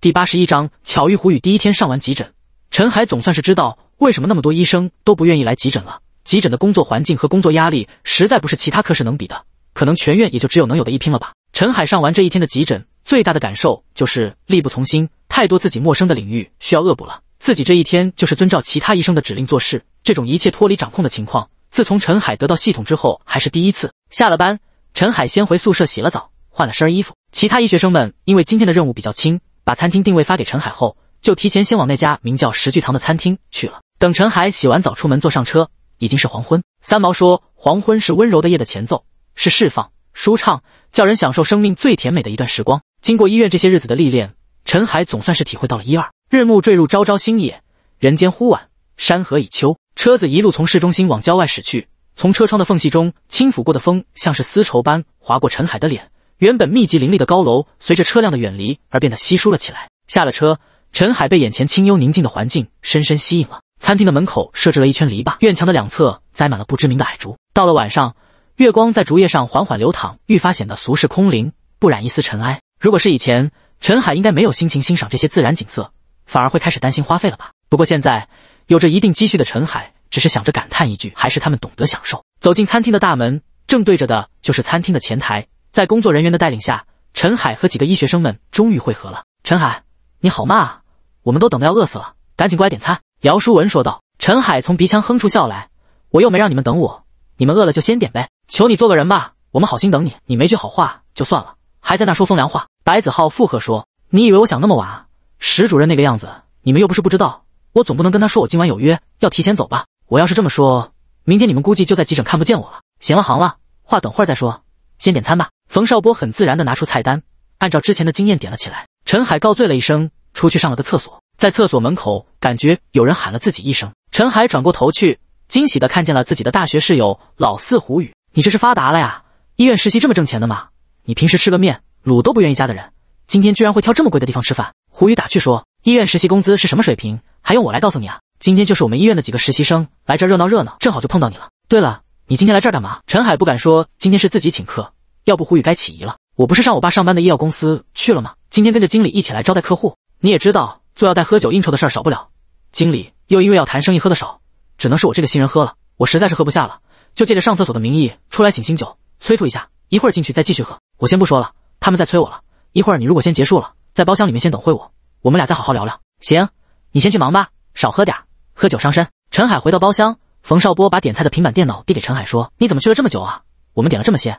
第八十一章巧遇胡宇第一天上完急诊，陈海总算是知道为什么那么多医生都不愿意来急诊了。急诊的工作环境和工作压力实在不是其他科室能比的，可能全院也就只有能有的一拼了吧。陈海上完这一天的急诊，最大的感受就是力不从心，太多自己陌生的领域需要恶补了。自己这一天就是遵照其他医生的指令做事，这种一切脱离掌控的情况，自从陈海得到系统之后还是第一次。下了班，陈海先回宿舍洗了澡，换了身衣服。其他医学生们因为今天的任务比较轻。把餐厅定位发给陈海后，就提前先往那家名叫石聚堂的餐厅去了。等陈海洗完澡出门坐上车，已经是黄昏。三毛说：“黄昏是温柔的夜的前奏，是释放、舒畅，叫人享受生命最甜美的一段时光。”经过医院这些日子的历练，陈海总算是体会到了一二。日暮坠入朝朝星野，人间忽晚，山河已秋。车子一路从市中心往郊外驶去，从车窗的缝隙中轻抚过的风，像是丝绸般划过陈海的脸。原本密集林立的高楼，随着车辆的远离而变得稀疏了起来。下了车，陈海被眼前清幽宁静的环境深深吸引了。餐厅的门口设置了一圈篱笆，院墙的两侧栽满了不知名的矮竹。到了晚上，月光在竹叶上缓缓流淌，愈发显得俗世空灵，不染一丝尘埃。如果是以前，陈海应该没有心情欣赏这些自然景色，反而会开始担心花费了吧。不过现在，有着一定积蓄的陈海，只是想着感叹一句：还是他们懂得享受。走进餐厅的大门，正对着的就是餐厅的前台。在工作人员的带领下，陈海和几个医学生们终于汇合了。陈海，你好慢啊！我们都等得要饿死了，赶紧过来点餐。姚书文说道。陈海从鼻腔哼出笑来：“我又没让你们等我，你们饿了就先点呗。求你做个人吧，我们好心等你，你没句好话就算了，还在那说风凉话。”白子浩附和说：“你以为我想那么晚啊？石主任那个样子，你们又不是不知道，我总不能跟他说我今晚有约要提前走吧？我要是这么说，明天你们估计就在急诊看不见我了。行了行了，话等会儿再说，先点餐吧。”冯少波很自然地拿出菜单，按照之前的经验点了起来。陈海告醉了一声，出去上了个厕所。在厕所门口，感觉有人喊了自己一声。陈海转过头去，惊喜地看见了自己的大学室友老四胡宇。你这是发达了呀？医院实习这么挣钱的吗？你平时吃个面卤都不愿意加的人，今天居然会挑这么贵的地方吃饭？胡宇打趣说：“医院实习工资是什么水平？还用我来告诉你啊？今天就是我们医院的几个实习生来这儿热闹热闹，正好就碰到你了。对了，你今天来这儿干嘛？”陈海不敢说今天是自己请客。要不胡宇该起疑了。我不是上我爸上班的医药公司去了吗？今天跟着经理一起来招待客户。你也知道，做要带喝酒应酬的事儿少不了。经理又因为要谈生意喝得少，只能是我这个新人喝了。我实在是喝不下了，就借着上厕所的名义出来醒醒酒，催促一下。一会儿进去再继续喝。我先不说了，他们在催我了。一会儿你如果先结束了，在包厢里面先等会我，我们俩再好好聊聊。行，你先去忙吧，少喝点，喝酒伤身。陈海回到包厢，冯少波把点菜的平板电脑递给陈海，说：“你怎么去了这么久啊？我们点了这么些。”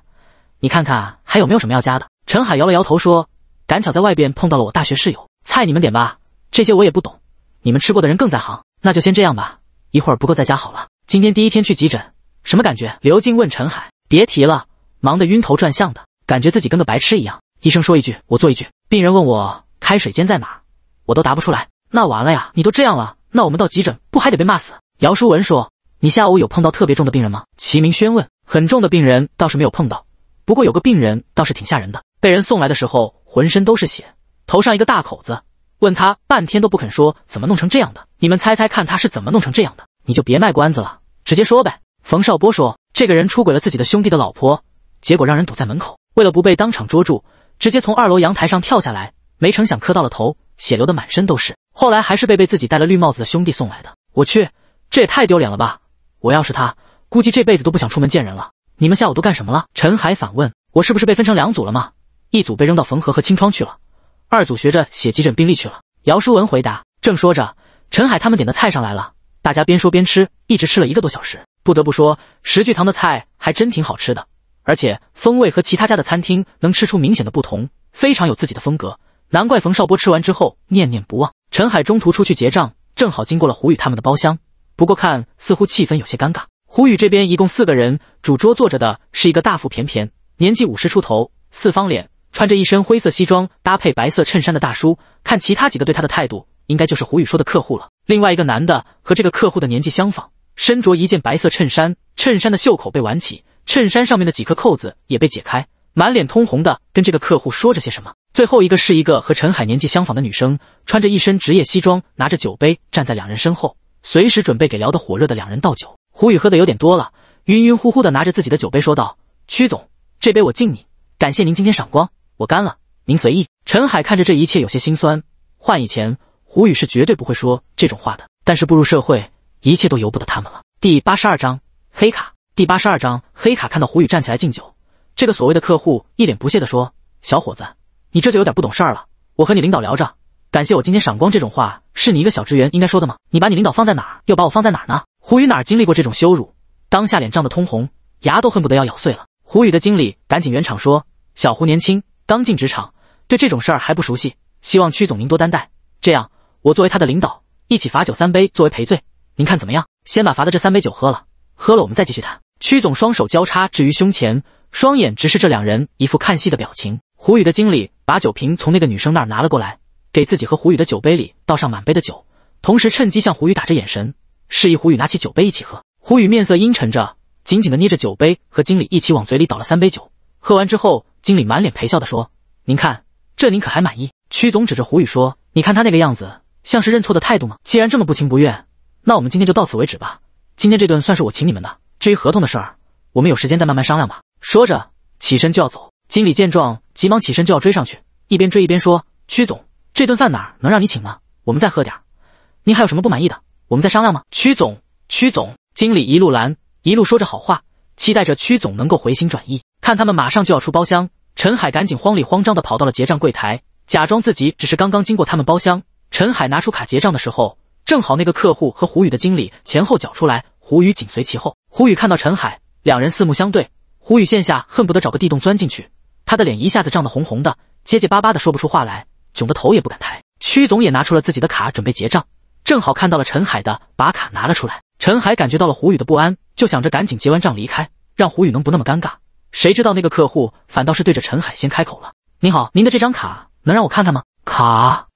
你看看还有没有什么要加的？陈海摇了摇头说：“赶巧在外边碰到了我大学室友，菜你们点吧，这些我也不懂，你们吃过的人更在行。那就先这样吧，一会儿不够再加好了。”今天第一天去急诊，什么感觉？刘静问陈海。别提了，忙得晕头转向的，感觉自己跟个白痴一样。医生说一句，我做一句。病人问我开水间在哪，我都答不出来。那完了呀，你都这样了，那我们到急诊不还得被骂死？姚淑文说：“你下午有碰到特别重的病人吗？”齐明轩问：“很重的病人倒是没有碰到。”不过有个病人倒是挺吓人的，被人送来的时候浑身都是血，头上一个大口子，问他半天都不肯说怎么弄成这样的。你们猜猜看他是怎么弄成这样的？你就别卖关子了，直接说呗。冯少波说，这个人出轨了自己的兄弟的老婆，结果让人堵在门口，为了不被当场捉住，直接从二楼阳台上跳下来，没成想磕到了头，血流的满身都是。后来还是被被自己戴了绿帽子的兄弟送来的。我去，这也太丢脸了吧！我要是他，估计这辈子都不想出门见人了。你们下午都干什么了？陈海反问。我是不是被分成两组了吗？一组被扔到缝合和清创去了，二组学着写急诊病历去了。姚淑文回答。正说着，陈海他们点的菜上来了，大家边说边吃，一直吃了一个多小时。不得不说，石聚堂的菜还真挺好吃的，而且风味和其他家的餐厅能吃出明显的不同，非常有自己的风格。难怪冯少波吃完之后念念不忘。陈海中途出去结账，正好经过了胡宇他们的包厢，不过看似乎气氛有些尴尬。胡宇这边一共四个人，主桌坐着的是一个大腹便便、年纪五十出头、四方脸，穿着一身灰色西装搭配白色衬衫的大叔。看其他几个对他的态度，应该就是胡宇说的客户了。另外一个男的和这个客户的年纪相仿，身着一件白色衬衫，衬衫的袖口被挽起，衬衫上面的几颗扣子也被解开，满脸通红的跟这个客户说着些什么。最后一个是一个和陈海年纪相仿的女生，穿着一身职业西装，拿着酒杯站在两人身后，随时准备给聊得火热的两人倒酒。胡宇喝的有点多了，晕晕乎乎的，拿着自己的酒杯说道：“曲总，这杯我敬你，感谢您今天赏光，我干了，您随意。”陈海看着这一切有些心酸。换以前，胡宇是绝对不会说这种话的。但是步入社会，一切都由不得他们了。第八十二章黑卡。第八十二章黑卡。看到胡宇站起来敬酒，这个所谓的客户一脸不屑地说：“小伙子，你这就有点不懂事儿了。我和你领导聊着，感谢我今天赏光这种话是你一个小职员应该说的吗？你把你领导放在哪儿，又把我放在哪儿呢？”胡宇哪儿经历过这种羞辱，当下脸涨得通红，牙都恨不得要咬碎了。胡宇的经理赶紧圆场说：“小胡年轻，刚进职场，对这种事儿还不熟悉，希望曲总您多担待。这样，我作为他的领导，一起罚酒三杯，作为赔罪，您看怎么样？先把罚的这三杯酒喝了，喝了我们再继续谈。”曲总双手交叉置于胸前，双眼直视这两人，一副看戏的表情。胡宇的经理把酒瓶从那个女生那儿拿了过来，给自己和胡宇的酒杯里倒上满杯的酒，同时趁机向胡宇打着眼神。示意胡雨拿起酒杯一起喝，胡雨面色阴沉着，紧紧的捏着酒杯，和经理一起往嘴里倒了三杯酒。喝完之后，经理满脸陪笑的说：“您看这您可还满意？”曲总指着胡宇说：“你看他那个样子，像是认错的态度吗？既然这么不情不愿，那我们今天就到此为止吧。今天这顿算是我请你们的，至于合同的事儿，我们有时间再慢慢商量吧。”说着起身就要走，经理见状，急忙起身就要追上去，一边追一边说：“曲总，这顿饭哪能让你请呢？我们再喝点，您还有什么不满意的？”我们在商量吗？曲总，曲总，经理一路拦，一路说着好话，期待着曲总能够回心转意。看他们马上就要出包厢，陈海赶紧慌里慌张的跑到了结账柜台，假装自己只是刚刚经过他们包厢。陈海拿出卡结账的时候，正好那个客户和胡宇的经理前后脚出来，胡宇紧随其后。胡宇看到陈海，两人四目相对，胡宇现下恨不得找个地洞钻进去，他的脸一下子涨得红红的，结结巴巴的说不出话来，窘得头也不敢抬。曲总也拿出了自己的卡准备结账。正好看到了陈海的，把卡拿了出来。陈海感觉到了胡宇的不安，就想着赶紧结完账离开，让胡宇能不那么尴尬。谁知道那个客户反倒是对着陈海先开口了：“您好，您的这张卡能让我看看吗？”卡。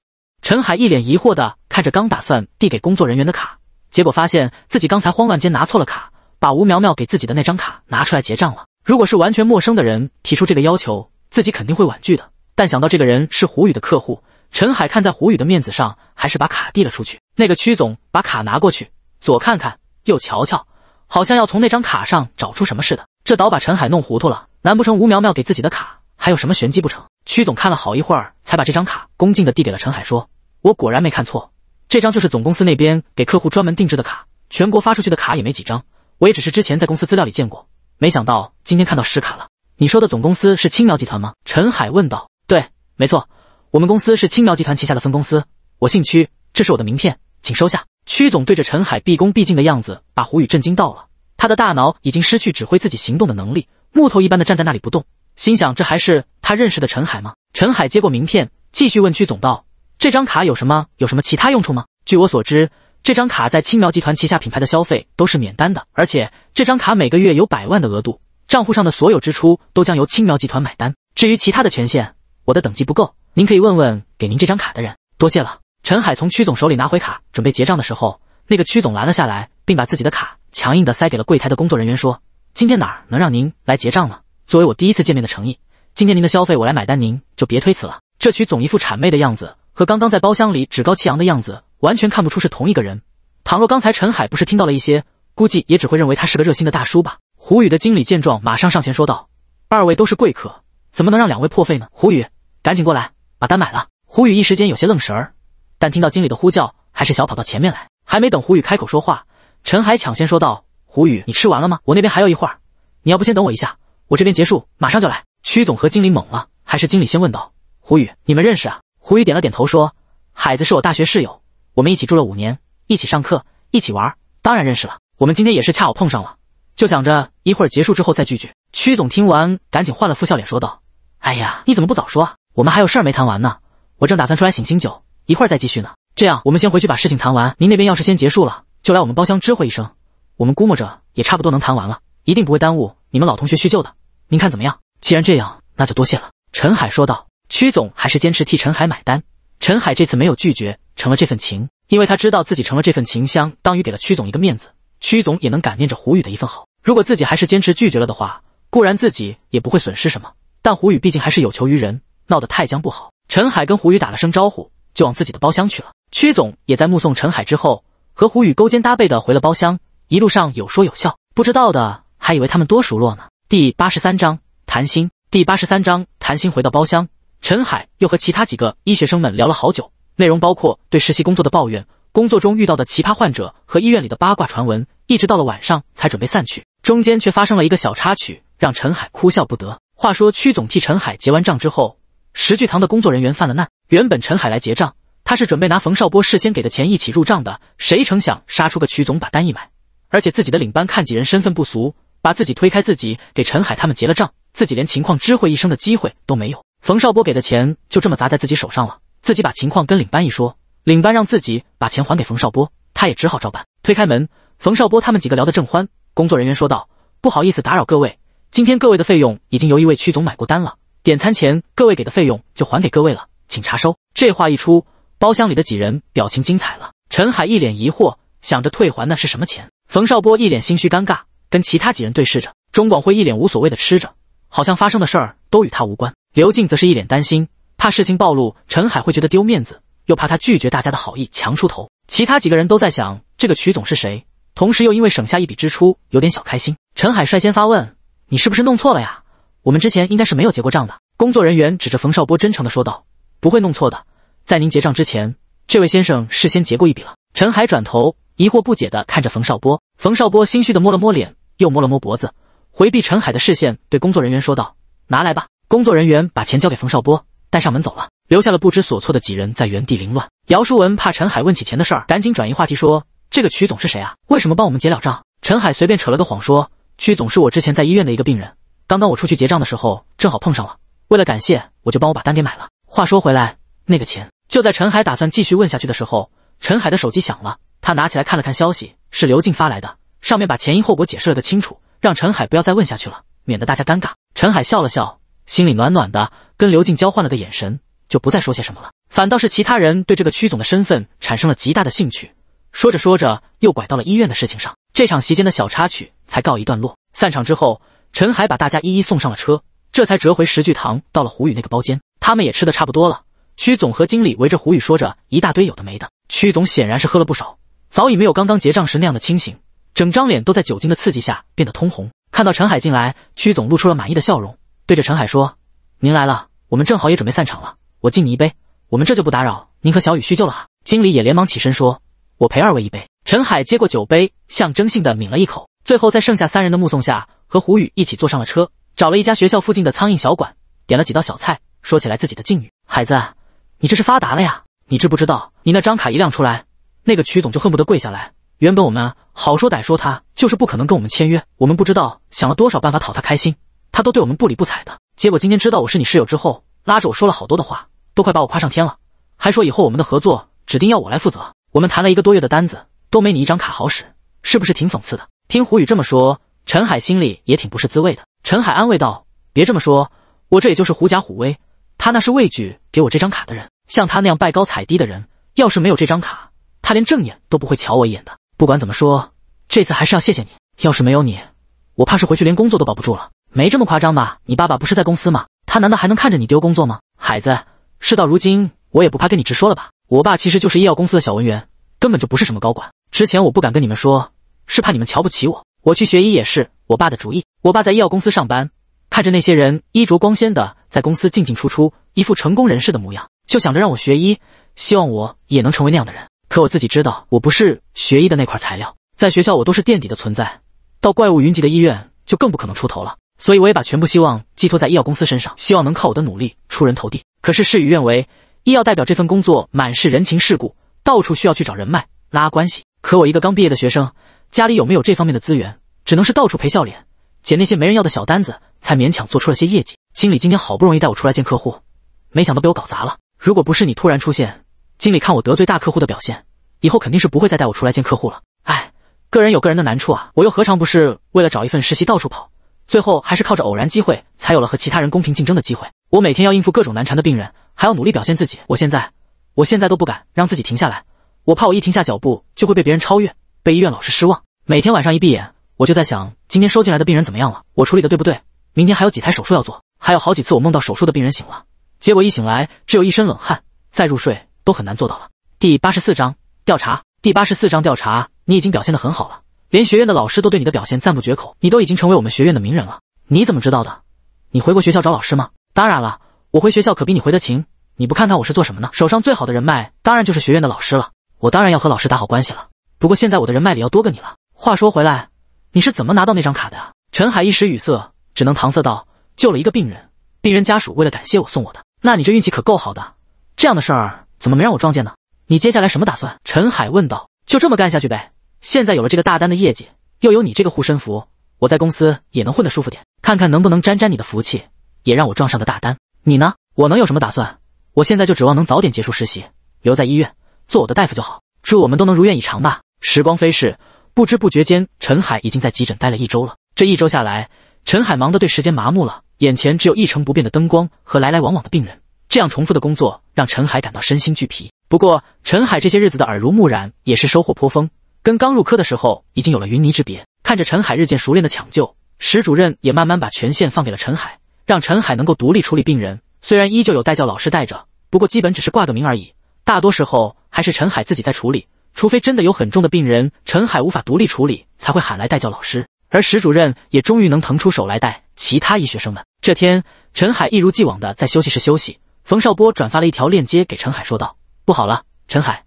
陈海一脸疑惑的看着刚打算递给工作人员的卡，结果发现自己刚才慌乱间拿错了卡，把吴苗苗给自己的那张卡拿出来结账了。如果是完全陌生的人提出这个要求，自己肯定会婉拒的。但想到这个人是胡宇的客户。陈海看在胡宇的面子上，还是把卡递了出去。那个曲总把卡拿过去，左看看，右瞧瞧，好像要从那张卡上找出什么似的。这倒把陈海弄糊涂了，难不成吴苗苗给自己的卡还有什么玄机不成？曲总看了好一会儿，才把这张卡恭敬的递给了陈海，说：“我果然没看错，这张就是总公司那边给客户专门定制的卡，全国发出去的卡也没几张，我也只是之前在公司资料里见过，没想到今天看到实卡了。”你说的总公司是青苗集团吗？”陈海问道。“对，没错。”我们公司是青苗集团旗下的分公司，我姓屈，这是我的名片，请收下。屈总对着陈海毕恭毕敬的样子，把胡宇震惊到了，他的大脑已经失去指挥自己行动的能力，木头一般的站在那里不动，心想这还是他认识的陈海吗？陈海接过名片，继续问屈总道：“这张卡有什么有什么其他用处吗？据我所知，这张卡在青苗集团旗下品牌的消费都是免单的，而且这张卡每个月有百万的额度，账户上的所有支出都将由青苗集团买单。至于其他的权限。”我的等级不够，您可以问问给您这张卡的人。多谢了。陈海从曲总手里拿回卡，准备结账的时候，那个曲总拦了下来，并把自己的卡强硬的塞给了柜台的工作人员，说：“今天哪儿能让您来结账呢？作为我第一次见面的诚意，今天您的消费我来买单，您就别推辞了。”这曲总一副谄媚的样子，和刚刚在包厢里趾高气扬的样子完全看不出是同一个人。倘若刚才陈海不是听到了一些，估计也只会认为他是个热心的大叔吧。胡宇的经理见状，马上上前说道：“二位都是贵客，怎么能让两位破费呢？”胡宇。赶紧过来把单买了！胡宇一时间有些愣神儿，但听到经理的呼叫，还是小跑到前面来。还没等胡宇开口说话，陈海抢先说道：“胡宇，你吃完了吗？我那边还有一会儿，你要不先等我一下，我这边结束马上就来。”曲总和经理懵了，还是经理先问道：“胡宇，你们认识啊？”胡宇点了点头说：“海子是我大学室友，我们一起住了五年，一起上课，一起玩，当然认识了。我们今天也是恰好碰上了，就想着一会儿结束之后再聚聚。”曲总听完，赶紧换了副笑脸说道：“哎呀，你怎么不早说啊？”我们还有事儿没谈完呢，我正打算出来醒醒酒，一会儿再继续呢。这样，我们先回去把事情谈完。您那边要是先结束了，就来我们包厢知会一声。我们估摸着也差不多能谈完了，一定不会耽误你们老同学叙旧的。您看怎么样？既然这样，那就多谢了。”陈海说道。曲总还是坚持替陈海买单。陈海这次没有拒绝，成了这份情，因为他知道自己成了这份情，相当于给了曲总一个面子，曲总也能感念着胡宇的一份好。如果自己还是坚持拒绝了的话，固然自己也不会损失什么，但胡宇毕竟还是有求于人。闹得太僵不好。陈海跟胡宇打了声招呼，就往自己的包厢去了。曲总也在目送陈海之后，和胡宇勾肩搭背的回了包厢，一路上有说有笑，不知道的还以为他们多熟络呢。第八十三章谈心。第八十三章谈心。回到包厢，陈海又和其他几个医学生们聊了好久，内容包括对实习工作的抱怨、工作中遇到的奇葩患者和医院里的八卦传闻，一直到了晚上才准备散去。中间却发生了一个小插曲，让陈海哭笑不得。话说曲总替陈海结完账之后。石巨堂的工作人员犯了难。原本陈海来结账，他是准备拿冯少波事先给的钱一起入账的。谁成想杀出个曲总把单一买，而且自己的领班看几人身份不俗，把自己推开，自己给陈海他们结了账，自己连情况知会一声的机会都没有。冯少波给的钱就这么砸在自己手上了。自己把情况跟领班一说，领班让自己把钱还给冯少波，他也只好照办。推开门，冯少波他们几个聊得正欢，工作人员说道：“不好意思打扰各位，今天各位的费用已经由一位曲总买过单了。”点餐前，各位给的费用就还给各位了，请查收。这话一出，包厢里的几人表情精彩了。陈海一脸疑惑，想着退还的是什么钱。冯少波一脸心虚尴尬，跟其他几人对视着。钟广辉一脸无所谓的吃着，好像发生的事儿都与他无关。刘静则是一脸担心，怕事情暴露，陈海会觉得丢面子，又怕他拒绝大家的好意强出头。其他几个人都在想这个曲总是谁，同时又因为省下一笔支出有点小开心。陈海率先发问：“你是不是弄错了呀？”我们之前应该是没有结过账的。工作人员指着冯少波，真诚的说道：“不会弄错的，在您结账之前，这位先生事先结过一笔了。”陈海转头，疑惑不解的看着冯少波。冯少波心虚的摸了摸脸，又摸了摸脖子，回避陈海的视线，对工作人员说道：“拿来吧。”工作人员把钱交给冯少波，带上门走了，留下了不知所措的几人在原地凌乱。姚书文怕陈海问起钱的事儿，赶紧转移话题说：“这个曲总是谁啊？为什么帮我们结了账？”陈海随便扯了个谎说：“曲总是我之前在医院的一个病人。”刚刚我出去结账的时候，正好碰上了。为了感谢，我就帮我把单给买了。话说回来，那个钱……就在陈海打算继续问下去的时候，陈海的手机响了，他拿起来看了看，消息是刘静发来的，上面把前因后果解释了个清楚，让陈海不要再问下去了，免得大家尴尬。陈海笑了笑，心里暖暖的，跟刘静交换了个眼神，就不再说些什么了。反倒是其他人对这个曲总的身份产生了极大的兴趣。说着说着，又拐到了医院的事情上。这场席间的小插曲才告一段落。散场之后。陈海把大家一一送上了车，这才折回石聚堂，到了胡宇那个包间。他们也吃的差不多了。曲总和经理围着胡宇说着一大堆有的没的。曲总显然是喝了不少，早已没有刚刚结账时那样的清醒，整张脸都在酒精的刺激下变得通红。看到陈海进来，曲总露出了满意的笑容，对着陈海说：“您来了，我们正好也准备散场了。我敬你一杯，我们这就不打扰您和小雨叙旧了哈。”经理也连忙起身说：“我陪二位一杯。”陈海接过酒杯，象征性的抿了一口，最后在剩下三人的目送下。和胡宇一起坐上了车，找了一家学校附近的苍蝇小馆，点了几道小菜，说起来自己的境遇。孩子，你这是发达了呀？你知不知道，你那张卡一亮出来，那个曲总就恨不得跪下来。原本我们好说歹说，他就是不可能跟我们签约。我们不知道想了多少办法讨他开心，他都对我们不理不睬的。结果今天知道我是你室友之后，拉着我说了好多的话，都快把我夸上天了，还说以后我们的合作指定要我来负责。我们谈了一个多月的单子，都没你一张卡好使，是不是挺讽刺的？听胡宇这么说。陈海心里也挺不是滋味的。陈海安慰道：“别这么说，我这也就是狐假虎威。他那是畏惧给我这张卡的人。像他那样拜高踩低的人，要是没有这张卡，他连正眼都不会瞧我一眼的。不管怎么说，这次还是要谢谢你。要是没有你，我怕是回去连工作都保不住了。没这么夸张吧？你爸爸不是在公司吗？他难道还能看着你丢工作吗？海子，事到如今，我也不怕跟你直说了吧。我爸其实就是医药公司的小文员，根本就不是什么高管。之前我不敢跟你们说，是怕你们瞧不起我。”我去学医也是我爸的主意。我爸在医药公司上班，看着那些人衣着光鲜的在公司进进出出，一副成功人士的模样，就想着让我学医，希望我也能成为那样的人。可我自己知道我不是学医的那块材料，在学校我都是垫底的存在，到怪物云集的医院就更不可能出头了。所以我也把全部希望寄托在医药公司身上，希望能靠我的努力出人头地。可是事与愿违，医药代表这份工作满是人情世故，到处需要去找人脉、拉关系。可我一个刚毕业的学生。家里有没有这方面的资源？只能是到处陪笑脸，捡那些没人要的小单子，才勉强做出了些业绩。经理今天好不容易带我出来见客户，没想到被我搞砸了。如果不是你突然出现，经理看我得罪大客户的表现，以后肯定是不会再带我出来见客户了。哎，个人有个人的难处啊，我又何尝不是为了找一份实习到处跑，最后还是靠着偶然机会才有了和其他人公平竞争的机会。我每天要应付各种难缠的病人，还要努力表现自己。我现在，我现在都不敢让自己停下来，我怕我一停下脚步就会被别人超越。被医院老师失望，每天晚上一闭眼，我就在想今天收进来的病人怎么样了，我处理的对不对？明天还有几台手术要做，还有好几次我梦到手术的病人醒了，结果一醒来只有一身冷汗，再入睡都很难做到了。第八十四章调查。第八十四章调查，你已经表现的很好了，连学院的老师都对你的表现赞不绝口，你都已经成为我们学院的名人了。你怎么知道的？你回过学校找老师吗？当然了，我回学校可比你回的勤，你不看看我是做什么呢？手上最好的人脉当然就是学院的老师了，我当然要和老师打好关系了。不过现在我的人脉里要多个你了。话说回来，你是怎么拿到那张卡的？陈海一时语塞，只能搪塞道：“救了一个病人，病人家属为了感谢我，送我的。”那你这运气可够好的，这样的事儿怎么没让我撞见呢？你接下来什么打算？陈海问道：“就这么干下去呗。现在有了这个大单的业绩，又有你这个护身符，我在公司也能混得舒服点，看看能不能沾沾你的福气，也让我撞上个大单。你呢？我能有什么打算？我现在就指望能早点结束实习，留在医院做我的大夫就好。祝我们都能如愿以偿吧。”时光飞逝，不知不觉间，陈海已经在急诊待了一周了。这一周下来，陈海忙得对时间麻木了，眼前只有一成不变的灯光和来来往往的病人。这样重复的工作让陈海感到身心俱疲。不过，陈海这些日子的耳濡目染也是收获颇丰，跟刚入科的时候已经有了云泥之别。看着陈海日渐熟练的抢救，石主任也慢慢把权限放给了陈海，让陈海能够独立处理病人。虽然依旧有带教老师带着，不过基本只是挂个名而已，大多时候还是陈海自己在处理。除非真的有很重的病人，陈海无法独立处理，才会喊来代教老师。而石主任也终于能腾出手来带其他医学生们。这天，陈海一如既往的在休息室休息。冯少波转发了一条链接给陈海，说道：“不好了，陈海，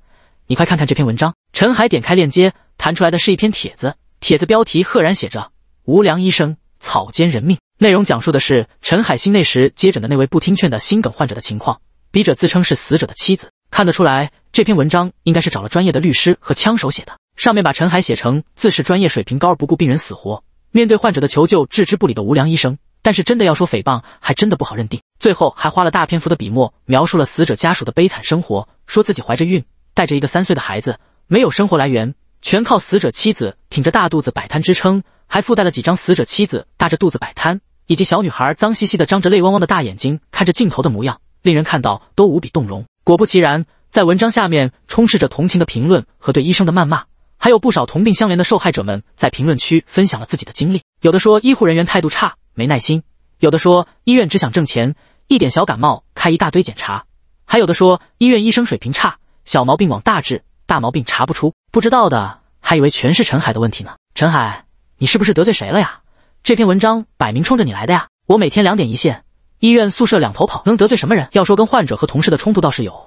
你快看看这篇文章。”陈海点开链接，弹出来的是一篇帖子，帖子标题赫然写着“无良医生草菅人命”。内容讲述的是陈海心那时接诊的那位不听劝的心梗患者的情况。笔者自称是死者的妻子。看得出来，这篇文章应该是找了专业的律师和枪手写的。上面把陈海写成自恃专业水平高而不顾病人死活，面对患者的求救置之不理的无良医生。但是真的要说诽谤，还真的不好认定。最后还花了大篇幅的笔墨描述了死者家属的悲惨生活，说自己怀着孕，带着一个三岁的孩子，没有生活来源，全靠死者妻子挺着大肚子摆摊支撑。还附带了几张死者妻子大着肚子摆摊，以及小女孩脏兮兮的、张着泪汪汪的大眼睛看着镜头的模样，令人看到都无比动容。果不其然，在文章下面充斥着同情的评论和对医生的谩骂，还有不少同病相怜的受害者们在评论区分享了自己的经历。有的说医护人员态度差，没耐心；有的说医院只想挣钱，一点小感冒开一大堆检查；还有的说医院医生水平差，小毛病往大治，大毛病查不出。不知道的还以为全是陈海的问题呢。陈海，你是不是得罪谁了呀？这篇文章摆明冲着你来的呀！我每天两点一线，医院宿舍两头跑，能得罪什么人？要说跟患者和同事的冲突倒是有。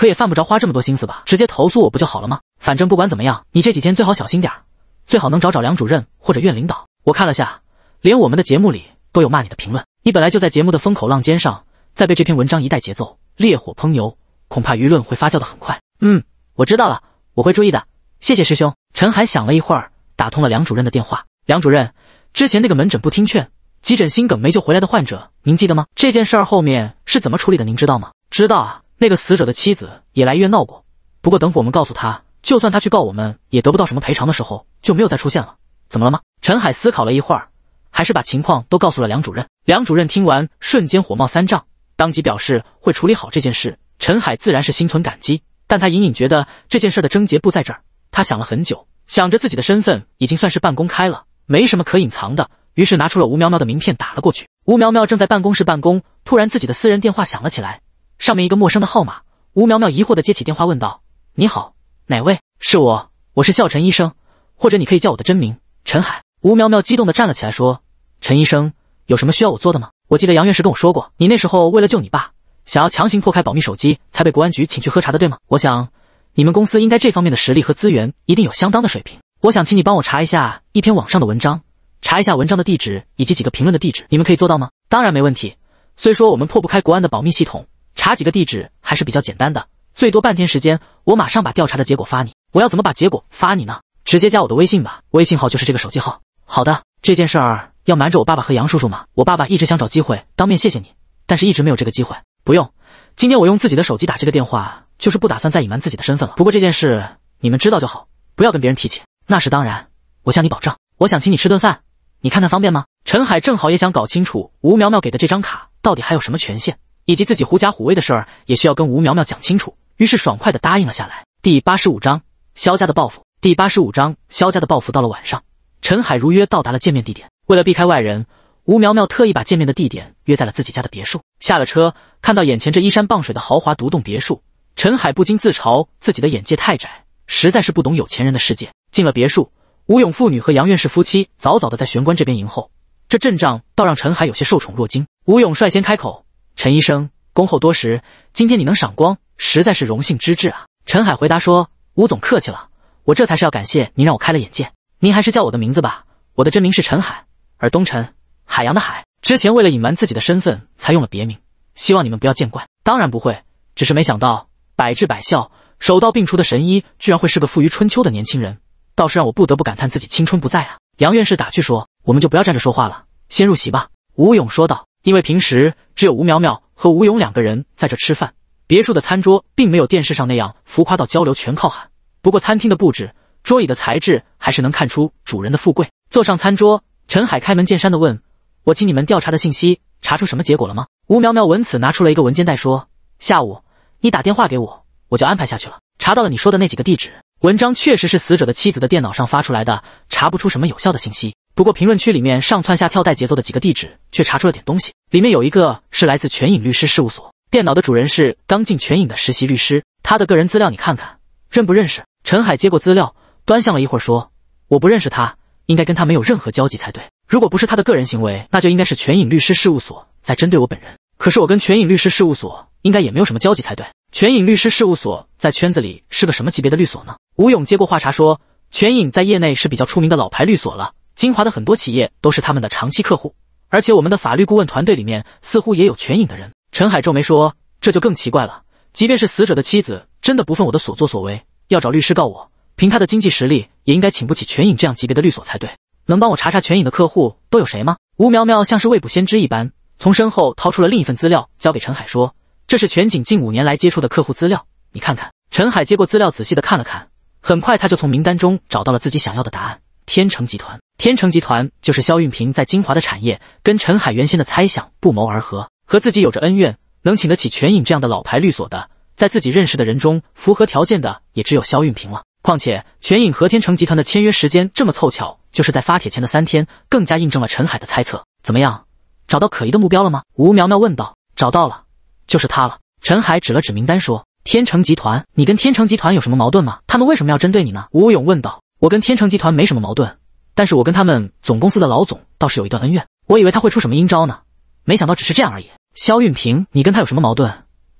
可也犯不着花这么多心思吧，直接投诉我不就好了吗？反正不管怎么样，你这几天最好小心点儿，最好能找找梁主任或者院领导。我看了下，连我们的节目里都有骂你的评论。你本来就在节目的风口浪尖上，再被这篇文章一带节奏，烈火烹油，恐怕舆论会发酵的很快。嗯，我知道了，我会注意的。谢谢师兄。陈海想了一会儿，打通了梁主任的电话。梁主任，之前那个门诊不听劝，急诊心梗没救回来的患者，您记得吗？这件事儿后面是怎么处理的？您知道吗？知道啊。那个死者的妻子也来医院闹过，不过等会我们告诉他，就算他去告我们，也得不到什么赔偿的时候，就没有再出现了。怎么了吗？陈海思考了一会儿，还是把情况都告诉了梁主任。梁主任听完，瞬间火冒三丈，当即表示会处理好这件事。陈海自然是心存感激，但他隐隐觉得这件事的症结不在这儿。他想了很久，想着自己的身份已经算是半公开了，没什么可隐藏的，于是拿出了吴苗苗的名片打了过去。吴苗苗正在办公室办公，突然自己的私人电话响了起来。上面一个陌生的号码，吴苗苗疑惑的接起电话，问道：“你好，哪位？是我，我是笑尘医生，或者你可以叫我的真名陈海。”吴苗苗激动的站了起来，说：“陈医生，有什么需要我做的吗？我记得杨院士跟我说过，你那时候为了救你爸，想要强行破开保密手机，才被国安局请去喝茶的，对吗？我想，你们公司应该这方面的实力和资源一定有相当的水平。我想请你帮我查一下一篇网上的文章，查一下文章的地址以及几个评论的地址，你们可以做到吗？当然没问题。虽说我们破不开国安的保密系统。”查几个地址还是比较简单的，最多半天时间，我马上把调查的结果发你。我要怎么把结果发你呢？直接加我的微信吧，微信号就是这个手机号。好的，这件事儿要瞒着我爸爸和杨叔叔吗？我爸爸一直想找机会当面谢谢你，但是一直没有这个机会。不用，今天我用自己的手机打这个电话，就是不打算再隐瞒自己的身份了。不过这件事你们知道就好，不要跟别人提起。那是当然，我向你保证。我想请你吃顿饭，你看看方便吗？陈海正好也想搞清楚吴苗苗给的这张卡到底还有什么权限。以及自己狐假虎威的事儿也需要跟吴苗苗讲清楚，于是爽快的答应了下来。第八十五章，萧家的报复。第八十五章，萧家的报复。到了晚上，陈海如约到达了见面地点。为了避开外人，吴苗苗特意把见面的地点约在了自己家的别墅。下了车，看到眼前这依山傍水的豪华独栋别墅，陈海不禁自嘲自己的眼界太窄，实在是不懂有钱人的世界。进了别墅，吴勇父女和杨院士夫妻早早的在玄关这边迎候，这阵仗倒让陈海有些受宠若惊。吴勇率先开口。陈医生，恭候多时，今天你能赏光，实在是荣幸之至啊。陈海回答说：“吴总客气了，我这才是要感谢您，让我开了眼界。您还是叫我的名字吧，我的真名是陈海，而东陈海洋的海，之前为了隐瞒自己的身份，才用了别名。希望你们不要见怪。当然不会，只是没想到百治百效、手到病除的神医，居然会是个富于春秋的年轻人，倒是让我不得不感叹自己青春不在啊。”杨院士打趣说：“我们就不要站着说话了，先入席吧。”吴勇说道。因为平时只有吴苗苗和吴勇两个人在这吃饭，别墅的餐桌并没有电视上那样浮夸到交流全靠喊。不过餐厅的布置、桌椅的材质还是能看出主人的富贵。坐上餐桌，陈海开门见山的问：“我请你们调查的信息，查出什么结果了吗？”吴苗苗闻此，拿出了一个文件袋说：“下午你打电话给我，我就安排下去了。查到了你说的那几个地址。”文章确实是死者的妻子的电脑上发出来的，查不出什么有效的信息。不过评论区里面上窜下跳带节奏的几个地址，却查出了点东西。里面有一个是来自全影律师事务所，电脑的主人是刚进全影的实习律师，他的个人资料你看看，认不认识？陈海接过资料，端详了一会儿，说：“我不认识他，应该跟他没有任何交集才对。如果不是他的个人行为，那就应该是全影律师事务所在针对我本人。可是我跟全影律师事务所应该也没有什么交集才对。”全影律师事务所在圈子里是个什么级别的律所呢？吴勇接过话茬说：“全影在业内是比较出名的老牌律所了，金华的很多企业都是他们的长期客户，而且我们的法律顾问团队里面似乎也有全影的人。”陈海皱眉说：“这就更奇怪了，即便是死者的妻子真的不忿我的所作所为，要找律师告我，凭他的经济实力也应该请不起全影这样级别的律所才对。能帮我查查全影的客户都有谁吗？”吴苗苗像是未卜先知一般，从身后掏出了另一份资料，交给陈海说。这是全景近五年来接触的客户资料，你看看。陈海接过资料，仔细的看了看，很快他就从名单中找到了自己想要的答案。天成集团，天成集团就是肖运平在金华的产业，跟陈海原先的猜想不谋而合，和自己有着恩怨，能请得起全影这样的老牌律所的，在自己认识的人中，符合条件的也只有肖运平了。况且全影和天成集团的签约时间这么凑巧，就是在发帖前的三天，更加印证了陈海的猜测。怎么样，找到可疑的目标了吗？吴苗苗问道。找到了。就是他了。陈海指了指名单，说：“天成集团，你跟天成集团有什么矛盾吗？他们为什么要针对你呢？”吴勇问道。“我跟天成集团没什么矛盾，但是我跟他们总公司的老总倒是有一段恩怨。我以为他会出什么阴招呢，没想到只是这样而已。”肖运平，你跟他有什么矛盾？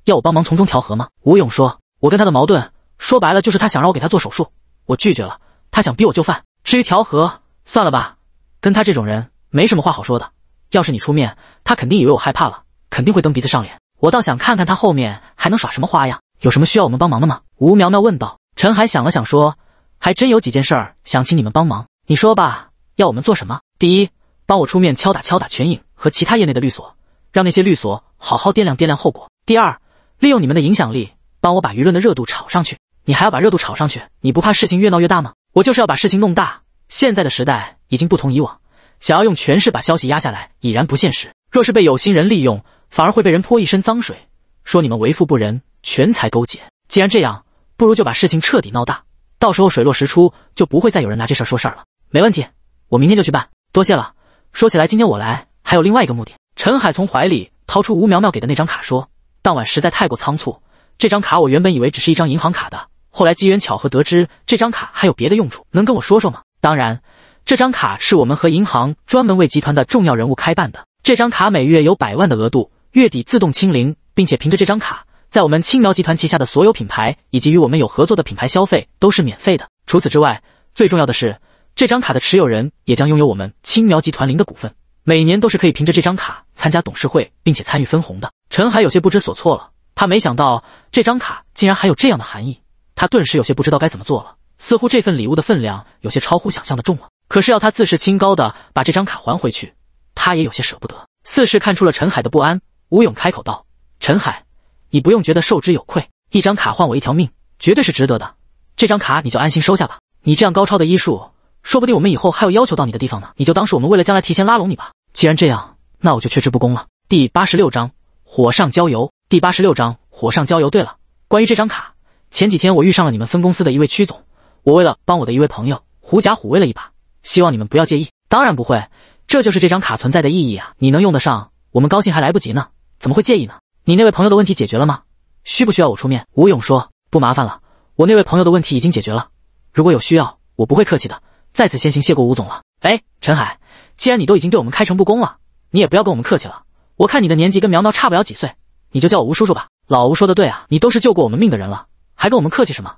要我帮忙从中调和吗？吴勇说：“我跟他的矛盾，说白了就是他想让我给他做手术，我拒绝了。他想逼我就范。至于调和，算了吧，跟他这种人没什么话好说的。要是你出面，他肯定以为我害怕了，肯定会蹬鼻子上脸。”我倒想看看他后面还能耍什么花样。有什么需要我们帮忙的吗？吴苗苗问道。陈海想了想说：“还真有几件事儿想请你们帮忙。你说吧，要我们做什么？第一，帮我出面敲打敲打全影和其他业内的律所，让那些律所好好掂量掂量后果。第二，利用你们的影响力，帮我把舆论的热度炒上去。你还要把热度炒上去？你不怕事情越闹越大吗？我就是要把事情弄大。现在的时代已经不同以往，想要用权势把消息压下来已然不现实。若是被有心人利用。”反而会被人泼一身脏水，说你们为富不仁，权财勾结。既然这样，不如就把事情彻底闹大，到时候水落石出，就不会再有人拿这事说事儿了。没问题，我明天就去办，多谢了。说起来，今天我来还有另外一个目的。陈海从怀里掏出吴苗苗给的那张卡，说：“当晚实在太过仓促，这张卡我原本以为只是一张银行卡的，后来机缘巧合得知这张卡还有别的用处，能跟我说说吗？”当然，这张卡是我们和银行专门为集团的重要人物开办的，这张卡每月有百万的额度。月底自动清零，并且凭着这张卡，在我们青苗集团旗下的所有品牌以及与我们有合作的品牌消费都是免费的。除此之外，最重要的是，这张卡的持有人也将拥有我们青苗集团零的股份，每年都是可以凭着这张卡参加董事会，并且参与分红的。陈海有些不知所措了，他没想到这张卡竟然还有这样的含义，他顿时有些不知道该怎么做了，似乎这份礼物的分量有些超乎想象的重了。可是要他自视清高的把这张卡还回去，他也有些舍不得。四是看出了陈海的不安。吴勇开口道：“陈海，你不用觉得受之有愧。一张卡换我一条命，绝对是值得的。这张卡你就安心收下吧。你这样高超的医术，说不定我们以后还有要求到你的地方呢。你就当是我们为了将来提前拉拢你吧。既然这样，那我就却之不恭了。”第八十六章火上浇油。第八十六章火上浇油。对了，关于这张卡，前几天我遇上了你们分公司的一位屈总，我为了帮我的一位朋友狐假虎威了一把，希望你们不要介意。当然不会，这就是这张卡存在的意义啊！你能用得上，我们高兴还来不及呢。怎么会介意呢？你那位朋友的问题解决了吗？需不需要我出面？吴勇说不麻烦了，我那位朋友的问题已经解决了。如果有需要，我不会客气的。再次先行谢过吴总了。哎，陈海，既然你都已经对我们开诚布公了，你也不要跟我们客气了。我看你的年纪跟苗苗差不了几岁，你就叫我吴叔叔吧。老吴说的对啊，你都是救过我们命的人了，还跟我们客气什么？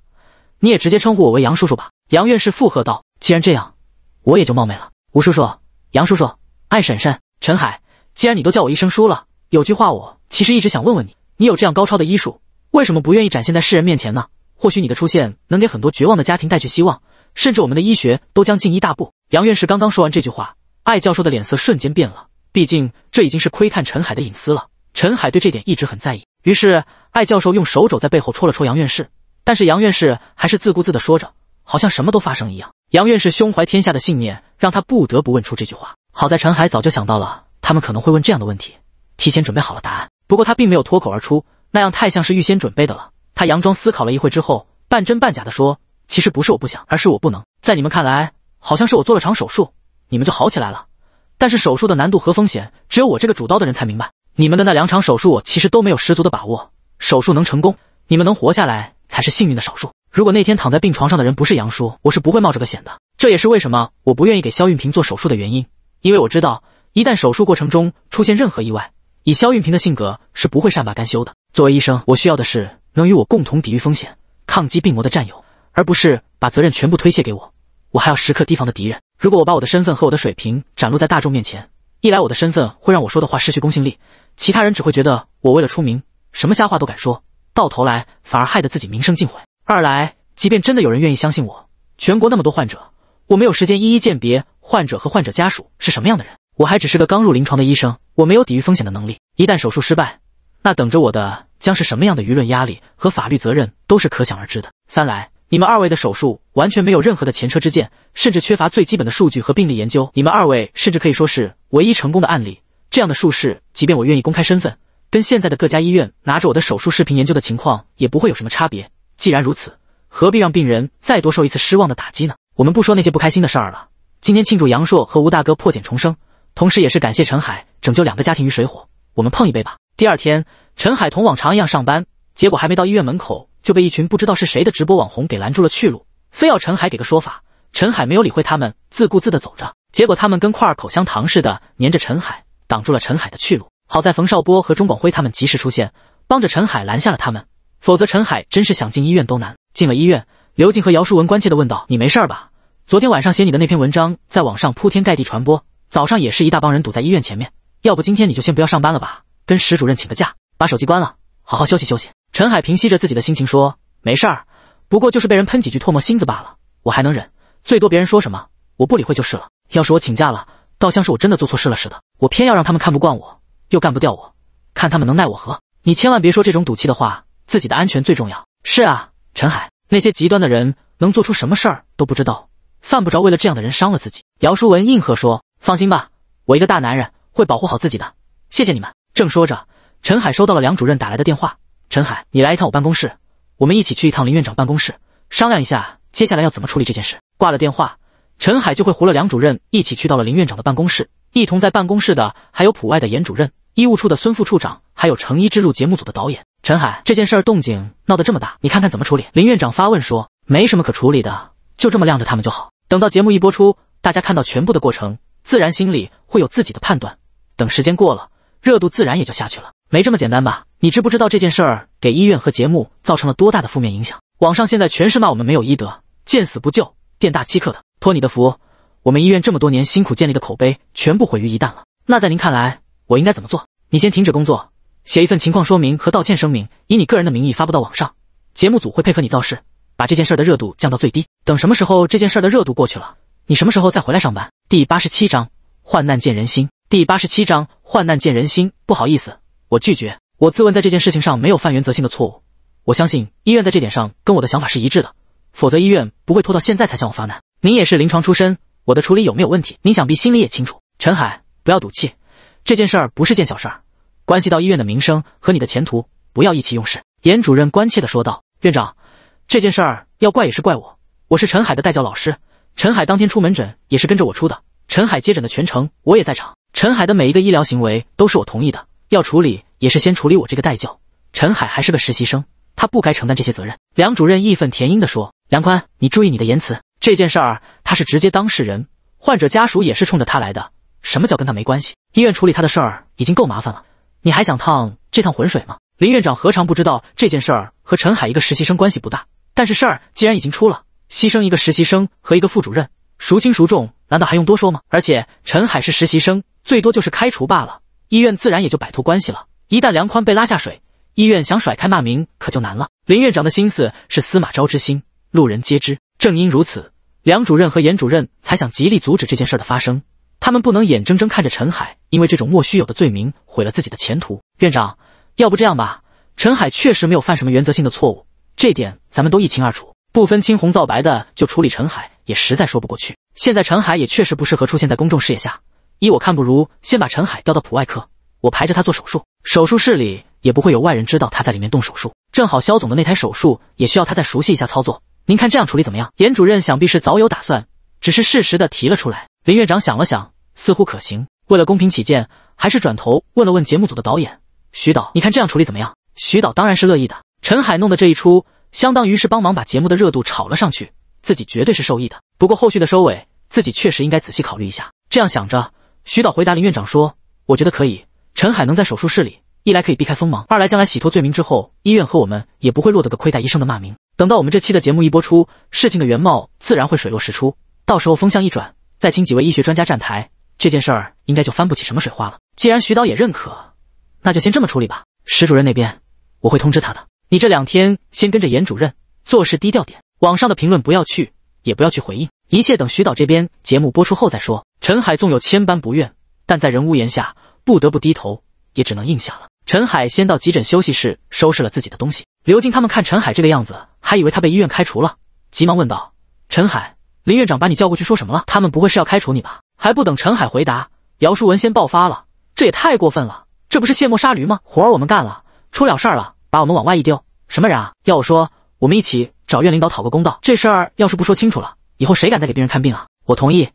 你也直接称呼我为杨叔叔吧。杨院士附和道：“既然这样，我也就冒昧了。吴叔叔，杨叔叔，爱婶婶，陈海，既然你都叫我一声叔了。”有句话，我其实一直想问问你，你有这样高超的医术，为什么不愿意展现在世人面前呢？或许你的出现能给很多绝望的家庭带去希望，甚至我们的医学都将进一大步。杨院士刚刚说完这句话，艾教授的脸色瞬间变了，毕竟这已经是窥探陈海的隐私了。陈海对这点一直很在意，于是艾教授用手肘在背后戳了戳杨院士，但是杨院士还是自顾自地说着，好像什么都发生一样。杨院士胸怀天下的信念让他不得不问出这句话。好在陈海早就想到了，他们可能会问这样的问题。提前准备好了答案，不过他并没有脱口而出，那样太像是预先准备的了。他佯装思考了一会之后，半真半假的说：“其实不是我不想，而是我不能。在你们看来，好像是我做了场手术，你们就好起来了。但是手术的难度和风险，只有我这个主刀的人才明白。你们的那两场手术，我其实都没有十足的把握，手术能成功，你们能活下来才是幸运的少数。如果那天躺在病床上的人不是杨叔，我是不会冒着个险的。这也是为什么我不愿意给肖运平做手术的原因，因为我知道，一旦手术过程中出现任何意外，以肖运平的性格是不会善罢甘休的。作为医生，我需要的是能与我共同抵御风险、抗击病魔的战友，而不是把责任全部推卸给我。我还要时刻提防的敌人。如果我把我的身份和我的水平展露在大众面前，一来我的身份会让我说的话失去公信力，其他人只会觉得我为了出名，什么瞎话都敢说，到头来反而害得自己名声尽毁；二来，即便真的有人愿意相信我，全国那么多患者，我没有时间一一鉴别患者和患者家属是什么样的人，我还只是个刚入临床的医生。我没有抵御风险的能力，一旦手术失败，那等着我的将是什么样的舆论压力和法律责任都是可想而知的。三来，你们二位的手术完全没有任何的前车之鉴，甚至缺乏最基本的数据和病例研究，你们二位甚至可以说是唯一成功的案例。这样的术式，即便我愿意公开身份，跟现在的各家医院拿着我的手术视频研究的情况也不会有什么差别。既然如此，何必让病人再多受一次失望的打击呢？我们不说那些不开心的事儿了，今天庆祝杨硕和吴大哥破茧重生。同时，也是感谢陈海拯救两个家庭于水火。我们碰一杯吧。第二天，陈海同往常一样上班，结果还没到医院门口，就被一群不知道是谁的直播网红给拦住了去路，非要陈海给个说法。陈海没有理会他们，自顾自的走着。结果他们跟块口香糖似的粘着陈海，挡住了陈海的去路。好在冯少波和钟广辉他们及时出现，帮着陈海拦下了他们，否则陈海真是想进医院都难。进了医院，刘静和姚淑文关切的问道：“你没事吧？昨天晚上写你的那篇文章在网上铺天盖地传播。”早上也是一大帮人堵在医院前面，要不今天你就先不要上班了吧，跟石主任请个假，把手机关了，好好休息休息。陈海平息着自己的心情说：“没事儿，不过就是被人喷几句唾沫星子罢了，我还能忍，最多别人说什么我不理会就是了。要是我请假了，倒像是我真的做错事了似的，我偏要让他们看不惯我，又干不掉我，看他们能奈我何？你千万别说这种赌气的话，自己的安全最重要。是啊，陈海，那些极端的人能做出什么事儿都不知道，犯不着为了这样的人伤了自己。”姚淑文应和说。放心吧，我一个大男人会保护好自己的。谢谢你们。正说着，陈海收到了梁主任打来的电话：“陈海，你来一趟我办公室，我们一起去一趟林院长办公室，商量一下接下来要怎么处理这件事。”挂了电话，陈海就会胡了梁主任一起去到了林院长的办公室。一同在办公室的还有普外的严主任、医务处的孙副处长，还有成医之路节目组的导演陈海。这件事儿动静闹得这么大，你看看怎么处理？林院长发问说：“没什么可处理的，就这么晾着他们就好。等到节目一播出，大家看到全部的过程。”自然心里会有自己的判断，等时间过了，热度自然也就下去了。没这么简单吧？你知不知道这件事儿给医院和节目造成了多大的负面影响？网上现在全是骂我们没有医德、见死不救、店大欺客的。托你的福，我们医院这么多年辛苦建立的口碑全部毁于一旦了。那在您看来，我应该怎么做？你先停止工作，写一份情况说明和道歉声明，以你个人的名义发布到网上。节目组会配合你造势，把这件事儿的热度降到最低。等什么时候这件事儿的热度过去了，你什么时候再回来上班？第八十七章患难见人心。第八十七章患难见人心。不好意思，我拒绝。我自问在这件事情上没有犯原则性的错误。我相信医院在这点上跟我的想法是一致的，否则医院不会拖到现在才向我发难。您也是临床出身，我的处理有没有问题，您想必心里也清楚。陈海，不要赌气，这件事儿不是件小事儿，关系到医院的名声和你的前途，不要意气用事。”严主任关切的说道。院长，这件事儿要怪也是怪我，我是陈海的代教老师。陈海当天出门诊也是跟着我出的，陈海接诊的全程我也在场，陈海的每一个医疗行为都是我同意的，要处理也是先处理我这个代教。陈海还是个实习生，他不该承担这些责任。梁主任义愤填膺地说：“梁宽，你注意你的言辞，这件事儿他是直接当事人，患者家属也是冲着他来的，什么叫跟他没关系？医院处理他的事儿已经够麻烦了，你还想趟这趟浑水吗？”林院长何尝不知道这件事儿和陈海一个实习生关系不大，但是事儿既然已经出了。牺牲一个实习生和一个副主任，孰轻孰重？难道还用多说吗？而且陈海是实习生，最多就是开除罢了，医院自然也就摆脱关系了。一旦梁宽被拉下水，医院想甩开骂名可就难了。林院长的心思是司马昭之心，路人皆知。正因如此，梁主任和严主任才想极力阻止这件事的发生。他们不能眼睁睁看着陈海因为这种莫须有的罪名毁了自己的前途。院长，要不这样吧，陈海确实没有犯什么原则性的错误，这点咱们都一清二楚。不分青红皂白的就处理陈海，也实在说不过去。现在陈海也确实不适合出现在公众视野下，依我看，不如先把陈海调到普外科，我排着他做手术，手术室里也不会有外人知道他在里面动手术。正好肖总的那台手术也需要他再熟悉一下操作，您看这样处理怎么样？严主任想必是早有打算，只是适时的提了出来。林院长想了想，似乎可行。为了公平起见，还是转头问了问节目组的导演徐导，你看这样处理怎么样？徐导当然是乐意的。陈海弄的这一出。相当于是帮忙把节目的热度炒了上去，自己绝对是受益的。不过后续的收尾，自己确实应该仔细考虑一下。这样想着，徐导回答林院长说：“我觉得可以，陈海能在手术室里，一来可以避开锋芒，二来将来洗脱罪名之后，医院和我们也不会落得个亏待医生的骂名。等到我们这期的节目一播出，事情的原貌自然会水落石出，到时候风向一转，再请几位医学专家站台，这件事儿应该就翻不起什么水花了。既然徐导也认可，那就先这么处理吧。石主任那边，我会通知他的。”你这两天先跟着严主任做事低调点，网上的评论不要去，也不要去回应，一切等徐导这边节目播出后再说。陈海纵有千般不愿，但在人屋檐下不得不低头，也只能应下了。陈海先到急诊休息室收拾了自己的东西。刘静他们看陈海这个样子，还以为他被医院开除了，急忙问道：“陈海，林院长把你叫过去说什么了？他们不会是要开除你吧？”还不等陈海回答，姚淑文先爆发了：“这也太过分了，这不是卸磨杀驴吗？活儿我们干了，出了事儿了。”把我们往外一丢，什么人啊？要我说，我们一起找院领导讨个公道。这事儿要是不说清楚了，以后谁敢再给病人看病啊？我同意，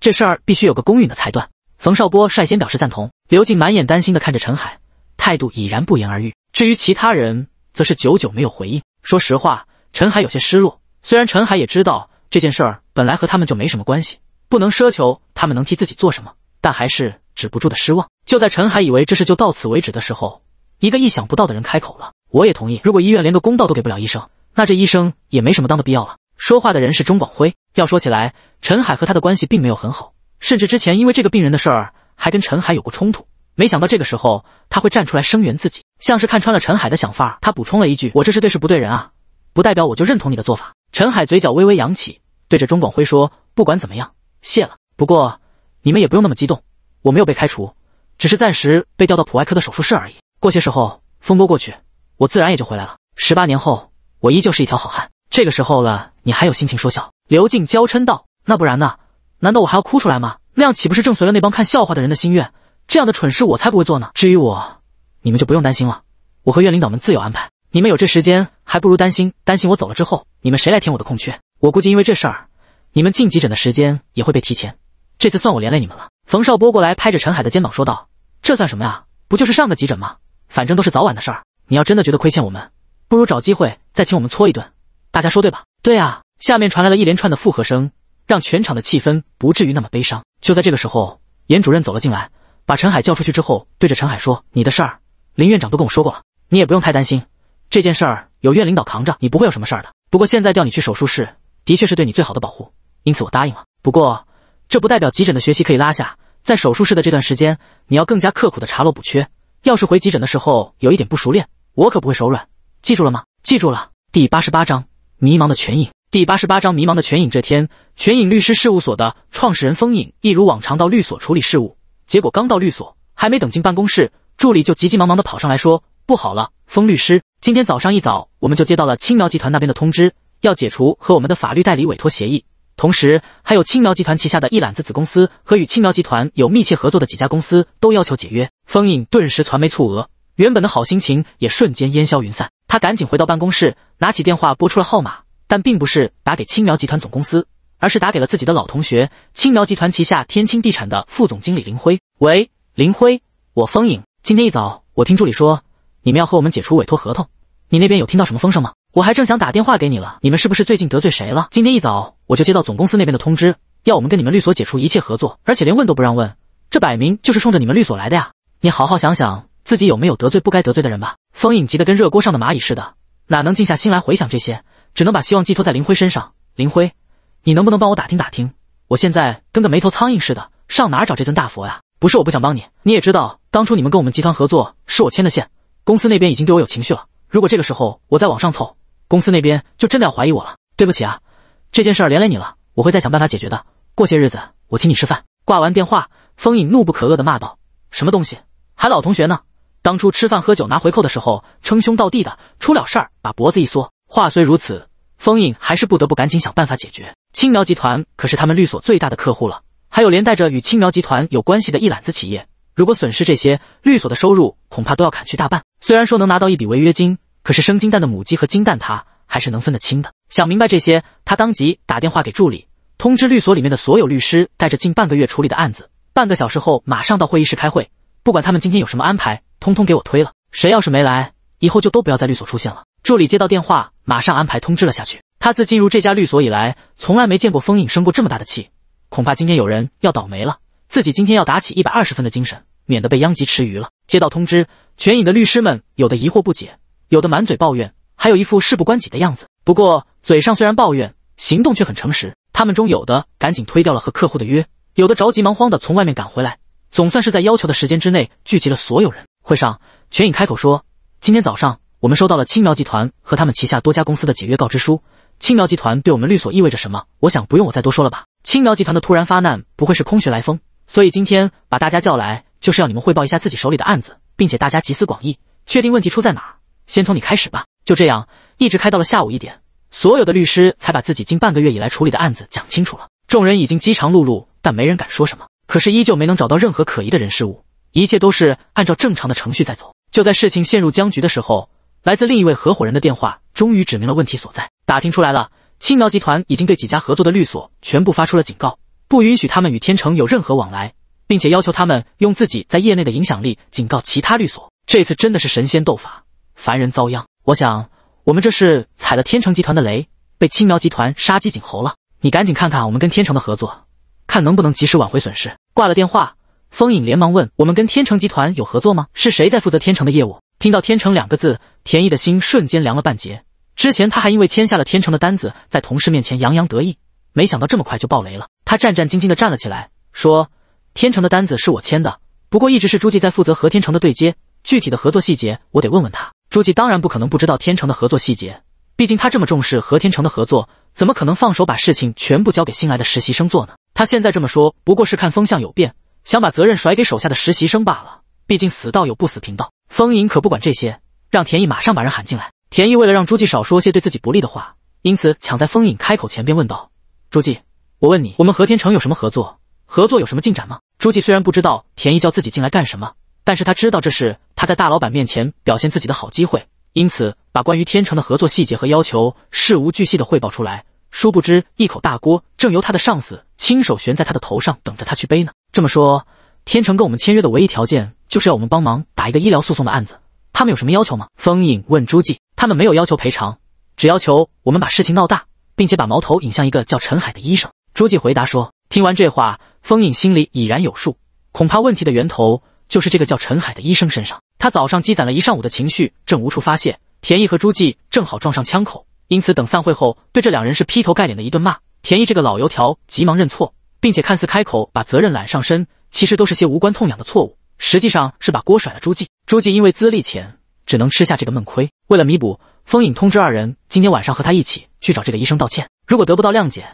这事儿必须有个公允的裁断。冯少波率先表示赞同，刘静满眼担心的看着陈海，态度已然不言而喻。至于其他人，则是久久没有回应。说实话，陈海有些失落。虽然陈海也知道这件事儿本来和他们就没什么关系，不能奢求他们能替自己做什么，但还是止不住的失望。就在陈海以为这事就到此为止的时候，一个意想不到的人开口了。我也同意，如果医院连个公道都给不了医生，那这医生也没什么当的必要了。说话的人是钟广辉。要说起来，陈海和他的关系并没有很好，甚至之前因为这个病人的事儿还跟陈海有过冲突。没想到这个时候他会站出来声援自己，像是看穿了陈海的想法，他补充了一句：“我这是对事不对人啊，不代表我就认同你的做法。”陈海嘴角微微扬起，对着钟广辉说：“不管怎么样，谢了。不过你们也不用那么激动，我没有被开除，只是暂时被调到普外科的手术室而已。过些时候风波过去。”我自然也就回来了。十八年后，我依旧是一条好汉。这个时候了，你还有心情说笑？刘静娇嗔道：“那不然呢？难道我还要哭出来吗？那样岂不是正随了那帮看笑话的人的心愿？这样的蠢事我才不会做呢。至于我，你们就不用担心了，我和院领导们自有安排。你们有这时间，还不如担心担心我走了之后，你们谁来填我的空缺？我估计因为这事儿，你们进急诊的时间也会被提前。这次算我连累你们了。”冯少波过来拍着陈海的肩膀说道：“这算什么呀？不就是上个急诊吗？反正都是早晚的事儿。”你要真的觉得亏欠我们，不如找机会再请我们搓一顿，大家说对吧？对啊！下面传来了一连串的附和声，让全场的气氛不至于那么悲伤。就在这个时候，严主任走了进来，把陈海叫出去之后，对着陈海说：“你的事儿，林院长都跟我说过了，你也不用太担心，这件事儿有院领导扛着，你不会有什么事儿的。不过现在调你去手术室，的确是对你最好的保护，因此我答应了。不过这不代表急诊的学习可以拉下，在手术室的这段时间，你要更加刻苦的查漏补缺。要是回急诊的时候有一点不熟练。”我可不会手软，记住了吗？记住了。第八十八章迷茫的全影。第八十八章迷茫的全影。这天，全影律师事务所的创始人风影一如往常到律所处理事务，结果刚到律所，还没等进办公室，助理就急急忙忙地跑上来说：“不好了，风律师，今天早上一早我们就接到了青苗集团那边的通知，要解除和我们的法律代理委托协议，同时还有青苗集团旗下的一揽子子公司和与青苗集团有密切合作的几家公司都要求解约。”风影顿时传媒蹙额。原本的好心情也瞬间烟消云散，他赶紧回到办公室，拿起电话拨出了号码，但并不是打给青苗集团总公司，而是打给了自己的老同学青苗集团旗下天青地产的副总经理林辉。喂，林辉，我风影。今天一早，我听助理说你们要和我们解除委托合同，你那边有听到什么风声吗？我还正想打电话给你了，你们是不是最近得罪谁了？今天一早我就接到总公司那边的通知，要我们跟你们律所解除一切合作，而且连问都不让问，这摆明就是冲着你们律所来的呀！你好好想想。自己有没有得罪不该得罪的人吧？风影急得跟热锅上的蚂蚁似的，哪能静下心来回想这些？只能把希望寄托在林辉身上。林辉，你能不能帮我打听打听？我现在跟个没头苍蝇似的，上哪找这尊大佛呀？不是我不想帮你，你也知道，当初你们跟我们集团合作是我牵的线，公司那边已经对我有情绪了。如果这个时候我再往上凑，公司那边就真的要怀疑我了。对不起啊，这件事儿连累你了，我会再想办法解决的。过些日子我请你吃饭。挂完电话，风影怒不可遏地骂道：“什么东西，还老同学呢？”当初吃饭喝酒拿回扣的时候称兄道弟的，出了事儿把脖子一缩。话虽如此，封印还是不得不赶紧想办法解决。青苗集团可是他们律所最大的客户了，还有连带着与青苗集团有关系的一揽子企业，如果损失这些，律所的收入恐怕都要砍去大半。虽然说能拿到一笔违约金，可是生金蛋的母鸡和金蛋，他还是能分得清的。想明白这些，他当即打电话给助理，通知律所里面的所有律师带着近半个月处理的案子，半个小时后马上到会议室开会，不管他们今天有什么安排。通通给我推了！谁要是没来，以后就都不要在律所出现了。助理接到电话，马上安排通知了下去。他自进入这家律所以来，从来没见过风影生过这么大的气，恐怕今天有人要倒霉了。自己今天要打起一百二十分的精神，免得被殃及池鱼了。接到通知，全影的律师们有的疑惑不解，有的满嘴抱怨，还有一副事不关己的样子。不过嘴上虽然抱怨，行动却很诚实。他们中有的赶紧推掉了和客户的约，有的着急忙慌地从外面赶回来，总算是在要求的时间之内聚集了所有人。会上，全影开口说：“今天早上，我们收到了青苗集团和他们旗下多家公司的解约告知书。青苗集团对我们律所意味着什么？我想不用我再多说了吧。青苗集团的突然发难，不会是空穴来风。所以今天把大家叫来，就是要你们汇报一下自己手里的案子，并且大家集思广益，确定问题出在哪儿。先从你开始吧。”就这样，一直开到了下午一点，所有的律师才把自己近半个月以来处理的案子讲清楚了。众人已经饥肠辘辘，但没人敢说什么，可是依旧没能找到任何可疑的人事物。一切都是按照正常的程序在走。就在事情陷入僵局的时候，来自另一位合伙人的电话终于指明了问题所在，打听出来了，青苗集团已经对几家合作的律所全部发出了警告，不允许他们与天成有任何往来，并且要求他们用自己在业内的影响力警告其他律所。这次真的是神仙斗法，凡人遭殃。我想，我们这是踩了天成集团的雷，被青苗集团杀鸡儆猴了。你赶紧看看我们跟天成的合作，看能不能及时挽回损失。挂了电话。风影连忙问：“我们跟天成集团有合作吗？是谁在负责天成的业务？”听到“天成”两个字，田毅的心瞬间凉了半截。之前他还因为签下了天成的单子，在同事面前洋洋得意，没想到这么快就爆雷了。他战战兢兢地站了起来，说：“天成的单子是我签的，不过一直是朱记在负责和天成的对接，具体的合作细节我得问问他。”朱记当然不可能不知道天成的合作细节，毕竟他这么重视和天成的合作，怎么可能放手把事情全部交给新来的实习生做呢？他现在这么说，不过是看风向有变。想把责任甩给手下的实习生罢了，毕竟死道友不死贫道。风影可不管这些，让田毅马上把人喊进来。田毅为了让朱记少说些对自己不利的话，因此抢在风影开口前便问道：“朱记，我问你，我们和天成有什么合作？合作有什么进展吗？”朱记虽然不知道田毅叫自己进来干什么，但是他知道这是他在大老板面前表现自己的好机会，因此把关于天成的合作细节和要求事无巨细的汇报出来。殊不知，一口大锅正由他的上司亲手悬在他的头上，等着他去背呢。这么说，天成跟我们签约的唯一条件就是要我们帮忙打一个医疗诉讼的案子。他们有什么要求吗？风影问朱记。他们没有要求赔偿，只要求我们把事情闹大，并且把矛头引向一个叫陈海的医生。朱记回答说。听完这话，风影心里已然有数，恐怕问题的源头就是这个叫陈海的医生身上。他早上积攒了一上午的情绪，正无处发泄，田毅和朱记正好撞上枪口，因此等散会后，对这两人是劈头盖脸的一顿骂。田毅这个老油条急忙认错。并且看似开口把责任揽上身，其实都是些无关痛痒的错误，实际上是把锅甩了朱记。朱记因为资历浅，只能吃下这个闷亏。为了弥补，风影通知二人今天晚上和他一起去找这个医生道歉。如果得不到谅解，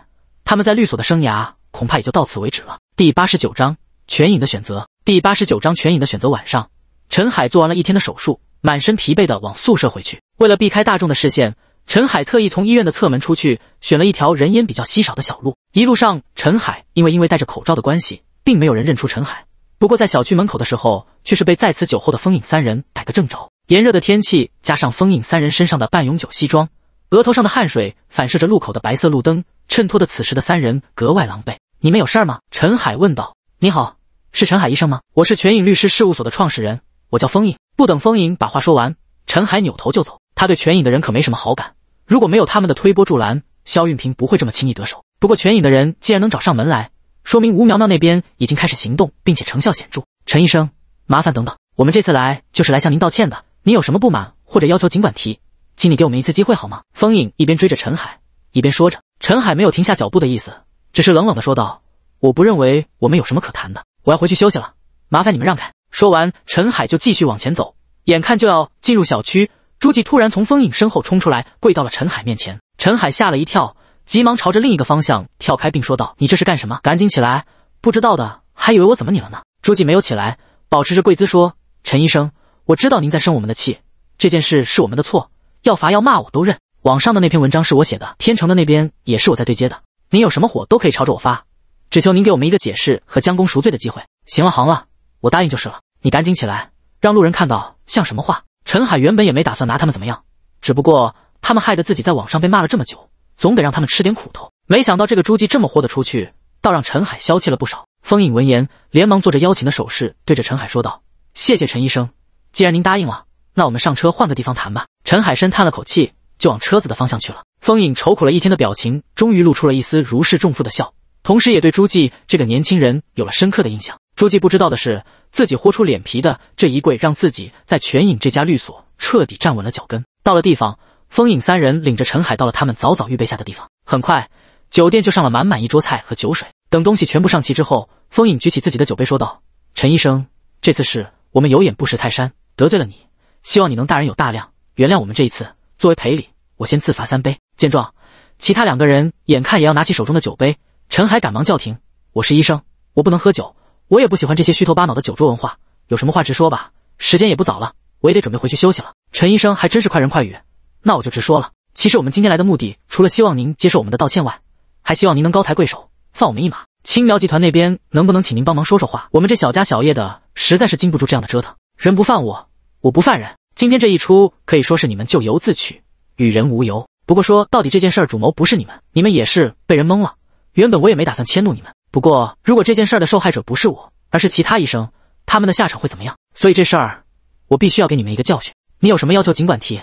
他们在律所的生涯恐怕也就到此为止了。第八十九章全影的选择。第八十九章全影的选择。晚上，陈海做完了一天的手术，满身疲惫的往宿舍回去，为了避开大众的视线。陈海特意从医院的侧门出去，选了一条人烟比较稀少的小路。一路上，陈海因为因为戴着口罩的关系，并没有人认出陈海。不过，在小区门口的时候，却是被在此酒后的风影三人逮个正着。炎热的天气加上风影三人身上的半永久西装，额头上的汗水反射着路口的白色路灯，衬托的此时的三人格外狼狈。你们有事儿吗？陈海问道。你好，是陈海医生吗？我是全影律师事务所的创始人，我叫风影。不等风影把话说完，陈海扭头就走。他对全影的人可没什么好感，如果没有他们的推波助澜，肖运平不会这么轻易得手。不过全影的人既然能找上门来，说明吴苗苗那边已经开始行动，并且成效显著。陈医生，麻烦等等，我们这次来就是来向您道歉的，您有什么不满或者要求尽管提，请你给我们一次机会好吗？风影一边追着陈海，一边说着。陈海没有停下脚步的意思，只是冷冷的说道：“我不认为我们有什么可谈的，我要回去休息了，麻烦你们让开。”说完，陈海就继续往前走，眼看就要进入小区。朱记突然从风影身后冲出来，跪到了陈海面前。陈海吓了一跳，急忙朝着另一个方向跳开，并说道：“你这是干什么？赶紧起来！不知道的还以为我怎么你了呢。”朱记没有起来，保持着跪姿说：“陈医生，我知道您在生我们的气，这件事是我们的错，要罚要骂我都认。网上的那篇文章是我写的，天成的那边也是我在对接的。您有什么火都可以朝着我发，只求您给我们一个解释和将功赎罪的机会。”行了，行了，我答应就是了。你赶紧起来，让路人看到像什么话？陈海原本也没打算拿他们怎么样，只不过他们害得自己在网上被骂了这么久，总得让他们吃点苦头。没想到这个朱记这么豁得出去，倒让陈海消气了不少。风影闻言，连忙做着邀请的手势，对着陈海说道：“谢谢陈医生，既然您答应了，那我们上车换个地方谈吧。”陈海深叹了口气，就往车子的方向去了。风影愁苦了一天的表情，终于露出了一丝如释重负的笑，同时也对朱记这个年轻人有了深刻的印象。朱记不知道的是，自己豁出脸皮的这一跪，让自己在全影这家律所彻底站稳了脚跟。到了地方，风影三人领着陈海到了他们早早预备下的地方。很快，酒店就上了满满一桌菜和酒水。等东西全部上齐之后，风影举起自己的酒杯说道：“陈医生，这次是我们有眼不识泰山，得罪了你，希望你能大人有大量，原谅我们这一次。作为赔礼，我先自罚三杯。”见状，其他两个人眼看也要拿起手中的酒杯，陈海赶忙叫停：“我是医生，我不能喝酒。”我也不喜欢这些虚头巴脑的酒桌文化，有什么话直说吧。时间也不早了，我也得准备回去休息了。陈医生还真是快人快语，那我就直说了。其实我们今天来的目的，除了希望您接受我们的道歉外，还希望您能高抬贵手，放我们一马。青苗集团那边能不能请您帮忙说说话？我们这小家小业的，实在是经不住这样的折腾。人不犯我，我不犯人。今天这一出可以说是你们咎由自取，与人无尤。不过说到底，这件事主谋不是你们，你们也是被人蒙了。原本我也没打算迁怒你们。不过，如果这件事儿的受害者不是我，而是其他医生，他们的下场会怎么样？所以这事儿，我必须要给你们一个教训。你有什么要求，尽管提，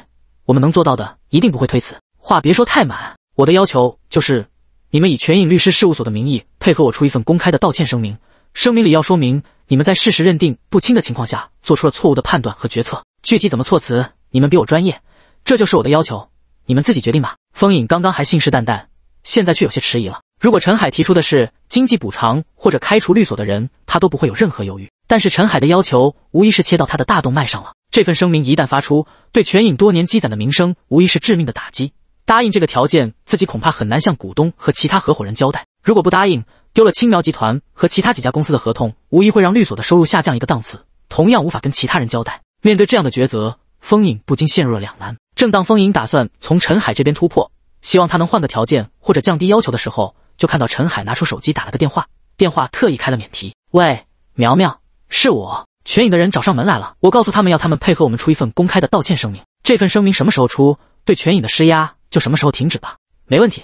我们能做到的一定不会推辞。话别说太满，我的要求就是，你们以全影律师事务所的名义配合我出一份公开的道歉声明，声明里要说明你们在事实认定不清的情况下，做出了错误的判断和决策。具体怎么措辞，你们比我专业，这就是我的要求，你们自己决定吧。风影刚刚还信誓旦旦，现在却有些迟疑了。如果陈海提出的是经济补偿或者开除律所的人，他都不会有任何犹豫。但是陈海的要求无疑是切到他的大动脉上了。这份声明一旦发出，对全影多年积攒的名声无疑是致命的打击。答应这个条件，自己恐怕很难向股东和其他合伙人交代。如果不答应，丢了青苗集团和其他几家公司的合同，无疑会让律所的收入下降一个档次，同样无法跟其他人交代。面对这样的抉择，风影不禁陷入了两难。正当风影打算从陈海这边突破，希望他能换个条件或者降低要求的时候，就看到陈海拿出手机打了个电话，电话特意开了免提。喂，苗苗，是我。泉影的人找上门来了，我告诉他们要他们配合我们出一份公开的道歉声明。这份声明什么时候出，对泉影的施压就什么时候停止吧。没问题，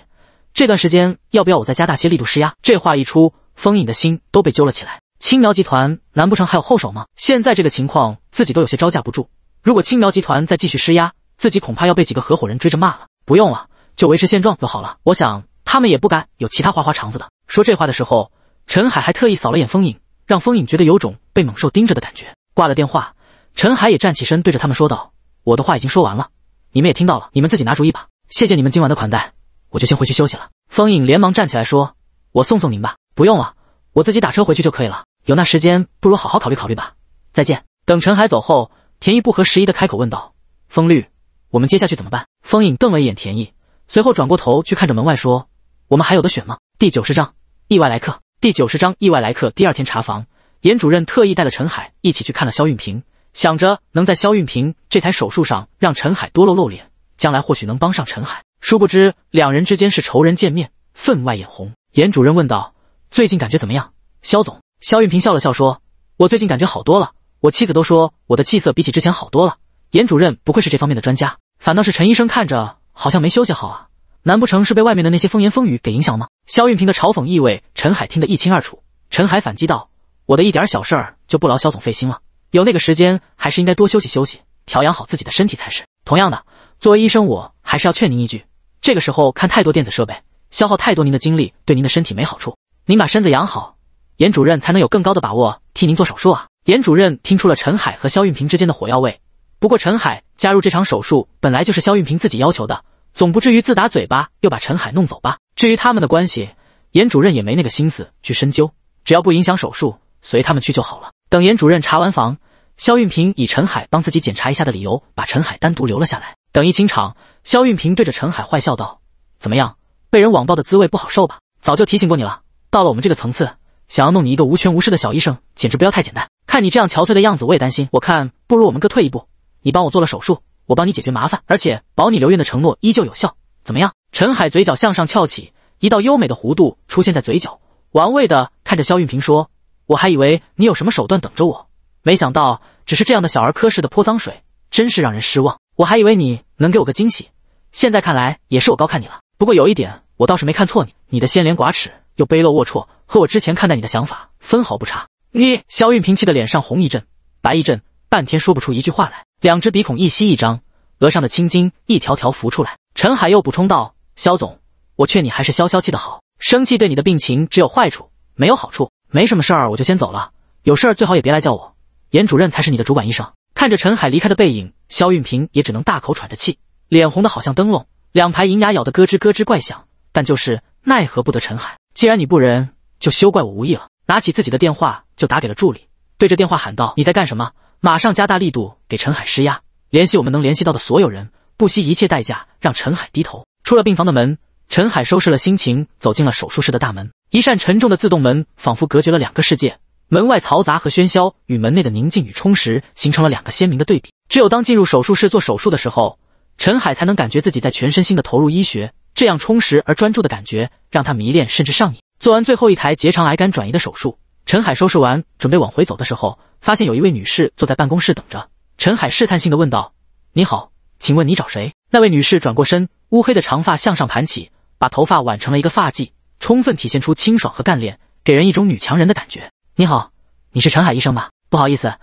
这段时间要不要我再加大些力度施压？这话一出，风影的心都被揪了起来。青苗集团难不成还有后手吗？现在这个情况，自己都有些招架不住。如果青苗集团再继续施压，自己恐怕要被几个合伙人追着骂了。不用了，就维持现状就好了。我想。他们也不敢有其他花花肠子的。说这话的时候，陈海还特意扫了眼风影，让风影觉得有种被猛兽盯着的感觉。挂了电话，陈海也站起身，对着他们说道：“我的话已经说完了，你们也听到了，你们自己拿主意吧。谢谢你们今晚的款待，我就先回去休息了。”风影连忙站起来说：“我送送您吧。”“不用了，我自己打车回去就可以了。有那时间，不如好好考虑考虑吧。”“再见。”等陈海走后，田毅不合时宜的开口问道：“风绿，我们接下去怎么办？”风影瞪了一眼田毅，随后转过头去看着门外说。我们还有的选吗？第九十章意外来客。第九十章意外来客。第二天查房，严主任特意带了陈海一起去看了肖运平，想着能在肖运平这台手术上让陈海多露露脸，将来或许能帮上陈海。殊不知两人之间是仇人见面，分外眼红。严主任问道：“最近感觉怎么样，肖总？”肖运平笑了笑说：“我最近感觉好多了，我妻子都说我的气色比起之前好多了。”严主任不愧是这方面的专家，反倒是陈医生看着好像没休息好啊。难不成是被外面的那些风言风语给影响了吗？肖运平的嘲讽意味，陈海听得一清二楚。陈海反击道：“我的一点小事儿就不劳肖总费心了，有那个时间还是应该多休息休息，调养好自己的身体才是。同样的，作为医生，我还是要劝您一句，这个时候看太多电子设备，消耗太多您的精力，对您的身体没好处。您把身子养好，严主任才能有更高的把握替您做手术啊。”严主任听出了陈海和肖运平之间的火药味，不过陈海加入这场手术本来就是肖运平自己要求的。总不至于自打嘴巴又把陈海弄走吧？至于他们的关系，严主任也没那个心思去深究，只要不影响手术，随他们去就好了。等严主任查完房，肖运平以陈海帮自己检查一下的理由，把陈海单独留了下来。等一清场，肖运平对着陈海坏笑道：“怎么样，被人网暴的滋味不好受吧？早就提醒过你了，到了我们这个层次，想要弄你一个无权无势的小医生，简直不要太简单。看你这样憔悴的样子，我也担心。我看不如我们各退一步，你帮我做了手术。”我帮你解决麻烦，而且保你留院的承诺依旧有效，怎么样？陈海嘴角向上翘起，一道优美的弧度出现在嘴角，玩味的看着肖运平说：“我还以为你有什么手段等着我，没想到只是这样的小儿科式的泼脏水，真是让人失望。我还以为你能给我个惊喜，现在看来也是我高看你了。不过有一点，我倒是没看错你，你的鲜廉寡耻又卑陋龌龊，和我之前看待你的想法分毫不差。”你肖运平气得脸上红一阵白一阵，半天说不出一句话来。两只鼻孔一吸一张，额上的青筋一条条浮出来。陈海又补充道：“肖总，我劝你还是消消气的好，生气对你的病情只有坏处没有好处。没什么事儿，我就先走了。有事儿最好也别来叫我，严主任才是你的主管医生。”看着陈海离开的背影，肖运平也只能大口喘着气，脸红得好像灯笼，两排银牙咬得咯吱咯吱怪响，但就是奈何不得陈海。既然你不仁，就休怪我无意了。拿起自己的电话就打给了助理，对着电话喊道：“你在干什么？”马上加大力度给陈海施压，联系我们能联系到的所有人，不惜一切代价让陈海低头。出了病房的门，陈海收拾了心情，走进了手术室的大门。一扇沉重的自动门仿佛隔绝了两个世界，门外嘈杂和喧嚣与门内的宁静与充实形成了两个鲜明的对比。只有当进入手术室做手术的时候，陈海才能感觉自己在全身心的投入医学，这样充实而专注的感觉让他迷恋甚至上瘾。做完最后一台结肠癌肝转移的手术。陈海收拾完，准备往回走的时候，发现有一位女士坐在办公室等着。陈海试探性地问道：“你好，请问你找谁？”那位女士转过身，乌黑的长发向上盘起，把头发挽成了一个发髻，充分体现出清爽和干练，给人一种女强人的感觉。“你好，你是陈海医生吧？不好意思，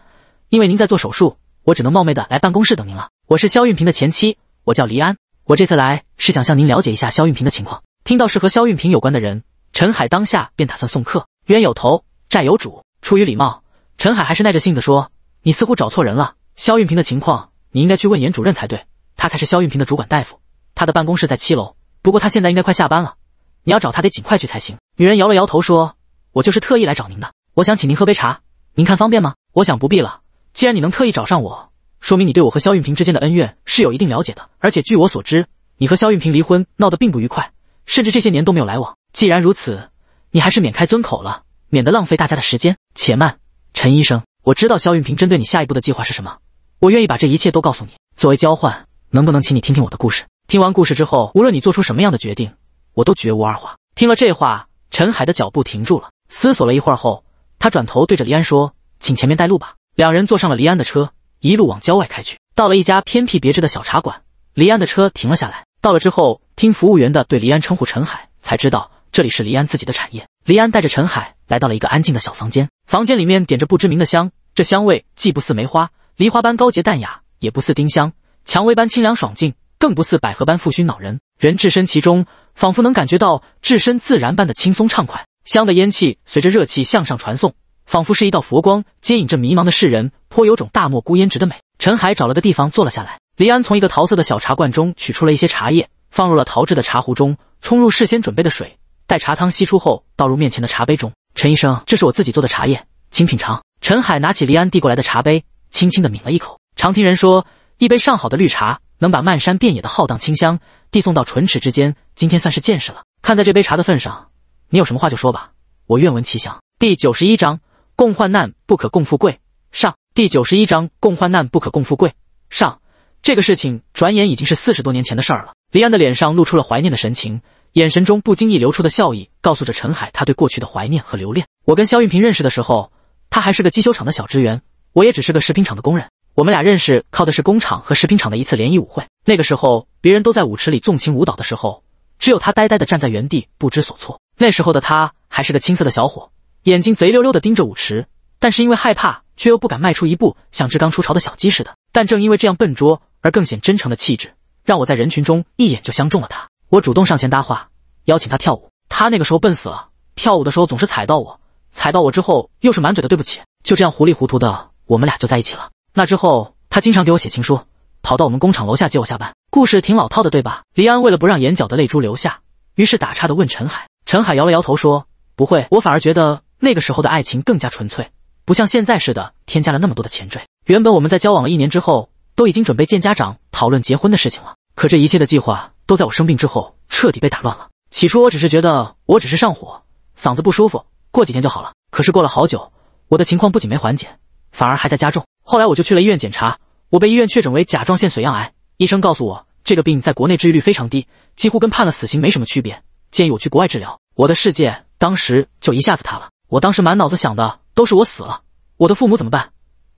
因为您在做手术，我只能冒昧的来办公室等您了。”“我是肖运平的前妻，我叫黎安，我这次来是想向您了解一下肖运平的情况。”听到是和肖运平有关的人，陈海当下便打算送客，冤有头。债有主，出于礼貌，陈海还是耐着性子说：“你似乎找错人了。肖运平的情况，你应该去问严主任才对，他才是肖运平的主管大夫。他的办公室在七楼，不过他现在应该快下班了，你要找他得尽快去才行。”女人摇了摇头说：“我就是特意来找您的，我想请您喝杯茶，您看方便吗？”“我想不必了，既然你能特意找上我，说明你对我和肖运平之间的恩怨是有一定了解的。而且据我所知，你和肖运平离婚闹得并不愉快，甚至这些年都没有来往。既然如此，你还是免开尊口了。”免得浪费大家的时间。且慢，陈医生，我知道肖云平针对你下一步的计划是什么，我愿意把这一切都告诉你。作为交换，能不能请你听听我的故事？听完故事之后，无论你做出什么样的决定，我都绝无二话。听了这话，陈海的脚步停住了，思索了一会儿后，他转头对着黎安说：“请前面带路吧。”两人坐上了黎安的车，一路往郊外开去。到了一家偏僻别致的小茶馆，黎安的车停了下来。到了之后，听服务员的对黎安称呼陈海，才知道这里是黎安自己的产业。黎安带着陈海来到了一个安静的小房间，房间里面点着不知名的香，这香味既不似梅花、梨花般高洁淡雅，也不似丁香、蔷薇般清凉爽净，更不似百合般馥熏恼人。人置身其中，仿佛能感觉到置身自然般的轻松畅快。香的烟气随着热气向上传送，仿佛是一道佛光，接引着迷茫的世人，颇有种大漠孤烟直的美。陈海找了个地方坐了下来，黎安从一个桃色的小茶罐中取出了一些茶叶，放入了陶制的茶壶中，冲入事先准备的水。待茶汤吸出后，倒入面前的茶杯中。陈医生，这是我自己做的茶叶，请品尝。陈海拿起黎安递过来的茶杯，轻轻地抿了一口。常听人说，一杯上好的绿茶能把漫山遍野的浩荡清香递送到唇齿之间。今天算是见识了。看在这杯茶的份上，你有什么话就说吧，我愿闻其详。第九十一章共患难不可共富贵上。第九十一章共患难不可共富贵上。这个事情转眼已经是四十多年前的事儿了。黎安的脸上露出了怀念的神情。眼神中不经意流出的笑意，告诉着陈海他对过去的怀念和留恋。我跟肖运平认识的时候，他还是个机修厂的小职员，我也只是个食品厂的工人。我们俩认识靠的是工厂和食品厂的一次联谊舞会。那个时候，别人都在舞池里纵情舞蹈的时候，只有他呆呆地站在原地，不知所措。那时候的他还是个青涩的小伙，眼睛贼溜溜地盯着舞池，但是因为害怕，却又不敢迈出一步，像只刚出巢的小鸡似的。但正因为这样笨拙而更显真诚的气质，让我在人群中一眼就相中了他。我主动上前搭话，邀请他跳舞。他那个时候笨死了，跳舞的时候总是踩到我，踩到我之后又是满嘴的对不起。就这样糊里糊涂的，我们俩就在一起了。那之后，他经常给我写情书，跑到我们工厂楼下接我下班。故事挺老套的，对吧？黎安为了不让眼角的泪珠流下，于是打岔的问陈海。陈海摇了摇头说：“不会，我反而觉得那个时候的爱情更加纯粹，不像现在似的添加了那么多的前缀。原本我们在交往了一年之后，都已经准备见家长讨论结婚的事情了，可这一切的计划。”都在我生病之后彻底被打乱了。起初我只是觉得我只是上火，嗓子不舒服，过几天就好了。可是过了好久，我的情况不仅没缓解，反而还在加重。后来我就去了医院检查，我被医院确诊为甲状腺髓样癌。医生告诉我，这个病在国内治愈率非常低，几乎跟判了死刑没什么区别，建议我去国外治疗。我的世界当时就一下子塌了。我当时满脑子想的都是我死了，我的父母怎么办？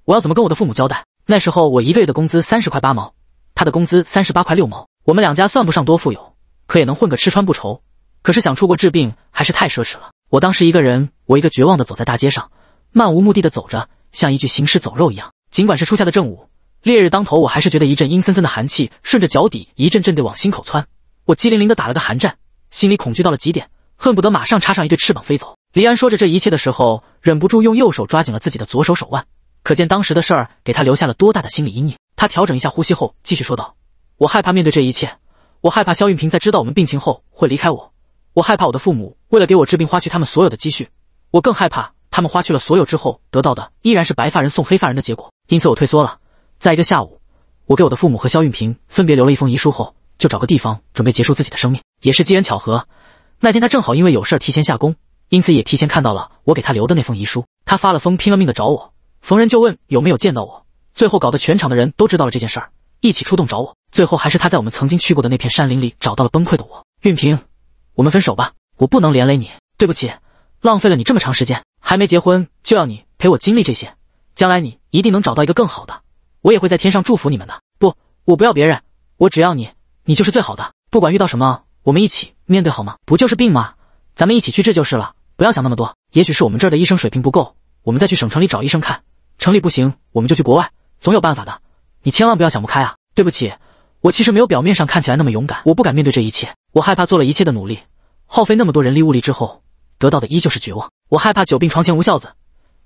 我要怎么跟我的父母交代？那时候我一个月的工资三十块八毛，他的工资三十八块六毛。我们两家算不上多富有，可也能混个吃穿不愁。可是想出国治病还是太奢侈了。我当时一个人，我一个绝望的走在大街上，漫无目的的走着，像一具行尸走肉一样。尽管是初夏的正午，烈日当头，我还是觉得一阵阴森森的寒气顺着脚底一阵阵地往心口窜。我机灵灵的打了个寒战，心里恐惧到了极点，恨不得马上插上一对翅膀飞走。黎安说着这一切的时候，忍不住用右手抓紧了自己的左手手腕，可见当时的事儿给他留下了多大的心理阴影。他调整一下呼吸后，继续说道。我害怕面对这一切，我害怕肖运平在知道我们病情后会离开我，我害怕我的父母为了给我治病花去他们所有的积蓄，我更害怕他们花去了所有之后得到的依然是白发人送黑发人的结果。因此我退缩了。在一个下午，我给我的父母和肖运平分别留了一封遗书后，就找个地方准备结束自己的生命。也是机缘巧合，那天他正好因为有事提前下工，因此也提前看到了我给他留的那封遗书。他发了疯，拼了命的找我，逢人就问有没有见到我，最后搞得全场的人都知道了这件事儿，一起出动找我。最后还是他在我们曾经去过的那片山林里找到了崩溃的我，运平，我们分手吧，我不能连累你。对不起，浪费了你这么长时间，还没结婚就要你陪我经历这些，将来你一定能找到一个更好的，我也会在天上祝福你们的。不，我不要别人，我只要你，你就是最好的。不管遇到什么，我们一起面对，好吗？不就是病吗？咱们一起去治就是了，不要想那么多。也许是我们这儿的医生水平不够，我们再去省城里找医生看，城里不行，我们就去国外，总有办法的。你千万不要想不开啊！对不起。我其实没有表面上看起来那么勇敢，我不敢面对这一切，我害怕做了一切的努力，耗费那么多人力物力之后，得到的依旧是绝望。我害怕久病床前无孝子，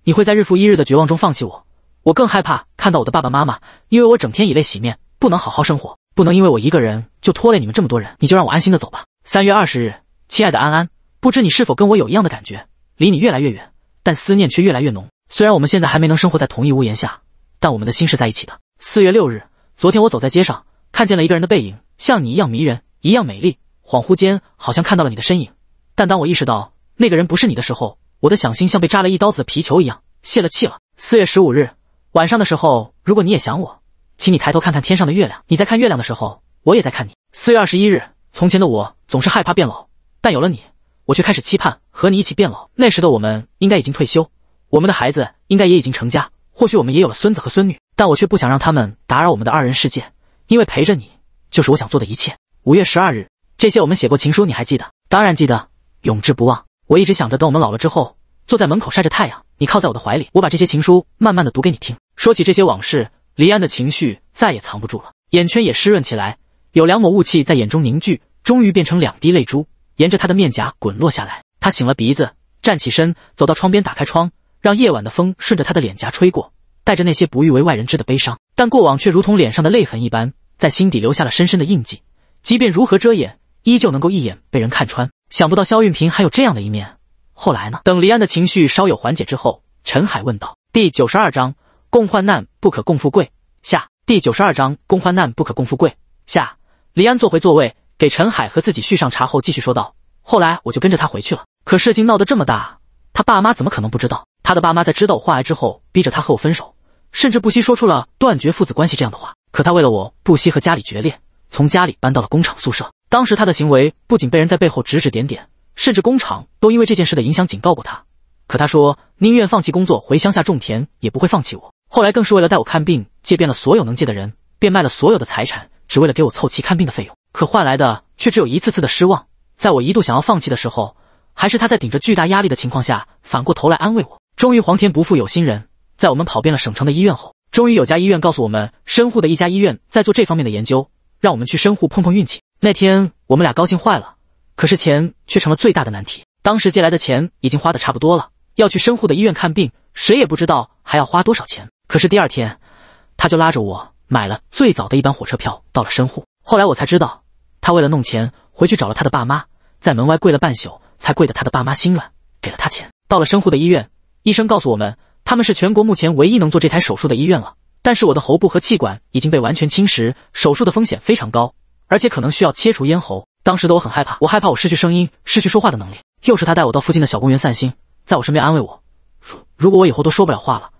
你会在日复一日的绝望中放弃我。我更害怕看到我的爸爸妈妈，因为我整天以泪洗面，不能好好生活，不能因为我一个人就拖累你们这么多人。你就让我安心的走吧。三月二十日，亲爱的安安，不知你是否跟我有一样的感觉，离你越来越远，但思念却越来越浓。虽然我们现在还没能生活在同一屋檐下，但我们的心是在一起的。四月六日，昨天我走在街上。看见了一个人的背影，像你一样迷人，一样美丽。恍惚间，好像看到了你的身影，但当我意识到那个人不是你的时候，我的小心像被扎了一刀子的皮球一样泄了气了。四月十五日晚上的时候，如果你也想我，请你抬头看看天上的月亮。你在看月亮的时候，我也在看你。四月二十一日，从前的我总是害怕变老，但有了你，我却开始期盼和你一起变老。那时的我们应该已经退休，我们的孩子应该也已经成家，或许我们也有了孙子和孙女，但我却不想让他们打扰我们的二人世界。因为陪着你，就是我想做的一切。五月十二日，这些我们写过情书，你还记得？当然记得，永志不忘。我一直想着，等我们老了之后，坐在门口晒着太阳，你靠在我的怀里，我把这些情书慢慢的读给你听。说起这些往事，黎安的情绪再也藏不住了，眼圈也湿润起来，有两抹雾气在眼中凝聚，终于变成两滴泪珠，沿着他的面颊滚落下来。他醒了鼻子，站起身，走到窗边，打开窗，让夜晚的风顺着他的脸颊吹过，带着那些不欲为外人知的悲伤。但过往却如同脸上的泪痕一般，在心底留下了深深的印记，即便如何遮掩，依旧能够一眼被人看穿。想不到肖运平还有这样的一面。后来呢？等黎安的情绪稍有缓解之后，陈海问道。第九十二章共患难不可共富贵下。第九十二章共患难不可共富贵下。黎安坐回座位，给陈海和自己续上茶后，继续说道：“后来我就跟着他回去了。可事情闹得这么大，他爸妈怎么可能不知道？他的爸妈在知道我患癌之后，逼着他和我分手。”甚至不惜说出了断绝父子关系这样的话。可他为了我，不惜和家里决裂，从家里搬到了工厂宿舍。当时他的行为不仅被人在背后指指点点，甚至工厂都因为这件事的影响警告过他。可他说宁愿放弃工作回乡下种田，也不会放弃我。后来更是为了带我看病，借遍了所有能借的人，变卖了所有的财产，只为了给我凑齐看病的费用。可换来的却只有一次次的失望。在我一度想要放弃的时候，还是他在顶着巨大压力的情况下，反过头来安慰我。终于，皇天不负有心人。在我们跑遍了省城的医院后，终于有家医院告诉我们，深户的一家医院在做这方面的研究，让我们去深户碰碰运气。那天我们俩高兴坏了，可是钱却成了最大的难题。当时借来的钱已经花的差不多了，要去深户的医院看病，谁也不知道还要花多少钱。可是第二天，他就拉着我买了最早的一班火车票到了深户。后来我才知道，他为了弄钱回去，找了他的爸妈，在门外跪了半宿，才跪得他的爸妈心软，给了他钱。到了深户的医院，医生告诉我们。他们是全国目前唯一能做这台手术的医院了，但是我的喉部和气管已经被完全侵蚀，手术的风险非常高，而且可能需要切除咽喉。当时的我很害怕，我害怕我失去声音，失去说话的能力。又是他带我到附近的小公园散心，在我身边安慰我。如如果我以后都说不了话了，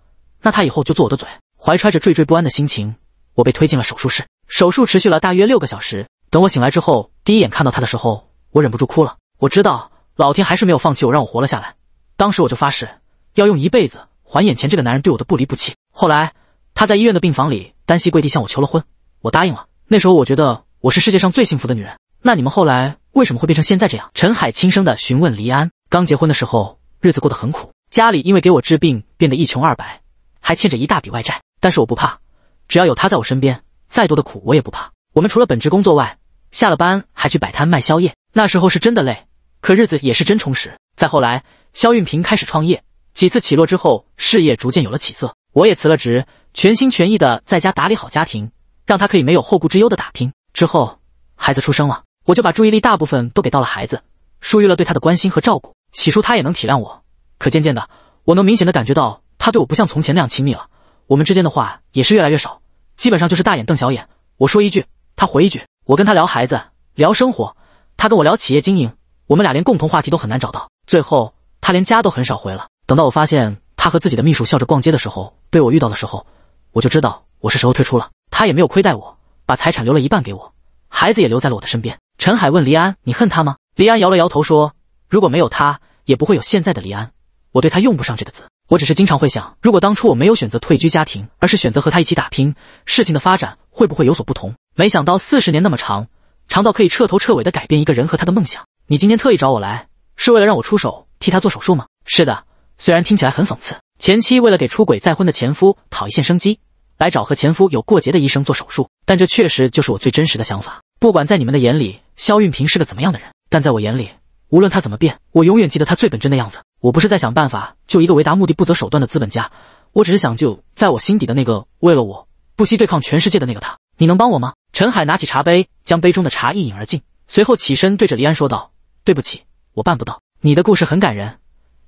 那他以后就做我的嘴。怀揣着惴惴不安的心情，我被推进了手术室。手术持续了大约六个小时。等我醒来之后，第一眼看到他的时候，我忍不住哭了。我知道老天还是没有放弃我，让我活了下来。当时我就发誓要用一辈子。还眼前这个男人对我的不离不弃。后来，他在医院的病房里单膝跪地向我求了婚，我答应了。那时候，我觉得我是世界上最幸福的女人。那你们后来为什么会变成现在这样？陈海轻声的询问黎安。刚结婚的时候，日子过得很苦，家里因为给我治病变得一穷二白，还欠着一大笔外债。但是我不怕，只要有他在我身边，再多的苦我也不怕。我们除了本职工作外，下了班还去摆摊卖宵夜。那时候是真的累，可日子也是真充实。再后来，肖运平开始创业。几次起落之后，事业逐渐有了起色，我也辞了职，全心全意的在家打理好家庭，让他可以没有后顾之忧的打拼。之后，孩子出生了，我就把注意力大部分都给到了孩子，疏于了对他的关心和照顾。起初他也能体谅我，可渐渐的，我能明显的感觉到他对我不像从前那样亲密了。我们之间的话也是越来越少，基本上就是大眼瞪小眼。我说一句，他回一句。我跟他聊孩子，聊生活，他跟我聊企业经营，我们俩连共同话题都很难找到。最后，他连家都很少回了。等到我发现他和自己的秘书笑着逛街的时候，被我遇到的时候，我就知道我是时候退出了。他也没有亏待我，把财产留了一半给我，孩子也留在了我的身边。陈海问黎安：“你恨他吗？”黎安摇了摇头说：“如果没有他，也不会有现在的黎安。我对他用不上这个字，我只是经常会想，如果当初我没有选择退居家庭，而是选择和他一起打拼，事情的发展会不会有所不同？没想到四十年那么长，长到可以彻头彻尾的改变一个人和他的梦想。你今天特意找我来，是为了让我出手替他做手术吗？是的。”虽然听起来很讽刺，前妻为了给出轨再婚的前夫讨一线生机，来找和前夫有过节的医生做手术，但这确实就是我最真实的想法。不管在你们的眼里，肖运平是个怎么样的人，但在我眼里，无论他怎么变，我永远记得他最本真的样子。我不是在想办法救一个为达目的不择手段的资本家，我只是想救在我心底的那个为了我不惜对抗全世界的那个他。你能帮我吗？陈海拿起茶杯，将杯中的茶一饮而尽，随后起身对着黎安说道：“对不起，我办不到。”你的故事很感人。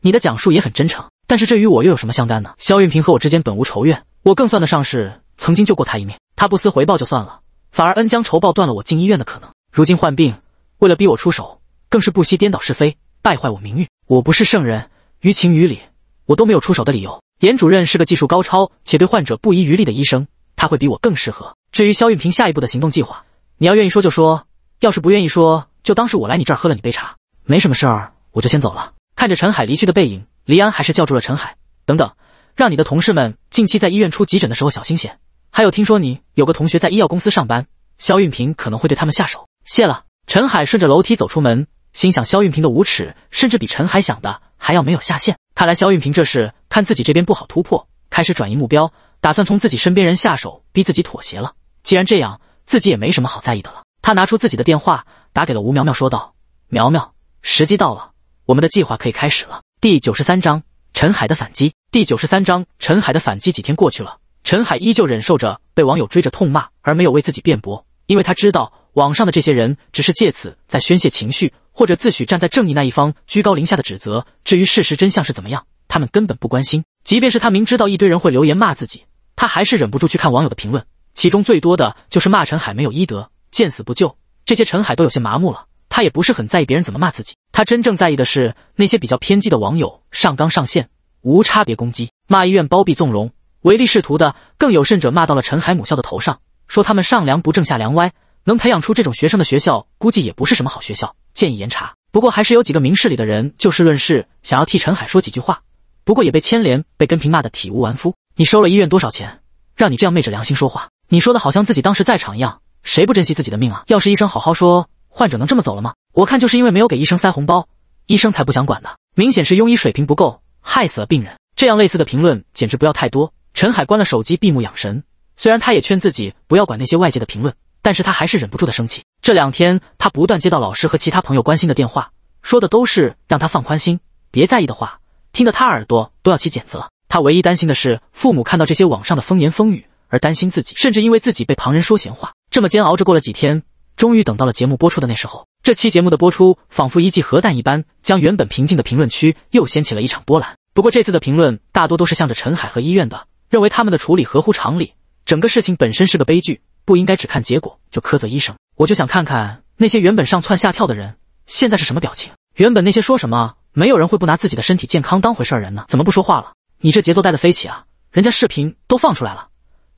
你的讲述也很真诚，但是这与我又有什么相干呢？肖运平和我之间本无仇怨，我更算得上是曾经救过他一命。他不思回报就算了，反而恩将仇报，断了我进医院的可能。如今患病，为了逼我出手，更是不惜颠倒是非，败坏我名誉。我不是圣人，于情于理，我都没有出手的理由。严主任是个技术高超且对患者不遗余力的医生，他会比我更适合。至于肖运平下一步的行动计划，你要愿意说就说，要是不愿意说，就当是我来你这儿喝了你杯茶，没什么事儿，我就先走了。看着陈海离去的背影，黎安还是叫住了陈海：“等等，让你的同事们近期在医院出急诊的时候小心些。还有，听说你有个同学在医药公司上班，肖运平可能会对他们下手。谢了。”陈海顺着楼梯走出门，心想：肖运平的无耻，甚至比陈海想的还要没有下限。看来肖运平这事看自己这边不好突破，开始转移目标，打算从自己身边人下手，逼自己妥协了。既然这样，自己也没什么好在意的了。他拿出自己的电话，打给了吴苗苗，说道：“苗苗，时机到了。”我们的计划可以开始了。第九十三章陈海的反击。第九十三章陈海的反击。几天过去了，陈海依旧忍受着被网友追着痛骂，而没有为自己辩驳，因为他知道网上的这些人只是借此在宣泄情绪，或者自诩站在正义那一方，居高临下的指责。至于事实真相是怎么样，他们根本不关心。即便是他明知道一堆人会留言骂自己，他还是忍不住去看网友的评论，其中最多的就是骂陈海没有医德，见死不救。这些陈海都有些麻木了。他也不是很在意别人怎么骂自己，他真正在意的是那些比较偏激的网友上纲上线、无差别攻击，骂医院包庇纵容、唯利是图的，更有甚者骂到了陈海母校的头上，说他们上梁不正下梁歪，能培养出这种学生的学校估计也不是什么好学校，建议严查。不过还是有几个明事理的人就事论事，想要替陈海说几句话，不过也被牵连，被跟平骂得体无完肤。你收了医院多少钱，让你这样昧着良心说话？你说的好像自己当时在场一样，谁不珍惜自己的命啊？要是医生好好说。患者能这么走了吗？我看就是因为没有给医生塞红包，医生才不想管的。明显是庸医水平不够，害死了病人。这样类似的评论简直不要太多。陈海关了手机，闭目养神。虽然他也劝自己不要管那些外界的评论，但是他还是忍不住的生气。这两天他不断接到老师和其他朋友关心的电话，说的都是让他放宽心，别在意的话，听得他耳朵都要起茧子了。他唯一担心的是父母看到这些网上的风言风语而担心自己，甚至因为自己被旁人说闲话，这么煎熬着过了几天。终于等到了节目播出的那时候，这期节目的播出仿佛一记核弹一般，将原本平静的评论区又掀起了一场波澜。不过这次的评论大多都是向着陈海和医院的，认为他们的处理合乎常理。整个事情本身是个悲剧，不应该只看结果就苛责医生。我就想看看那些原本上窜下跳的人现在是什么表情。原本那些说什么没有人会不拿自己的身体健康当回事儿人呢，怎么不说话了？你这节奏带的飞起啊！人家视频都放出来了，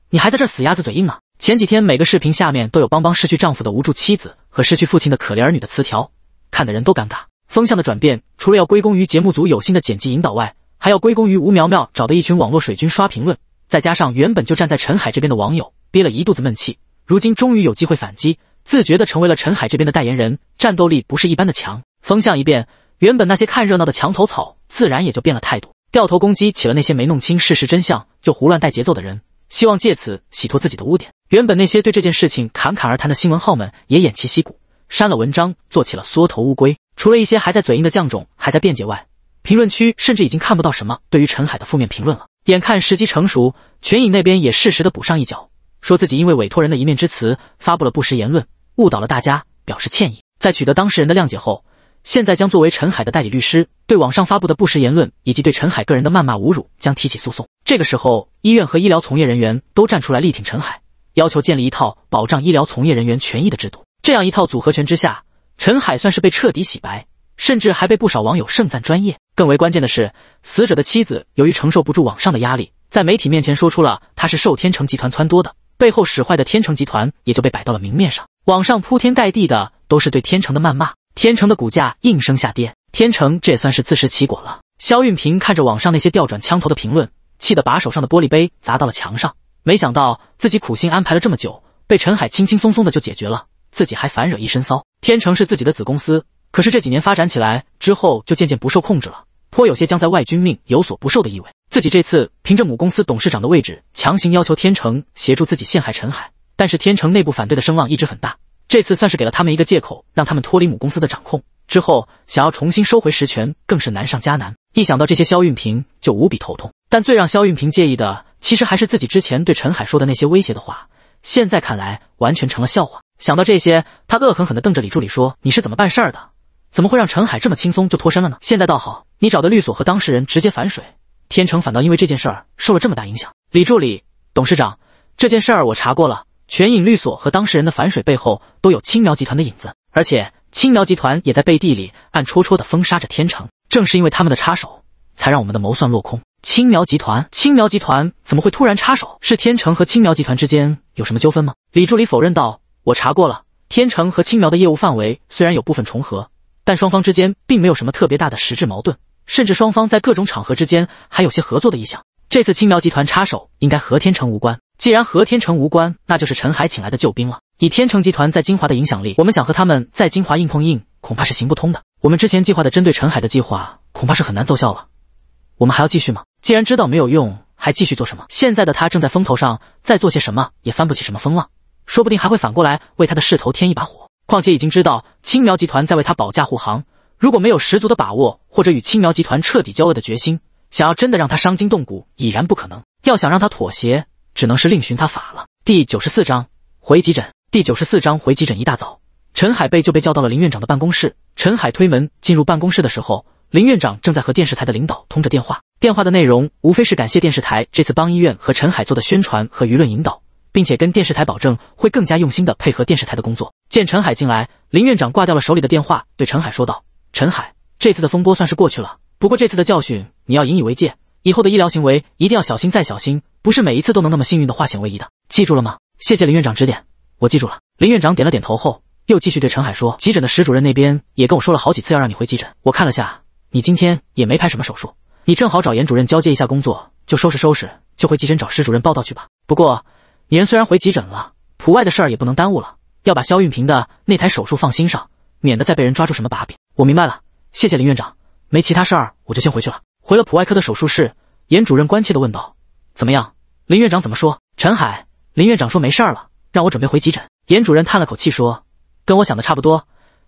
你还在这死鸭子嘴硬呢？前几天每个视频下面都有邦邦失去丈夫的无助妻子和失去父亲的可怜儿女的词条，看的人都尴尬。风向的转变除了要归功于节目组有心的剪辑引导外，还要归功于吴苗苗找的一群网络水军刷评论，再加上原本就站在陈海这边的网友憋了一肚子闷气，如今终于有机会反击，自觉的成为了陈海这边的代言人，战斗力不是一般的强。风向一变，原本那些看热闹的墙头草自然也就变了态度，掉头攻击起了那些没弄清事实真相就胡乱带节奏的人。希望借此洗脱自己的污点。原本那些对这件事情侃侃而谈的新闻号们也偃旗息鼓，删了文章，做起了缩头乌龟。除了一些还在嘴硬的犟种还在辩解外，评论区甚至已经看不到什么对于陈海的负面评论了。眼看时机成熟，全影那边也适时的补上一脚，说自己因为委托人的一面之词发布了不实言论，误导了大家，表示歉意。在取得当事人的谅解后。现在将作为陈海的代理律师，对网上发布的不实言论以及对陈海个人的谩骂侮辱将提起诉讼。这个时候，医院和医疗从业人员都站出来力挺陈海，要求建立一套保障医疗从业人员权益的制度。这样一套组合拳之下，陈海算是被彻底洗白，甚至还被不少网友盛赞专业。更为关键的是，死者的妻子由于承受不住网上的压力，在媒体面前说出了他是受天成集团撺掇的，背后使坏的天成集团也就被摆到了明面上。网上铺天盖地的都是对天成的谩骂。天成的股价应声下跌，天成这也算是自食其果了。肖运平看着网上那些调转枪头的评论，气得把手上的玻璃杯砸到了墙上。没想到自己苦心安排了这么久，被陈海轻轻松松的就解决了，自己还反惹一身骚。天成是自己的子公司，可是这几年发展起来之后就渐渐不受控制了，颇有些将在外军命有所不受的意味。自己这次凭着母公司董事长的位置，强行要求天成协助自己陷害陈海，但是天成内部反对的声浪一直很大。这次算是给了他们一个借口，让他们脱离母公司的掌控之后，想要重新收回实权，更是难上加难。一想到这些，肖运平就无比头痛。但最让肖运平介意的，其实还是自己之前对陈海说的那些威胁的话，现在看来完全成了笑话。想到这些，他恶狠狠地瞪着李助理说：“你是怎么办事儿的？怎么会让陈海这么轻松就脱身了呢？现在倒好，你找的律所和当事人直接反水，天成反倒因为这件事儿受了这么大影响。”李助理，董事长，这件事儿我查过了。全隐律所和当事人的反水背后都有青苗集团的影子，而且青苗集团也在背地里暗戳戳的封杀着天成。正是因为他们的插手，才让我们的谋算落空。青苗集团，青苗集团怎么会突然插手？是天成和青苗集团之间有什么纠纷吗？李助理否认道：“我查过了，天成和青苗的业务范围虽然有部分重合，但双方之间并没有什么特别大的实质矛盾，甚至双方在各种场合之间还有些合作的意向。这次青苗集团插手，应该和天成无关。”既然和天成无关，那就是陈海请来的救兵了。以天成集团在金华的影响力，我们想和他们在金华硬碰硬，恐怕是行不通的。我们之前计划的针对陈海的计划，恐怕是很难奏效了。我们还要继续吗？既然知道没有用，还继续做什么？现在的他正在风头上，再做些什么也翻不起什么风浪，说不定还会反过来为他的势头添一把火。况且已经知道青苗集团在为他保驾护航，如果没有十足的把握，或者与青苗集团彻底交恶的决心，想要真的让他伤筋动骨已然不可能。要想让他妥协。只能是另寻他法了。第九十四章回急诊。第九十四章回急诊。一大早，陈海被就被叫到了林院长的办公室。陈海推门进入办公室的时候，林院长正在和电视台的领导通着电话。电话的内容无非是感谢电视台这次帮医院和陈海做的宣传和舆论引导，并且跟电视台保证会更加用心的配合电视台的工作。见陈海进来，林院长挂掉了手里的电话，对陈海说道：“陈海，这次的风波算是过去了，不过这次的教训你要引以为戒，以后的医疗行为一定要小心再小心。”不是每一次都能那么幸运的化险为夷的，记住了吗？谢谢林院长指点，我记住了。林院长点了点头后，又继续对陈海说：“急诊的石主任那边也跟我说了好几次要让你回急诊，我看了下，你今天也没排什么手术，你正好找严主任交接一下工作，就收拾收拾就回急诊找石主任报道去吧。不过你人虽然回急诊了，普外的事儿也不能耽误了，要把肖运平的那台手术放心上，免得再被人抓住什么把柄。”我明白了，谢谢林院长。没其他事儿，我就先回去了。回了普外科的手术室，严主任关切地问道。怎么样，林院长怎么说？陈海，林院长说没事儿了，让我准备回急诊。严主任叹了口气说：“跟我想的差不多。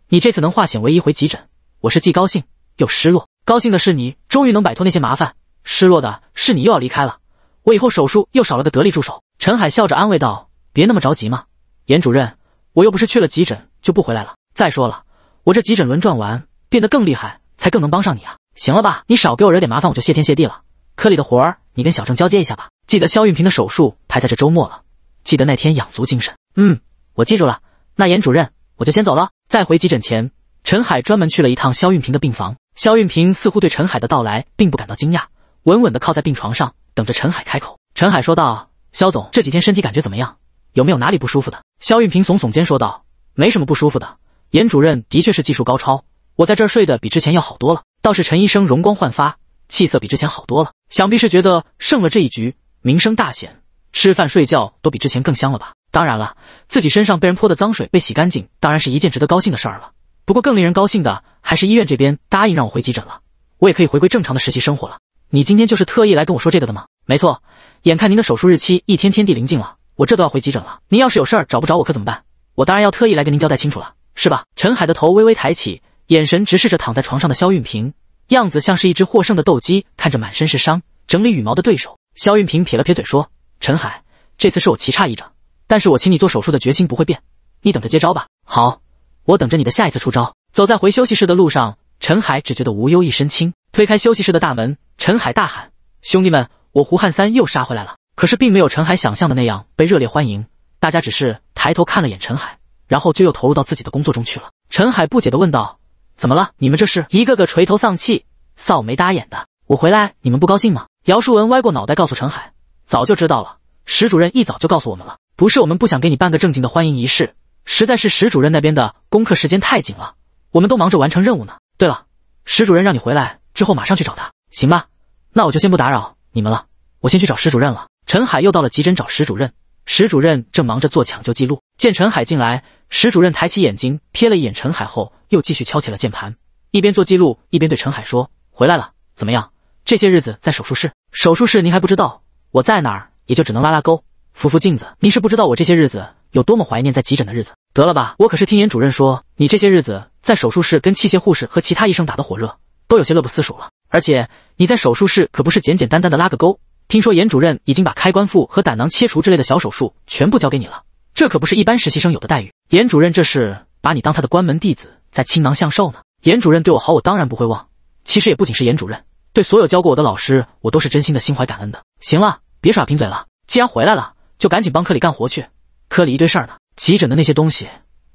你这次能化险为夷回急诊，我是既高兴又失落。高兴的是你终于能摆脱那些麻烦，失落的是你又要离开了。我以后手术又少了个得力助手。”陈海笑着安慰道：“别那么着急嘛，严主任，我又不是去了急诊就不回来了。再说了，我这急诊轮转完，变得更厉害，才更能帮上你啊。行了吧，你少给我惹点麻烦，我就谢天谢地了。科里的活儿。”你跟小郑交接一下吧，记得肖运平的手术排在这周末了，记得那天养足精神。嗯，我记住了。那严主任，我就先走了。再回急诊前，陈海专门去了一趟肖运平的病房。肖运平似乎对陈海的到来并不感到惊讶，稳稳地靠在病床上，等着陈海开口。陈海说道：“肖总，这几天身体感觉怎么样？有没有哪里不舒服的？”肖运平耸耸肩说道：“没什么不舒服的。严主任的确是技术高超，我在这儿睡得比之前要好多了。倒是陈医生容光焕发，气色比之前好多了。”想必是觉得胜了这一局，名声大显，吃饭睡觉都比之前更香了吧？当然了，自己身上被人泼的脏水被洗干净，当然是一件值得高兴的事儿了。不过更令人高兴的还是医院这边答应让我回急诊了，我也可以回归正常的实习生活了。你今天就是特意来跟我说这个的吗？没错，眼看您的手术日期一天天地临近了，我这都要回急诊了，您要是有事儿找不着我可怎么办？我当然要特意来跟您交代清楚了，是吧？陈海的头微微抬起，眼神直视着躺在床上的肖运平。样子像是一只获胜的斗鸡，看着满身是伤、整理羽毛的对手。肖云平撇了撇嘴说：“陈海，这次是我棋差一着，但是我请你做手术的决心不会变，你等着接招吧。”好，我等着你的下一次出招。走在回休息室的路上，陈海只觉得无忧一身轻。推开休息室的大门，陈海大喊：“兄弟们，我胡汉三又杀回来了！”可是，并没有陈海想象的那样被热烈欢迎，大家只是抬头看了眼陈海，然后就又投入到自己的工作中去了。陈海不解的问道。怎么了？你们这是一个个垂头丧气、扫眉搭眼的。我回来你们不高兴吗？姚淑文歪过脑袋告诉陈海，早就知道了。石主任一早就告诉我们了，不是我们不想给你办个正经的欢迎仪式，实在是石主任那边的功课时间太紧了，我们都忙着完成任务呢。对了，石主任让你回来之后马上去找他，行吧？那我就先不打扰你们了，我先去找石主任了。陈海又到了急诊找石主任，石主任正忙着做抢救记录。见陈海进来，石主任抬起眼睛瞥了一眼陈海，后又继续敲起了键盘，一边做记录，一边对陈海说：“回来了？怎么样？这些日子在手术室？手术室您还不知道我在哪儿，也就只能拉拉钩、扶扶镜子。您是不知道我这些日子有多么怀念在急诊的日子。得了吧，我可是听严主任说，你这些日子在手术室跟器械护士和其他医生打得火热，都有些乐不思蜀了。而且你在手术室可不是简简单单的拉个钩，听说严主任已经把开关腹和胆囊切除之类的小手术全部交给你了。”这可不是一般实习生有的待遇，严主任这是把你当他的关门弟子在倾囊相授呢。严主任对我好，我当然不会忘。其实也不仅是严主任对所有教过我的老师，我都是真心的心怀感恩的。行了，别耍贫嘴了，既然回来了，就赶紧帮科里干活去。科里一堆事儿呢，急诊的那些东西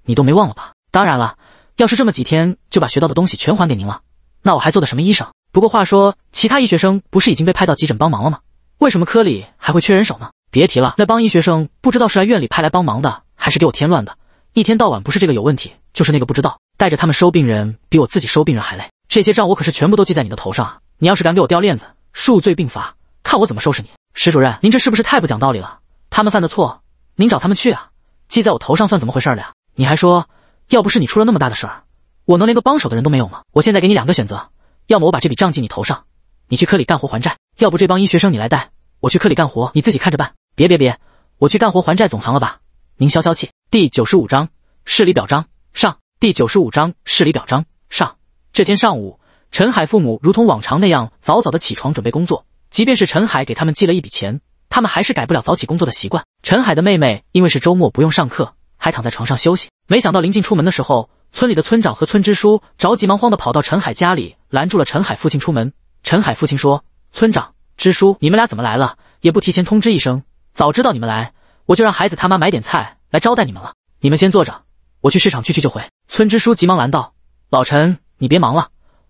你都没忘了吧？当然了，要是这么几天就把学到的东西全还给您了，那我还做的什么医生？不过话说，其他医学生不是已经被派到急诊帮忙了吗？为什么科里还会缺人手呢？别提了，那帮医学生不知道是来院里派来帮忙的，还是给我添乱的。一天到晚不是这个有问题，就是那个不知道，带着他们收病人比我自己收病人还累。这些账我可是全部都记在你的头上啊！你要是敢给我掉链子，数罪并罚，看我怎么收拾你！石主任，您这是不是太不讲道理了？他们犯的错，您找他们去啊，记在我头上算怎么回事儿呀？你还说，要不是你出了那么大的事儿，我能连个帮手的人都没有吗？我现在给你两个选择，要么我把这笔账记你头上，你去科里干活还债；要不这帮医学生你来带，我去科里干活，你自己看着办。别别别！我去干活还债，总行了吧？您消消气。第九十五章市里表彰上。第九十五章市里表彰上。这天上午，陈海父母如同往常那样早早的起床准备工作，即便是陈海给他们寄了一笔钱，他们还是改不了早起工作的习惯。陈海的妹妹因为是周末不用上课，还躺在床上休息。没想到临近出门的时候，村里的村长和村支书着急忙慌的跑到陈海家里拦住了陈海父亲出门。陈海父亲说：“村长、支书，你们俩怎么来了？也不提前通知一声。”早知道你们来，我就让孩子他妈买点菜来招待你们了。你们先坐着，我去市场，去去就回。村支书急忙拦道：“老陈，你别忙了，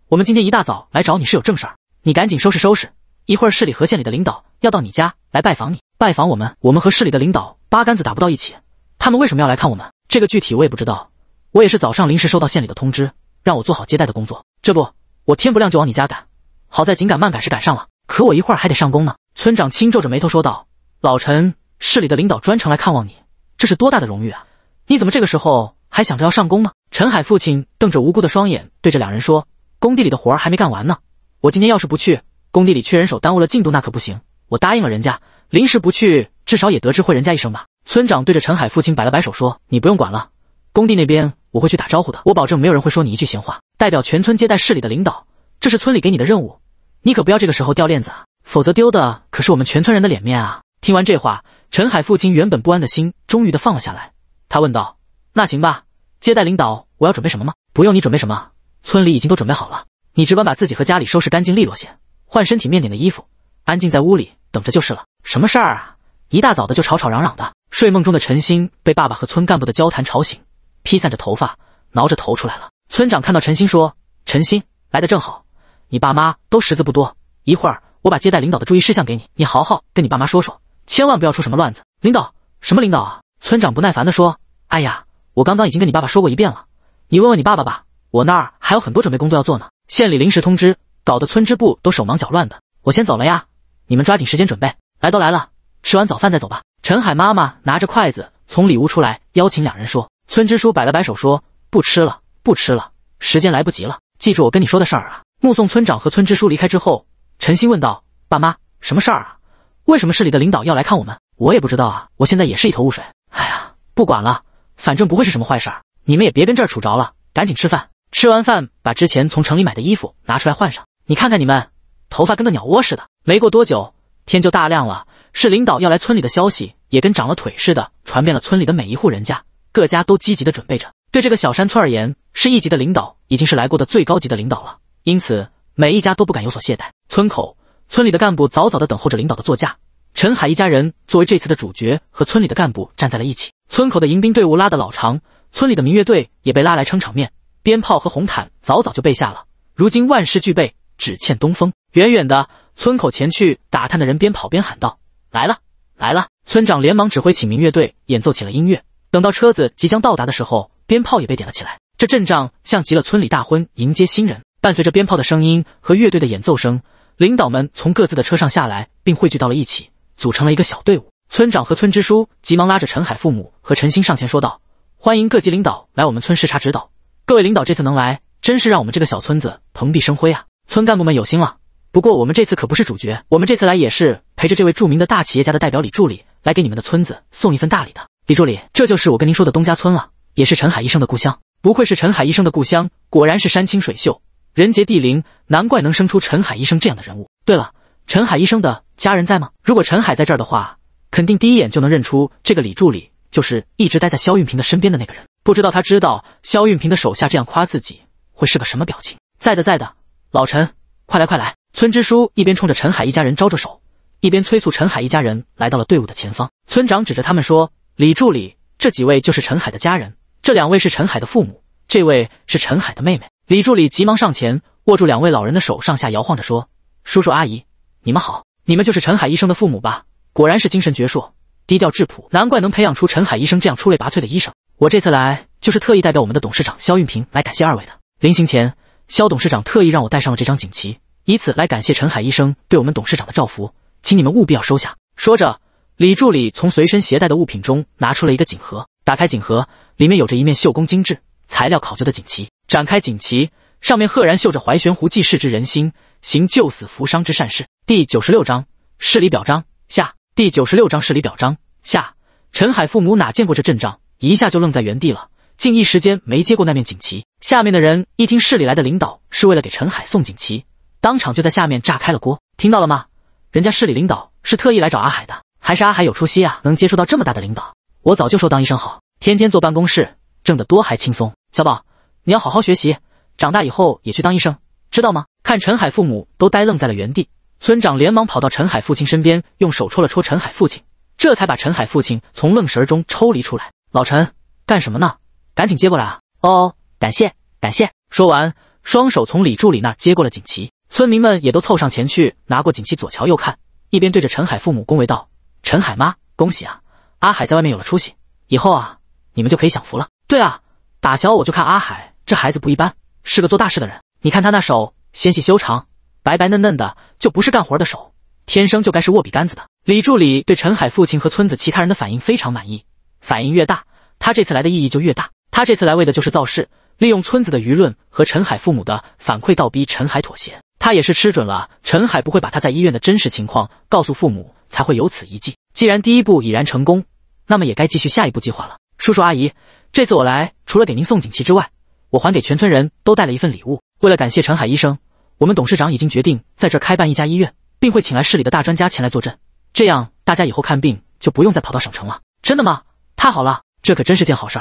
我们今天一大早来找你是有正事儿，你赶紧收拾收拾，一会儿市里和县里的领导要到你家来拜访你，拜访我们。我们和市里的领导八竿子打不到一起，他们为什么要来看我们？这个具体我也不知道。我也是早上临时收到县里的通知，让我做好接待的工作。这不，我天不亮就往你家赶，好在紧赶慢赶是赶上了，可我一会儿还得上工呢。”村长轻皱着眉头说道。老陈，市里的领导专程来看望你，这是多大的荣誉啊！你怎么这个时候还想着要上工呢？陈海父亲瞪着无辜的双眼，对着两人说：“工地里的活儿还没干完呢，我今天要是不去，工地里缺人手，耽误了进度那可不行。我答应了人家，临时不去，至少也得知会人家一声吧。”村长对着陈海父亲摆了摆手说：“你不用管了，工地那边我会去打招呼的，我保证没有人会说你一句闲话。代表全村接待市里的领导，这是村里给你的任务，你可不要这个时候掉链子啊，否则丢的可是我们全村人的脸面啊！”听完这话，陈海父亲原本不安的心终于的放了下来。他问道：“那行吧，接待领导，我要准备什么吗？”“不用你准备什么，村里已经都准备好了，你只管把自己和家里收拾干净利落些，换身体面点的衣服，安静在屋里等着就是了。”“什么事儿啊？一大早的就吵吵嚷嚷的。”睡梦中的陈星被爸爸和村干部的交谈吵醒，披散着头发，挠着头出来了。村长看到陈星，说：“陈星来的正好，你爸妈都识字不多，一会儿我把接待领导的注意事项给你，你好好跟你爸妈说说。”千万不要出什么乱子，领导？什么领导啊？村长不耐烦地说：“哎呀，我刚刚已经跟你爸爸说过一遍了，你问问你爸爸吧。我那儿还有很多准备工作要做呢。县里临时通知，搞得村支部都手忙脚乱的。我先走了呀，你们抓紧时间准备。来都来了，吃完早饭再走吧。”陈海妈妈拿着筷子从里屋出来，邀请两人说：“村支书摆了摆手说：不吃了，不吃了，时间来不及了。记住我跟你说的事儿啊。”目送村长和村支书离开之后，陈兴问道：“爸妈，什么事儿啊？”为什么市里的领导要来看我们？我也不知道啊，我现在也是一头雾水。哎呀，不管了，反正不会是什么坏事儿。你们也别跟这儿杵着了，赶紧吃饭。吃完饭，把之前从城里买的衣服拿出来换上。你看看你们，头发跟个鸟窝似的。没过多久，天就大亮了。市领导要来村里的消息，也跟长了腿似的，传遍了村里的每一户人家。各家都积极的准备着。对这个小山村而言，是一级的领导，已经是来过的最高级的领导了，因此每一家都不敢有所懈怠。村口。村里的干部早早的等候着领导的座驾。陈海一家人作为这次的主角，和村里的干部站在了一起。村口的迎宾队伍拉得老长，村里的民乐队也被拉来撑场面。鞭炮和红毯早早就备下了，如今万事俱备，只欠东风。远远的村口前去打探的人边跑边喊道：“来了，来了！”村长连忙指挥起民乐队演奏起了音乐。等到车子即将到达的时候，鞭炮也被点了起来。这阵仗像极了村里大婚迎接新人。伴随着鞭炮的声音和乐队的演奏声。领导们从各自的车上下来，并汇聚到了一起，组成了一个小队伍。村长和村支书急忙拉着陈海父母和陈星上前说道：“欢迎各级领导来我们村视察指导。各位领导这次能来，真是让我们这个小村子蓬荜生辉啊！村干部们有心了，不过我们这次可不是主角，我们这次来也是陪着这位著名的大企业家的代表李助理来给你们的村子送一份大礼的。李助理，这就是我跟您说的东家村了，也是陈海医生的故乡。不愧是陈海医生的故乡，果然是山清水秀。”人杰地灵，难怪能生出陈海医生这样的人物。对了，陈海医生的家人在吗？如果陈海在这儿的话，肯定第一眼就能认出这个李助理，就是一直待在肖运平的身边的那个人。不知道他知道肖运平的手下这样夸自己会是个什么表情？在的，在的，老陈，快来，快来！村支书一边冲着陈海一家人招着手，一边催促陈海一家人来到了队伍的前方。村长指着他们说：“李助理，这几位就是陈海的家人，这两位是陈海的父母，这位是陈海的妹妹。”李助理急忙上前，握住两位老人的手，上下摇晃着说：“叔叔阿姨，你们好，你们就是陈海医生的父母吧？果然是精神矍铄、低调质朴，难怪能培养出陈海医生这样出类拔萃的医生。我这次来就是特意代表我们的董事长肖运平来感谢二位的。临行前，肖董事长特意让我带上了这张锦旗，以此来感谢陈海医生对我们董事长的照顾，请你们务必要收下。”说着，李助理从随身携带的物品中拿出了一个锦盒，打开锦盒，里面有着一面绣工精致、材料考究的锦旗。展开锦旗，上面赫然绣着“怀悬湖济世之人心，行救死扶伤之善事”。第九十六章市里表彰下。第九十六章市里表彰下。陈海父母哪见过这阵仗，一下就愣在原地了，竟一时间没接过那面锦旗。下面的人一听市里来的领导是为了给陈海送锦旗，当场就在下面炸开了锅。听到了吗？人家市里领导是特意来找阿海的，还是阿海有出息啊？能接触到这么大的领导？我早就说当医生好，天天坐办公室，挣得多还轻松。小宝。你要好好学习，长大以后也去当医生，知道吗？看陈海父母都呆愣在了原地，村长连忙跑到陈海父亲身边，用手戳了戳陈海父亲，这才把陈海父亲从愣神中抽离出来。老陈，干什么呢？赶紧接过来啊！哦，感谢感谢。说完，双手从李助理那接过了锦旗。村民们也都凑上前去拿过锦旗，左瞧右看，一边对着陈海父母恭维道：“陈海妈，恭喜啊！阿海在外面有了出息，以后啊，你们就可以享福了。”对啊，打小我就看阿海。这孩子不一般，是个做大事的人。你看他那手纤细修长、白白嫩嫩的，就不是干活的手，天生就该是握笔杆子的。李助理对陈海父亲和村子其他人的反应非常满意，反应越大，他这次来的意义就越大。他这次来为的就是造势，利用村子的舆论和陈海父母的反馈，倒逼陈海妥协。他也是吃准了陈海不会把他在医院的真实情况告诉父母，才会有此一计。既然第一步已然成功，那么也该继续下一步计划了。叔叔阿姨，这次我来除了给您送锦旗之外，我还给全村人都带了一份礼物。为了感谢陈海医生，我们董事长已经决定在这开办一家医院，并会请来市里的大专家前来坐镇。这样，大家以后看病就不用再跑到省城了。真的吗？太好了，这可真是件好事。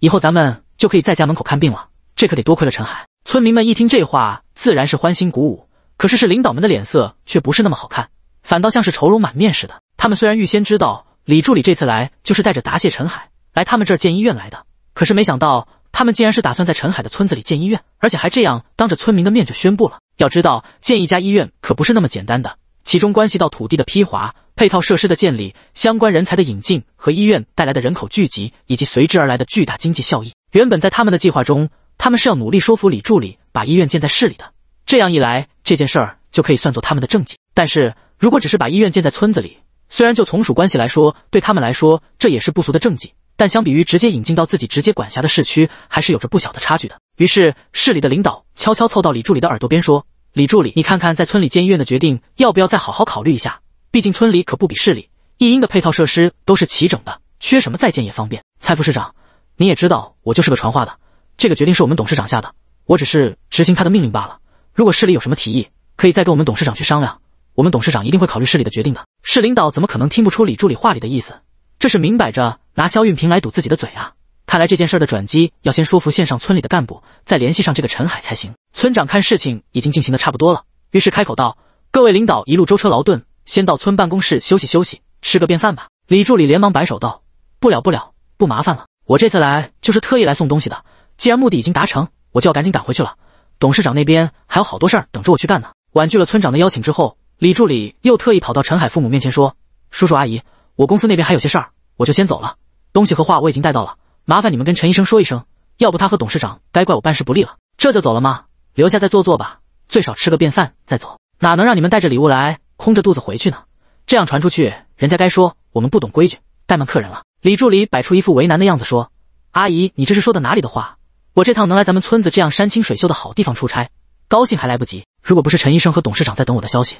以后咱们就可以在家门口看病了。这可得多亏了陈海。村民们一听这话，自然是欢欣鼓舞。可是，是领导们的脸色却不是那么好看，反倒像是愁容满面似的。他们虽然预先知道李助理这次来就是带着答谢陈海，来他们这儿建医院来的，可是没想到。他们竟然是打算在陈海的村子里建医院，而且还这样当着村民的面就宣布了。要知道，建一家医院可不是那么简单的，其中关系到土地的批划、配套设施的建立、相关人才的引进和医院带来的人口聚集，以及随之而来的巨大经济效益。原本在他们的计划中，他们是要努力说服李助理把医院建在市里的，这样一来，这件事儿就可以算作他们的政绩。但是如果只是把医院建在村子里，虽然就从属关系来说，对他们来说这也是不俗的政绩。但相比于直接引进到自己直接管辖的市区，还是有着不小的差距的。于是市里的领导悄悄凑到李助理的耳朵边说：“李助理，你看看在村里建医院的决定，要不要再好好考虑一下？毕竟村里可不比市里，一应的配套设施都是齐整的，缺什么再建也方便。”蔡副市长，你也知道我就是个传话的，这个决定是我们董事长下的，我只是执行他的命令罢了。如果市里有什么提议，可以再跟我们董事长去商量，我们董事长一定会考虑市里的决定的。市领导怎么可能听不出李助理话里的意思？这是明摆着拿肖运平来堵自己的嘴啊！看来这件事的转机要先说服县上村里的干部，再联系上这个陈海才行。村长看事情已经进行的差不多了，于是开口道：“各位领导一路舟车劳顿，先到村办公室休息休息，吃个便饭吧。”李助理连忙摆手道：“不了不了，不麻烦了。我这次来就是特意来送东西的，既然目的已经达成，我就要赶紧赶回去了。董事长那边还有好多事儿等着我去干呢。”婉拒了村长的邀请之后，李助理又特意跑到陈海父母面前说：“叔叔阿姨。”我公司那边还有些事儿，我就先走了。东西和话我已经带到了，麻烦你们跟陈医生说一声，要不他和董事长该怪我办事不利了。这就走了吗？留下再坐坐吧，最少吃个便饭再走，哪能让你们带着礼物来空着肚子回去呢？这样传出去，人家该说我们不懂规矩，怠慢客人了。李助理摆出一副为难的样子说：“阿姨，你这是说的哪里的话？我这趟能来咱们村子这样山清水秀的好地方出差，高兴还来不及。如果不是陈医生和董事长在等我的消息，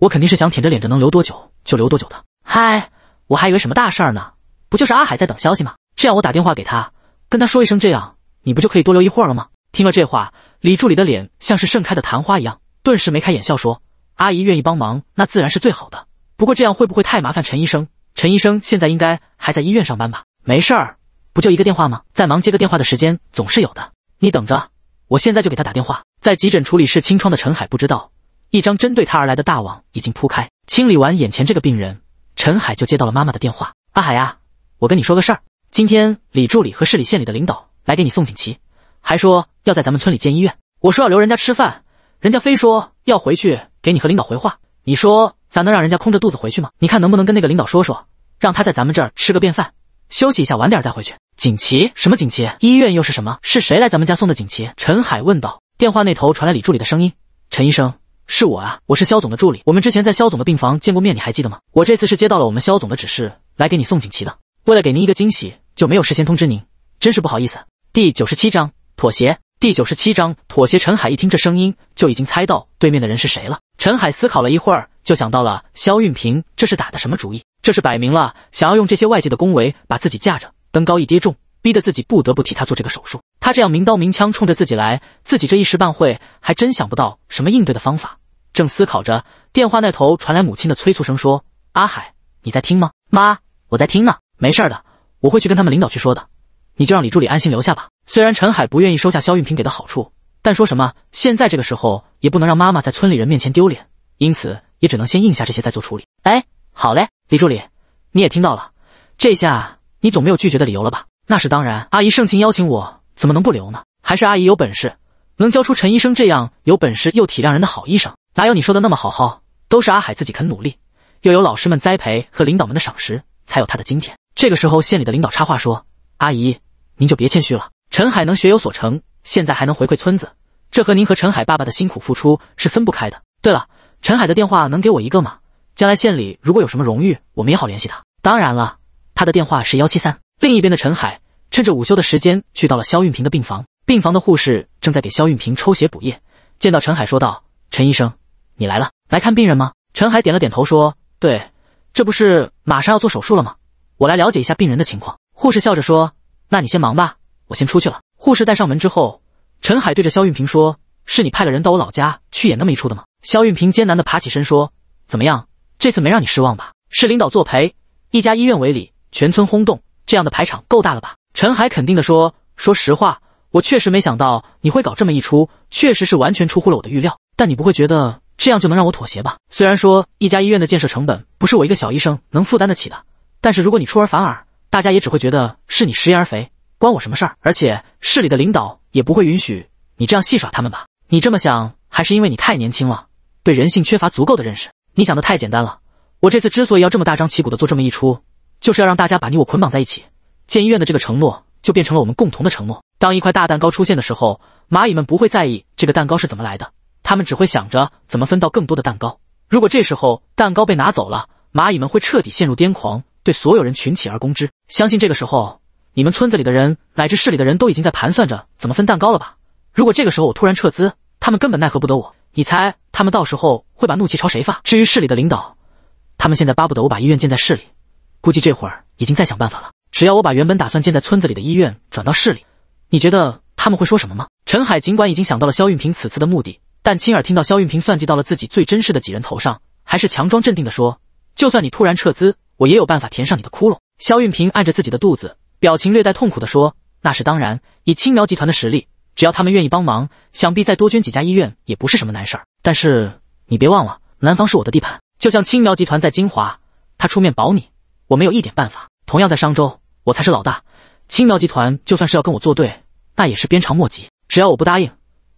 我肯定是想舔着脸着能留多久就留多久的。”嗨。我还以为什么大事儿呢，不就是阿海在等消息吗？这样我打电话给他，跟他说一声，这样你不就可以多留一会儿了吗？听了这话，李助理的脸像是盛开的昙花一样，顿时眉开眼笑说：“阿姨愿意帮忙，那自然是最好的。不过这样会不会太麻烦陈医生？陈医生现在应该还在医院上班吧？没事儿，不就一个电话吗？在忙接个电话的时间总是有的。你等着，我现在就给他打电话。”在急诊处理室清创的陈海不知道，一张针对他而来的大网已经铺开。清理完眼前这个病人。陈海就接到了妈妈的电话：“阿海呀，我跟你说个事儿。今天李助理和市里、县里的领导来给你送锦旗，还说要在咱们村里建医院。我说要留人家吃饭，人家非说要回去给你和领导回话。你说咱能让人家空着肚子回去吗？你看能不能跟那个领导说说，让他在咱们这儿吃个便饭，休息一下，晚点再回去。锦旗？什么锦旗？医院又是什么？是谁来咱们家送的锦旗？”陈海问道。电话那头传来李助理的声音：“陈医生。”是我啊，我是肖总的助理。我们之前在肖总的病房见过面，你还记得吗？我这次是接到了我们肖总的指示，来给你送锦旗的。为了给您一个惊喜，就没有事先通知您，真是不好意思。第九十七章妥协。第九十七章妥协。陈海一听这声音，就已经猜到对面的人是谁了。陈海思考了一会儿，就想到了肖运平，这是打的什么主意？这是摆明了想要用这些外界的恭维把自己架着，登高一跌重。逼得自己不得不替他做这个手术。他这样明刀明枪冲着自己来，自己这一时半会还真想不到什么应对的方法。正思考着，电话那头传来母亲的催促声：“说，阿海，你在听吗？妈，我在听呢。没事的，我会去跟他们领导去说的。你就让李助理安心留下吧。”虽然陈海不愿意收下肖运平给的好处，但说什么现在这个时候也不能让妈妈在村里人面前丢脸，因此也只能先应下这些再做处理。哎，好嘞，李助理，你也听到了，这下你总没有拒绝的理由了吧？那是当然，阿姨盛情邀请我，怎么能不留呢？还是阿姨有本事，能教出陈医生这样有本事又体谅人的好医生，哪有你说的那么好？好，都是阿海自己肯努力，又有老师们栽培和领导们的赏识，才有他的今天。这个时候，县里的领导插话说：“阿姨，您就别谦虚了，陈海能学有所成，现在还能回馈村子，这和您和陈海爸爸的辛苦付出是分不开的。对了，陈海的电话能给我一个吗？将来县里如果有什么荣誉，我们也好联系他。当然了，他的电话是幺七三。”另一边的陈海趁着午休的时间去到了肖运平的病房，病房的护士正在给肖运平抽血补液，见到陈海说道：“陈医生，你来了，来看病人吗？”陈海点了点头说：“对，这不是马上要做手术了吗？我来了解一下病人的情况。”护士笑着说：“那你先忙吧，我先出去了。”护士带上门之后，陈海对着肖运平说：“是你派了人到我老家去演那么一出的吗？”肖运平艰难地爬起身说：“怎么样，这次没让你失望吧？市领导作陪，一家医院为礼，全村轰动。”这样的排场够大了吧？陈海肯定地说：“说实话，我确实没想到你会搞这么一出，确实是完全出乎了我的预料。但你不会觉得这样就能让我妥协吧？虽然说一家医院的建设成本不是我一个小医生能负担得起的，但是如果你出尔反尔，大家也只会觉得是你食言而肥，关我什么事儿？而且市里的领导也不会允许你这样戏耍他们吧？你这么想，还是因为你太年轻了，对人性缺乏足够的认识。你想的太简单了。我这次之所以要这么大张旗鼓的做这么一出。”就是要让大家把你我捆绑在一起，建医院的这个承诺就变成了我们共同的承诺。当一块大蛋糕出现的时候，蚂蚁们不会在意这个蛋糕是怎么来的，他们只会想着怎么分到更多的蛋糕。如果这时候蛋糕被拿走了，蚂蚁们会彻底陷入癫狂，对所有人群起而攻之。相信这个时候，你们村子里的人乃至市里的人都已经在盘算着怎么分蛋糕了吧？如果这个时候我突然撤资，他们根本奈何不得我。你猜他们到时候会把怒气朝谁发？至于市里的领导，他们现在巴不得我把医院建在市里。估计这会儿已经在想办法了。只要我把原本打算建在村子里的医院转到市里，你觉得他们会说什么吗？陈海尽管已经想到了肖运平此次的目的，但亲耳听到肖运平算计到了自己最珍视的几人头上，还是强装镇定的说：“就算你突然撤资，我也有办法填上你的窟窿。”肖运平按着自己的肚子，表情略带痛苦的说：“那是当然，以青苗集团的实力，只要他们愿意帮忙，想必再多捐几家医院也不是什么难事儿。但是你别忘了，南方是我的地盘，就像青苗集团在金华，他出面保你。”我没有一点办法。同样在商州，我才是老大。青苗集团就算是要跟我作对，那也是鞭长莫及。只要我不答应，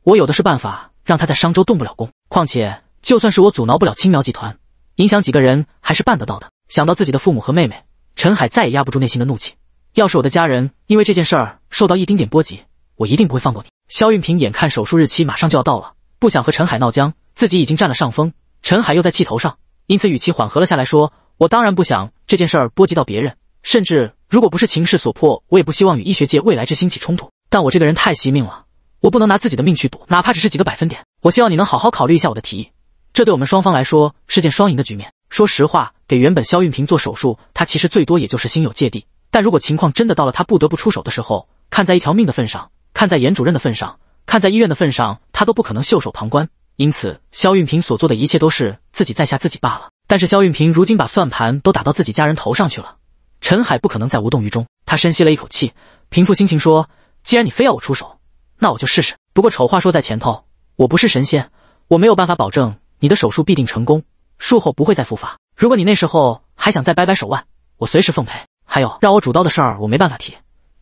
我有的是办法让他在商州动不了工。况且，就算是我阻挠不了青苗集团，影响几个人还是办得到的。想到自己的父母和妹妹，陈海再也压不住内心的怒气。要是我的家人因为这件事儿受到一丁点波及，我一定不会放过你。肖运平眼看手术日期马上就要到了，不想和陈海闹僵，自己已经占了上风，陈海又在气头上，因此语气缓和了下来，说：“我当然不想。”这件事儿波及到别人，甚至如果不是情势所迫，我也不希望与医学界未来之星起冲突。但我这个人太惜命了，我不能拿自己的命去赌，哪怕只是几个百分点。我希望你能好好考虑一下我的提议，这对我们双方来说是件双赢的局面。说实话，给原本肖运平做手术，他其实最多也就是心有芥蒂。但如果情况真的到了他不得不出手的时候，看在一条命的份上，看在严主任的份上，看在医院的份上，他都不可能袖手旁观。因此，肖运平所做的一切都是自己在吓自己罢了。但是，肖运平如今把算盘都打到自己家人头上去了，陈海不可能再无动于衷。他深吸了一口气，平复心情说：“既然你非要我出手，那我就试试。不过，丑话说在前头，我不是神仙，我没有办法保证你的手术必定成功，术后不会再复发。如果你那时候还想再掰掰手腕，我随时奉陪。还有，让我主刀的事儿，我没办法提，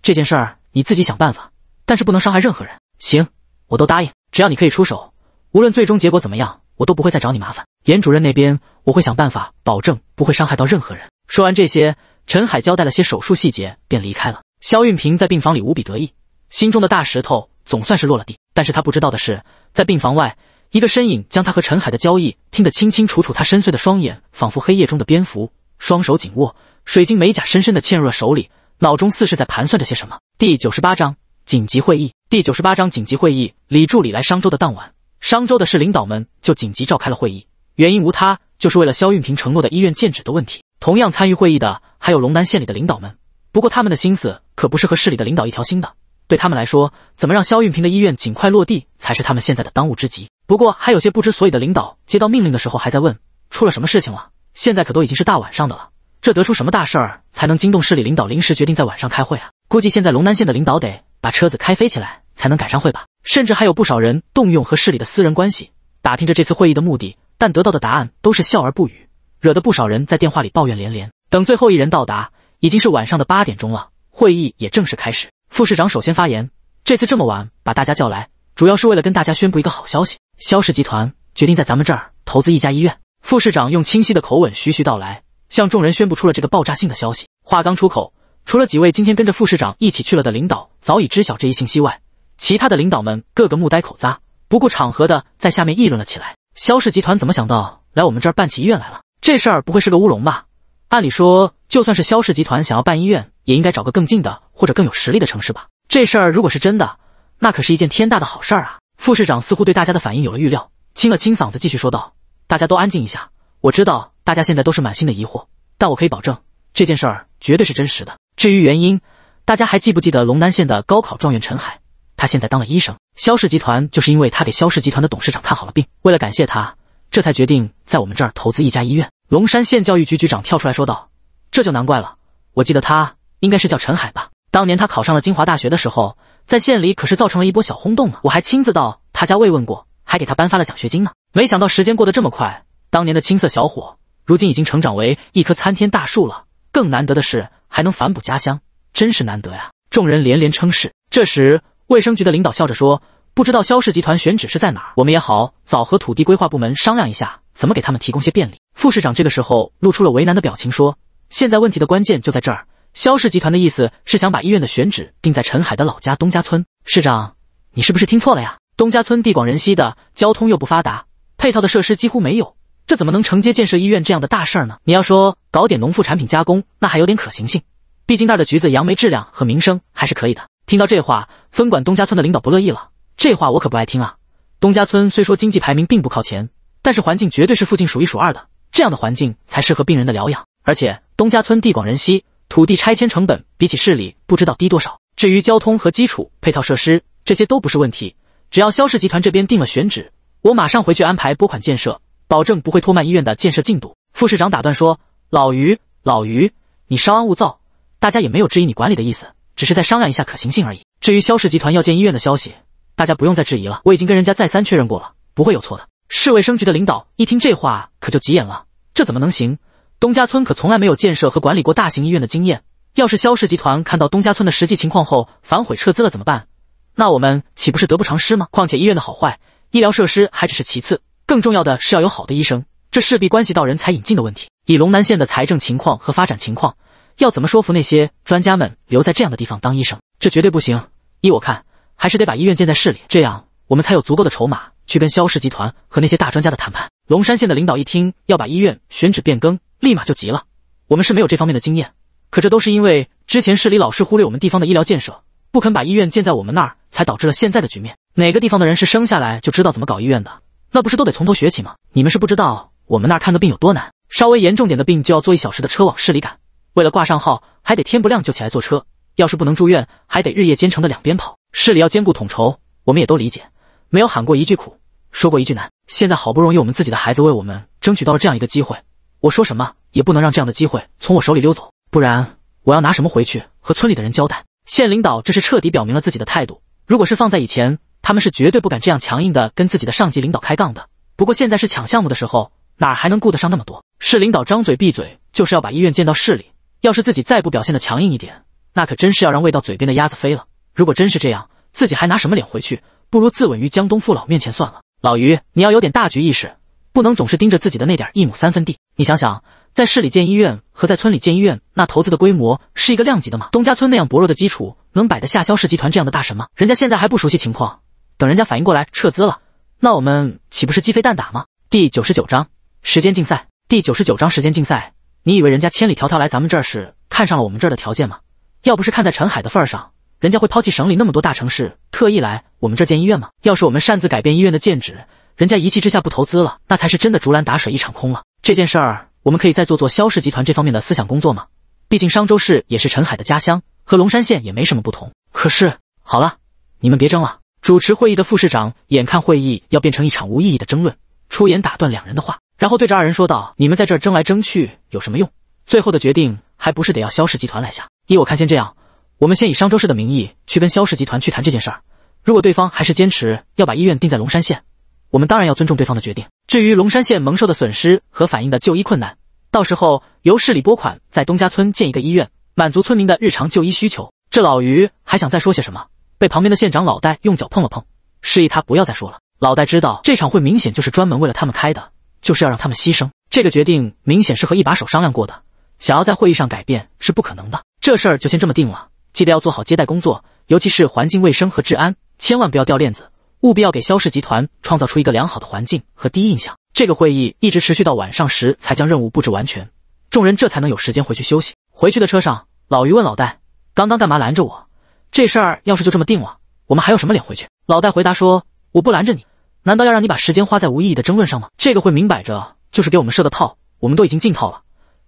这件事儿你自己想办法，但是不能伤害任何人。行，我都答应，只要你可以出手。”无论最终结果怎么样，我都不会再找你麻烦。严主任那边，我会想办法保证不会伤害到任何人。说完这些，陈海交代了些手术细节，便离开了。肖运平在病房里无比得意，心中的大石头总算是落了地。但是他不知道的是，在病房外，一个身影将他和陈海的交易听得清清楚楚。他深邃的双眼仿佛黑夜中的蝙蝠，双手紧握，水晶美甲深深的嵌入了手里，脑中似是在盘算着些什么。第九十八章紧急会议。第九十八章紧急会议。李助理来商州的当晚。商州的市领导们就紧急召开了会议，原因无他，就是为了肖运平承诺的医院建址的问题。同样参与会议的还有龙南县里的领导们，不过他们的心思可不是和市里的领导一条心的。对他们来说，怎么让肖运平的医院尽快落地，才是他们现在的当务之急。不过还有些不知所以的领导，接到命令的时候还在问出了什么事情了。现在可都已经是大晚上的了，这得出什么大事儿才能惊动市里领导临时决定在晚上开会啊？估计现在龙南县的领导得把车子开飞起来，才能赶上会吧？甚至还有不少人动用和市里的私人关系，打听着这次会议的目的，但得到的答案都是笑而不语，惹得不少人在电话里抱怨连连。等最后一人到达，已经是晚上的八点钟了，会议也正式开始。副市长首先发言，这次这么晚把大家叫来，主要是为了跟大家宣布一个好消息：肖氏集团决定在咱们这儿投资一家医院。副市长用清晰的口吻徐徐道来，向众人宣布出了这个爆炸性的消息。话刚出口，除了几位今天跟着副市长一起去了的领导早已知晓这一信息外，其他的领导们个个目呆口杂，不顾场合的在下面议论了起来。肖氏集团怎么想到来我们这儿办起医院来了？这事儿不会是个乌龙吧？按理说，就算是肖氏集团想要办医院，也应该找个更近的或者更有实力的城市吧？这事儿如果是真的，那可是一件天大的好事儿啊！副市长似乎对大家的反应有了预料，清了清嗓子，继续说道：“大家都安静一下，我知道大家现在都是满心的疑惑，但我可以保证，这件事儿绝对是真实的。至于原因，大家还记不记得龙南县的高考状元陈海？”他现在当了医生，肖氏集团就是因为他给肖氏集团的董事长看好了病，为了感谢他，这才决定在我们这儿投资一家医院。龙山县教育局局长跳出来说道：“这就难怪了，我记得他应该是叫陈海吧？当年他考上了清华大学的时候，在县里可是造成了一波小轰动呢。我还亲自到他家慰问过，还给他颁发了奖学金呢。没想到时间过得这么快，当年的青涩小伙，如今已经成长为一棵参天大树了。更难得的是，还能反哺家乡，真是难得呀！”众人连连称是。这时。卫生局的领导笑着说：“不知道肖氏集团选址是在哪儿，我们也好早和土地规划部门商量一下，怎么给他们提供些便利。”副市长这个时候露出了为难的表情，说：“现在问题的关键就在这儿。肖氏集团的意思是想把医院的选址定在陈海的老家东家村。市长，你是不是听错了呀？东家村地广人稀的，交通又不发达，配套的设施几乎没有，这怎么能承接建设医院这样的大事儿呢？你要说搞点农副产品加工，那还有点可行性，毕竟那儿的橘子、杨梅质量和名声还是可以的。”听到这话，分管东家村的领导不乐意了。这话我可不爱听啊！东家村虽说经济排名并不靠前，但是环境绝对是附近数一数二的。这样的环境才适合病人的疗养。而且东家村地广人稀，土地拆迁成本比起市里不知道低多少。至于交通和基础配套设施，这些都不是问题。只要肖氏集团这边定了选址，我马上回去安排拨款建设，保证不会拖慢医院的建设进度。副市长打断说：“老于，老于，你稍安勿躁，大家也没有质疑你管理的意思。”只是在商量一下可行性而已。至于肖氏集团要建医院的消息，大家不用再质疑了。我已经跟人家再三确认过了，不会有错的。市卫生局的领导一听这话，可就急眼了。这怎么能行？东家村可从来没有建设和管理过大型医院的经验。要是肖氏集团看到东家村的实际情况后反悔撤资了怎么办？那我们岂不是得不偿失吗？况且医院的好坏，医疗设施还只是其次，更重要的是要有好的医生，这势必关系到人才引进的问题。以龙南县的财政情况和发展情况。要怎么说服那些专家们留在这样的地方当医生？这绝对不行。依我看，还是得把医院建在市里，这样我们才有足够的筹码去跟肖氏集团和那些大专家的谈判。龙山县的领导一听要把医院选址变更，立马就急了。我们是没有这方面的经验，可这都是因为之前市里老是忽略我们地方的医疗建设，不肯把医院建在我们那儿，才导致了现在的局面。哪个地方的人是生下来就知道怎么搞医院的？那不是都得从头学起吗？你们是不知道我们那儿看个病有多难，稍微严重点的病就要坐一小时的车往市里赶。为了挂上号，还得天不亮就起来坐车；要是不能住院，还得日夜兼程的两边跑。市里要兼顾统筹，我们也都理解，没有喊过一句苦，说过一句难。现在好不容易我们自己的孩子为我们争取到了这样一个机会，我说什么也不能让这样的机会从我手里溜走，不然我要拿什么回去和村里的人交代？县领导这是彻底表明了自己的态度。如果是放在以前，他们是绝对不敢这样强硬的跟自己的上级领导开杠的。不过现在是抢项目的时候，哪还能顾得上那么多？市领导张嘴闭嘴就是要把医院建到市里。要是自己再不表现的强硬一点，那可真是要让喂到嘴边的鸭子飞了。如果真是这样，自己还拿什么脸回去？不如自刎于江东父老面前算了。老于，你要有点大局意识，不能总是盯着自己的那点一亩三分地。你想想，在市里建医院和在村里建医院，那投资的规模是一个量级的吗？东家村那样薄弱的基础，能摆得下萧氏集团这样的大神吗？人家现在还不熟悉情况，等人家反应过来撤资了，那我们岂不是鸡飞蛋打吗？第九十九章时间竞赛。第九十九章时间竞赛。你以为人家千里迢迢来咱们这儿是看上了我们这儿的条件吗？要不是看在陈海的份儿上，人家会抛弃省里那么多大城市，特意来我们这儿建医院吗？要是我们擅自改变医院的建址，人家一气之下不投资了，那才是真的竹篮打水一场空了。这件事儿，我们可以再做做肖氏集团这方面的思想工作吗？毕竟商州市也是陈海的家乡，和龙山县也没什么不同。可是，好了，你们别争了。主持会议的副市长眼看会议要变成一场无意义的争论，出言打断两人的话。然后对着二人说道：“你们在这儿争来争去有什么用？最后的决定还不是得要萧氏集团来下。依我看，先这样，我们先以商州市的名义去跟萧氏集团去谈这件事儿。如果对方还是坚持要把医院定在龙山县，我们当然要尊重对方的决定。至于龙山县蒙受的损失和反映的就医困难，到时候由市里拨款在东家村建一个医院，满足村民的日常就医需求。”这老于还想再说些什么，被旁边的县长老戴用脚碰了碰，示意他不要再说了。老戴知道这场会明显就是专门为了他们开的。就是要让他们牺牲，这个决定明显是和一把手商量过的，想要在会议上改变是不可能的。这事儿就先这么定了，记得要做好接待工作，尤其是环境卫生和治安，千万不要掉链子，务必要给肖氏集团创造出一个良好的环境和第一印象。这个会议一直持续到晚上时才将任务布置完全，众人这才能有时间回去休息。回去的车上，老于问老戴：“刚刚干嘛拦着我？这事儿要是就这么定了，我们还有什么脸回去？”老戴回答说：“我不拦着你。”难道要让你把时间花在无意义的争论上吗？这个会明摆着就是给我们设的套，我们都已经进套了。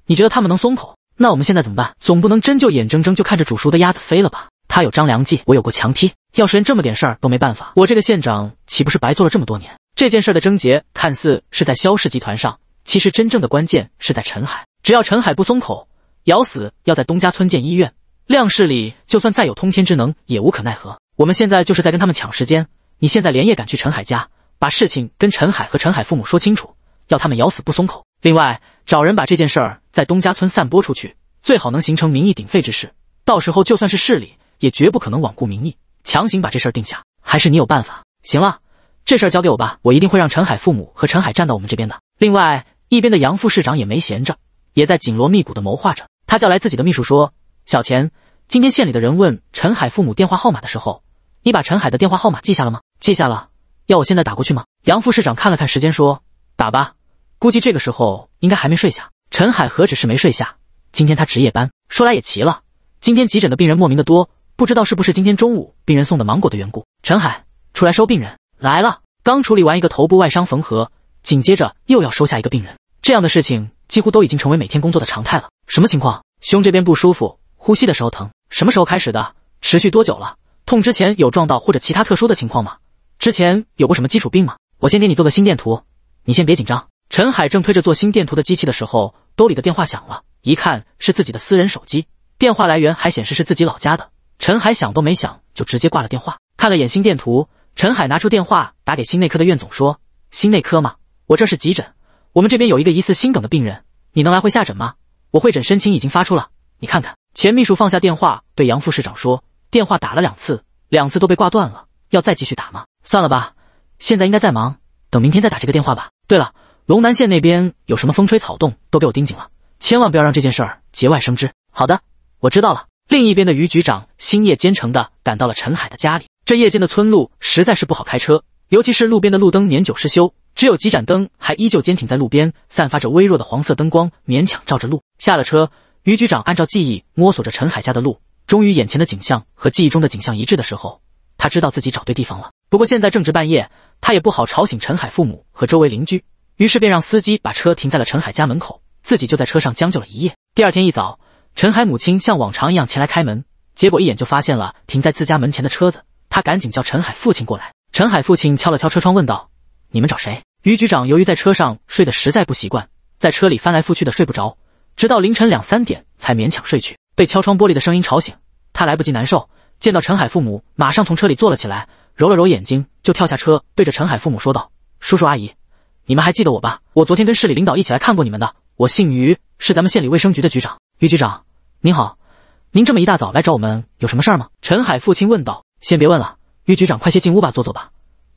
你觉得他们能松口？那我们现在怎么办？总不能真就眼睁睁就看着煮熟的鸭子飞了吧？他有张良计，我有过墙梯。要是连这么点事儿都没办法，我这个县长岂不是白做了这么多年？这件事的症结看似是在肖氏集团上，其实真正的关键是在陈海。只要陈海不松口，咬死要在东家村建医院，亮势里就算再有通天之能也无可奈何。我们现在就是在跟他们抢时间。你现在连夜赶去陈海家。把事情跟陈海和陈海父母说清楚，要他们咬死不松口。另外，找人把这件事儿在东家村散播出去，最好能形成民意鼎沸之势。到时候，就算是市里，也绝不可能罔顾民意，强行把这事儿定下。还是你有办法。行了，这事儿交给我吧，我一定会让陈海父母和陈海站到我们这边的。另外一边的杨副市长也没闲着，也在紧锣密鼓地谋划着。他叫来自己的秘书说：“小钱，今天县里的人问陈海父母电话号码的时候，你把陈海的电话号码记下了吗？”“记下了。”要我现在打过去吗？杨副市长看了看时间，说：“打吧，估计这个时候应该还没睡下。”陈海何止是没睡下，今天他值夜班。说来也奇了，今天急诊的病人莫名的多，不知道是不是今天中午病人送的芒果的缘故。陈海，出来收病人。来了，刚处理完一个头部外伤缝合，紧接着又要收下一个病人。这样的事情几乎都已经成为每天工作的常态了。什么情况？胸这边不舒服，呼吸的时候疼。什么时候开始的？持续多久了？痛之前有撞到或者其他特殊的情况吗？之前有过什么基础病吗？我先给你做个心电图，你先别紧张。陈海正推着做心电图的机器的时候，兜里的电话响了，一看是自己的私人手机，电话来源还显示是自己老家的。陈海想都没想就直接挂了电话。看了眼心电图，陈海拿出电话打给心内科的院总说：“心内科吗？我这是急诊，我们这边有一个疑似心梗的病人，你能来会下诊吗？我会诊申请已经发出了，你看看。”钱秘书放下电话对杨副市长说：“电话打了两次，两次都被挂断了。”要再继续打吗？算了吧，现在应该在忙，等明天再打这个电话吧。对了，龙南县那边有什么风吹草动，都给我盯紧了，千万不要让这件事儿节外生枝。好的，我知道了。另一边的于局长星夜兼程的赶到了陈海的家里。这夜间的村路实在是不好开车，尤其是路边的路灯年久失修，只有几盏灯还依旧坚挺在路边，散发着微弱的黄色灯光，勉强照着路。下了车，于局长按照记忆摸索着陈海家的路，终于眼前的景象和记忆中的景象一致的时候。他知道自己找对地方了，不过现在正值半夜，他也不好吵醒陈海父母和周围邻居，于是便让司机把车停在了陈海家门口，自己就在车上将就了一夜。第二天一早，陈海母亲像往常一样前来开门，结果一眼就发现了停在自家门前的车子，他赶紧叫陈海父亲过来。陈海父亲敲了敲车窗，问道：“你们找谁？”于局长由于在车上睡得实在不习惯，在车里翻来覆去的睡不着，直到凌晨两三点才勉强睡去。被敲窗玻璃的声音吵醒，他来不及难受。见到陈海父母，马上从车里坐了起来，揉了揉眼睛，就跳下车，对着陈海父母说道：“叔叔阿姨，你们还记得我吧？我昨天跟市里领导一起来看过你们的。我姓于，是咱们县里卫生局的局长。于局长，您好，您这么一大早来找我们，有什么事吗？”陈海父亲问道。“先别问了，于局长，快些进屋吧，坐坐吧。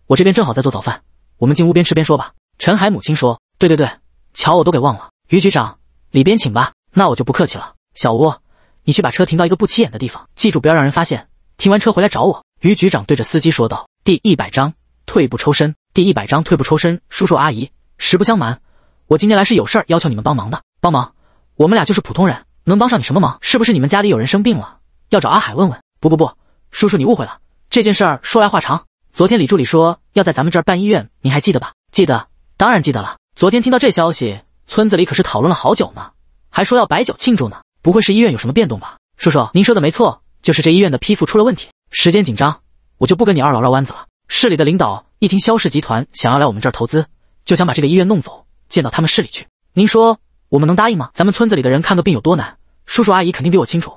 我这边正好在做早饭，我们进屋边吃边说吧。”陈海母亲说：“对对对，瞧我都给忘了。于局长，里边请吧。那我就不客气了。小吴，你去把车停到一个不起眼的地方，记住不要让人发现。”停完车回来找我，于局长对着司机说道。第一百章退步抽身。第一百章退步抽身。叔叔阿姨，实不相瞒，我今天来是有事儿，要求你们帮忙的。帮忙？我们俩就是普通人，能帮上你什么忙？是不是你们家里有人生病了，要找阿海问问？不不不，叔叔你误会了，这件事儿说来话长。昨天李助理说要在咱们这儿办医院，您还记得吧？记得，当然记得了。昨天听到这消息，村子里可是讨论了好久呢，还说要摆酒庆祝呢。不会是医院有什么变动吧？叔叔，您说的没错。就是这医院的批复出了问题，时间紧张，我就不跟你二老绕弯子了。市里的领导一听肖氏集团想要来我们这儿投资，就想把这个医院弄走，建到他们市里去。您说我们能答应吗？咱们村子里的人看个病有多难，叔叔阿姨肯定比我清楚。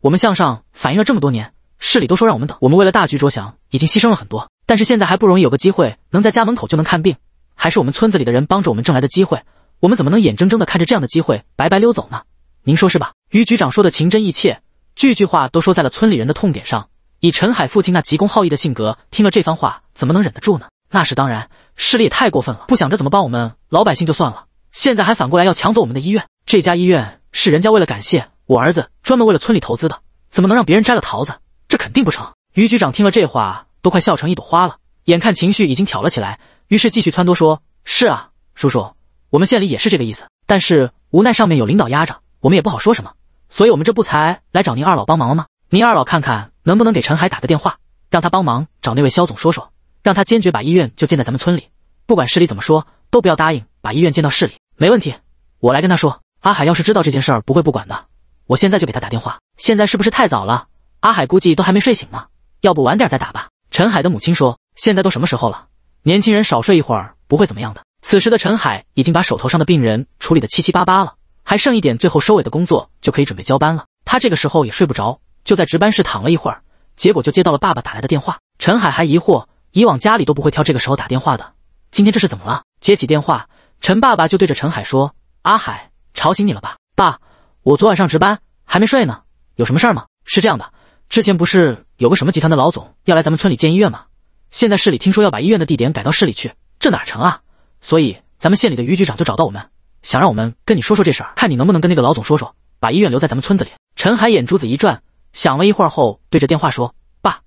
我们向上反映了这么多年，市里都说让我们等。我们为了大局着想，已经牺牲了很多，但是现在还不容易有个机会能在家门口就能看病？还是我们村子里的人帮着我们挣来的机会，我们怎么能眼睁睁地看着这样的机会白白溜走呢？您说是吧？于局长说的情真意切。句句话都说在了村里人的痛点上。以陈海父亲那急公好义的性格，听了这番话，怎么能忍得住呢？那是当然，势力也太过分了。不想着怎么帮我们老百姓就算了，现在还反过来要抢走我们的医院。这家医院是人家为了感谢我儿子，专门为了村里投资的，怎么能让别人摘了桃子？这肯定不成。于局长听了这话，都快笑成一朵花了。眼看情绪已经挑了起来，于是继续撺掇说：“是啊，叔叔，我们县里也是这个意思，但是无奈上面有领导压着，我们也不好说什么。”所以，我们这不才来找您二老帮忙了吗？您二老看看能不能给陈海打个电话，让他帮忙找那位肖总说说，让他坚决把医院就建在咱们村里，不管市里怎么说，都不要答应把医院建到市里。没问题，我来跟他说。阿海要是知道这件事儿，不会不管的。我现在就给他打电话。现在是不是太早了？阿海估计都还没睡醒呢，要不晚点再打吧。陈海的母亲说：“现在都什么时候了？年轻人少睡一会儿不会怎么样的。”此时的陈海已经把手头上的病人处理的七七八八了。还剩一点，最后收尾的工作就可以准备交班了。他这个时候也睡不着，就在值班室躺了一会儿，结果就接到了爸爸打来的电话。陈海还疑惑，以往家里都不会挑这个时候打电话的，今天这是怎么了？接起电话，陈爸爸就对着陈海说：“阿海，吵醒你了吧？爸，我昨晚上值班还没睡呢，有什么事儿吗？是这样的，之前不是有个什么集团的老总要来咱们村里建医院吗？现在市里听说要把医院的地点改到市里去，这哪成啊？所以咱们县里的于局长就找到我们。”想让我们跟你说说这事儿，看你能不能跟那个老总说说，把医院留在咱们村子里。陈海眼珠子一转，想了一会儿后，对着电话说：“爸，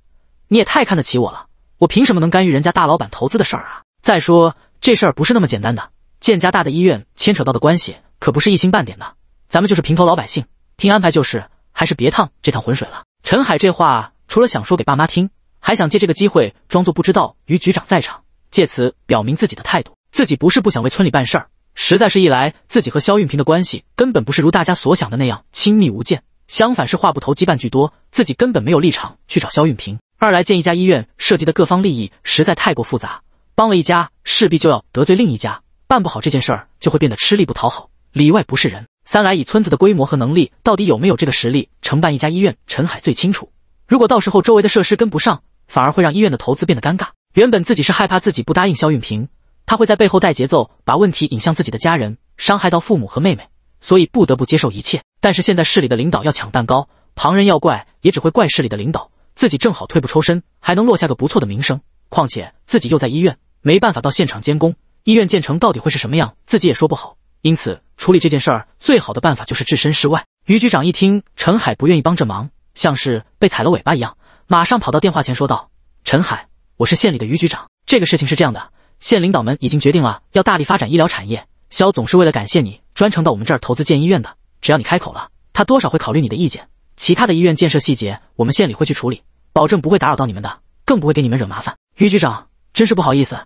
你也太看得起我了，我凭什么能干预人家大老板投资的事儿啊？再说这事儿不是那么简单的，建家大的医院牵扯到的关系可不是一星半点的。咱们就是平头老百姓，听安排就是，还是别趟这趟浑水了。”陈海这话除了想说给爸妈听，还想借这个机会装作不知道于局长在场，借此表明自己的态度，自己不是不想为村里办事儿。实在是一来，自己和肖运平的关系根本不是如大家所想的那样亲密无间，相反是话不投机半句多，自己根本没有立场去找肖运平；二来，建一家医院涉及的各方利益实在太过复杂，帮了一家势必就要得罪另一家，办不好这件事儿就会变得吃力不讨好，里外不是人；三来，以村子的规模和能力，到底有没有这个实力承办一家医院，陈海最清楚。如果到时候周围的设施跟不上，反而会让医院的投资变得尴尬。原本自己是害怕自己不答应肖运平。他会在背后带节奏，把问题引向自己的家人，伤害到父母和妹妹，所以不得不接受一切。但是现在市里的领导要抢蛋糕，旁人要怪也只会怪市里的领导，自己正好退步抽身，还能落下个不错的名声。况且自己又在医院，没办法到现场监工，医院建成到底会是什么样，自己也说不好。因此处理这件事儿，最好的办法就是置身事外。于局长一听陈海不愿意帮这忙，像是被踩了尾巴一样，马上跑到电话前说道：“陈海，我是县里的于局长，这个事情是这样的。”县领导们已经决定了要大力发展医疗产业。肖总是为了感谢你，专程到我们这儿投资建医院的。只要你开口了，他多少会考虑你的意见。其他的医院建设细节，我们县里会去处理，保证不会打扰到你们的，更不会给你们惹麻烦。于局长，真是不好意思，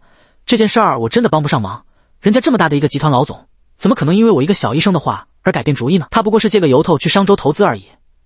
这件事儿我真的帮不上忙。人家这么大的一个集团老总，怎么可能因为我一个小医生的话而改变主意呢？他不过是借个由头去商州投资而已。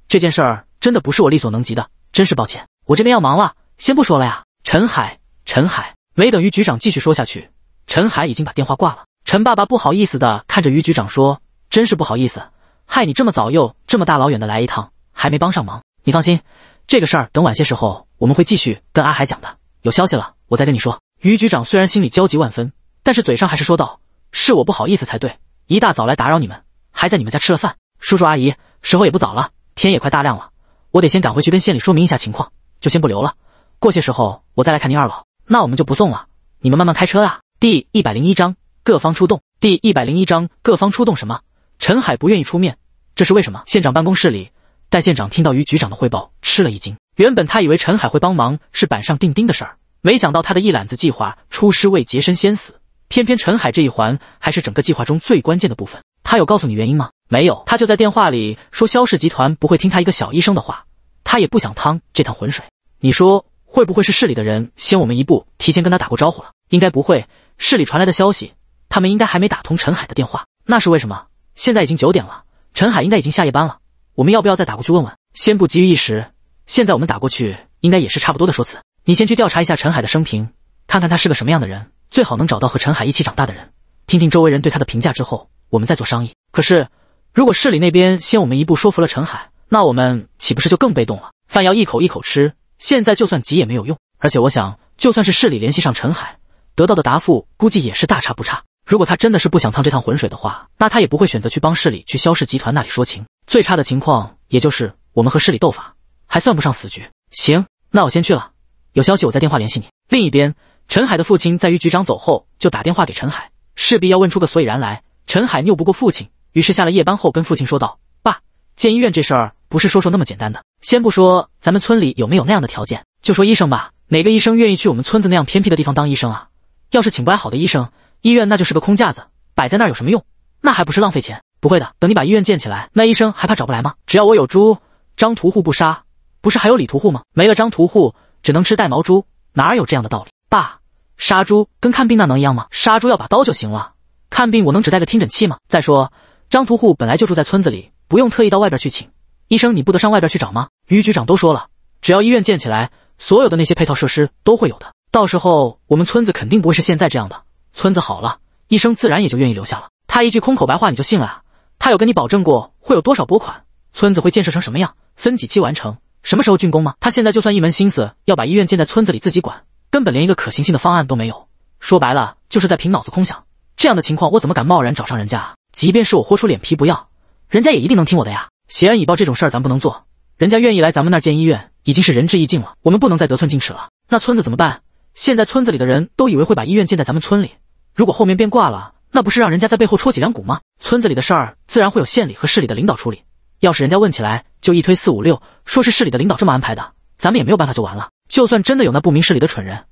这件事儿真的不是我力所能及的，真是抱歉。我这边要忙了，先不说了呀。陈海，陈海。没等于局长继续说下去，陈海已经把电话挂了。陈爸爸不好意思的看着于局长说：“真是不好意思，害你这么早又这么大老远的来一趟，还没帮上忙。你放心，这个事儿等晚些时候我们会继续跟阿海讲的。有消息了我再跟你说。”于局长虽然心里焦急万分，但是嘴上还是说道：“是我不好意思才对，一大早来打扰你们，还在你们家吃了饭。叔叔阿姨，时候也不早了，天也快大亮了，我得先赶回去跟县里说明一下情况，就先不留了。过些时候我再来看您二老。”那我们就不送了，你们慢慢开车啊。第一百零一章各方出动。第一百零一章各方出动什么？陈海不愿意出面，这是为什么？县长办公室里，戴县长听到于局长的汇报，吃了一惊。原本他以为陈海会帮忙是板上钉钉的事儿，没想到他的一揽子计划出师未捷身先死，偏偏陈海这一环还是整个计划中最关键的部分。他有告诉你原因吗？没有，他就在电话里说肖氏集团不会听他一个小医生的话，他也不想趟这趟浑水。你说。会不会是市里的人先我们一步，提前跟他打过招呼了？应该不会，市里传来的消息，他们应该还没打通陈海的电话。那是为什么？现在已经九点了，陈海应该已经下夜班了。我们要不要再打过去问问？先不急于一时，现在我们打过去，应该也是差不多的说辞。你先去调查一下陈海的生平，看看他是个什么样的人，最好能找到和陈海一起长大的人，听听周围人对他的评价之后，我们再做商议。可是，如果市里那边先我们一步说服了陈海，那我们岂不是就更被动了？饭要一口一口吃。现在就算急也没有用，而且我想，就算是市里联系上陈海，得到的答复估计也是大差不差。如果他真的是不想趟这趟浑水的话，那他也不会选择去帮市里去肖氏集团那里说情。最差的情况，也就是我们和市里斗法，还算不上死局。行，那我先去了，有消息我再电话联系你。另一边，陈海的父亲在于局长走后就打电话给陈海，势必要问出个所以然来。陈海拗不过父亲，于是下了夜班后跟父亲说道：“爸，建医院这事儿不是说说那么简单的。”先不说咱们村里有没有那样的条件，就说医生吧，哪个医生愿意去我们村子那样偏僻的地方当医生啊？要是请不来好的医生，医院那就是个空架子，摆在那儿有什么用？那还不是浪费钱？不会的，等你把医院建起来，那医生还怕找不来吗？只要我有猪，张屠户不杀，不是还有李屠户吗？没了张屠户，只能吃带毛猪，哪有这样的道理？爸，杀猪跟看病那能一样吗？杀猪要把刀就行了，看病我能只带个听诊器吗？再说，张屠户本来就住在村子里，不用特意到外边去请。医生，你不得上外边去找吗？于局长都说了，只要医院建起来，所有的那些配套设施都会有的。到时候我们村子肯定不会是现在这样的，村子好了，医生自然也就愿意留下了。他一句空口白话你就信了？啊？他有跟你保证过会有多少拨款，村子会建设成什么样，分几期完成，什么时候竣工吗？他现在就算一门心思要把医院建在村子里自己管，根本连一个可行性的方案都没有，说白了就是在凭脑子空想。这样的情况我怎么敢贸然找上人家？即便是我豁出脸皮不要，人家也一定能听我的呀。协恩已报这种事儿咱不能做，人家愿意来咱们那儿建医院已经是仁至义尽了，我们不能再得寸进尺了。那村子怎么办？现在村子里的人都以为会把医院建在咱们村里，如果后面变卦了，那不是让人家在背后戳脊梁骨吗？村子里的事儿自然会有县里和市里的领导处理，要是人家问起来，就一推四五六，说是市里的领导这么安排的，咱们也没有办法，就完了。就算真的有那不明事理的蠢人，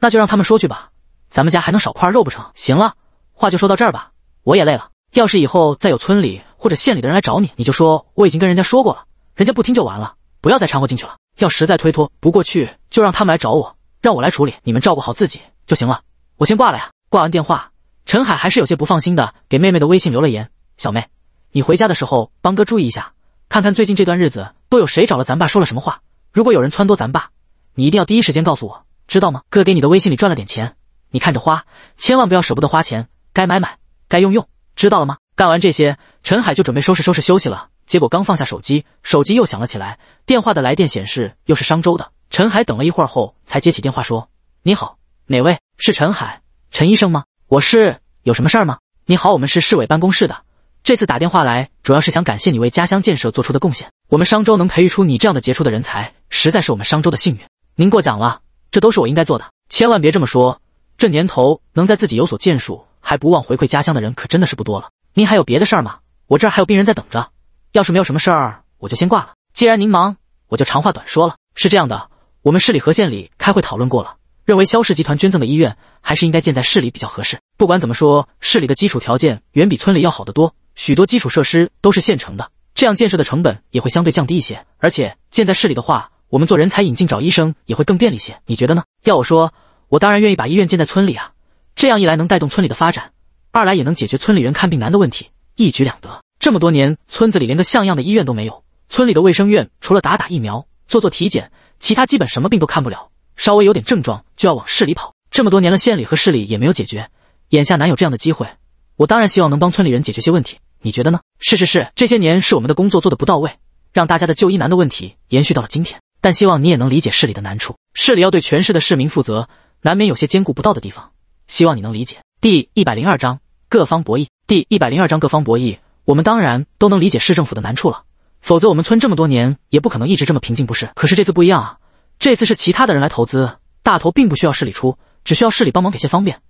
那就让他们说去吧，咱们家还能少块肉不成？行了，话就说到这儿吧，我也累了。要是以后再有村里或者县里的人来找你，你就说我已经跟人家说过了，人家不听就完了，不要再掺和进去了。要实在推脱不过去，就让他们来找我，让我来处理。你们照顾好自己就行了，我先挂了呀。挂完电话，陈海还是有些不放心的，给妹妹的微信留了言：“小妹，你回家的时候帮哥注意一下，看看最近这段日子都有谁找了咱爸说了什么话。如果有人撺掇咱爸，你一定要第一时间告诉我，知道吗？哥给你的微信里赚了点钱，你看着花，千万不要舍不得花钱，该买买，该用用。”知道了吗？干完这些，陈海就准备收拾收拾休息了。结果刚放下手机，手机又响了起来，电话的来电显示又是商州的。陈海等了一会儿后才接起电话说：“你好，哪位？是陈海，陈医生吗？我是，有什么事儿吗？你好，我们是市委办公室的，这次打电话来主要是想感谢你为家乡建设做出的贡献。我们商州能培育出你这样的杰出的人才，实在是我们商州的幸运。您过奖了，这都是我应该做的。千万别这么说，这年头能在自己有所建树。”还不忘回馈家乡的人可真的是不多了。您还有别的事儿吗？我这儿还有病人在等着。要是没有什么事儿，我就先挂了。既然您忙，我就长话短说了。是这样的，我们市里和县里开会讨论过了，认为肖氏集团捐赠的医院还是应该建在市里比较合适。不管怎么说，市里的基础条件远比村里要好得多，许多基础设施都是现成的，这样建设的成本也会相对降低一些。而且建在市里的话，我们做人才引进找医生也会更便利些。你觉得呢？要我说，我当然愿意把医院建在村里啊。这样一来能带动村里的发展，二来也能解决村里人看病难的问题，一举两得。这么多年，村子里连个像样的医院都没有，村里的卫生院除了打打疫苗、做做体检，其他基本什么病都看不了，稍微有点症状就要往市里跑。这么多年了，县里和市里也没有解决，眼下难有这样的机会，我当然希望能帮村里人解决些问题。你觉得呢？是是是，这些年是我们的工作做得不到位，让大家的就医难的问题延续到了今天。但希望你也能理解市里的难处，市里要对全市的市民负责，难免有些兼顾不到的地方。希望你能理解。第一百零二章各方博弈。第一百零二章各方博弈。我们当然都能理解市政府的难处了，否则我们村这么多年也不可能一直这么平静，不是？可是这次不一样啊！这次是其他的人来投资，大头并不需要市里出，只需要市里帮忙给些方便。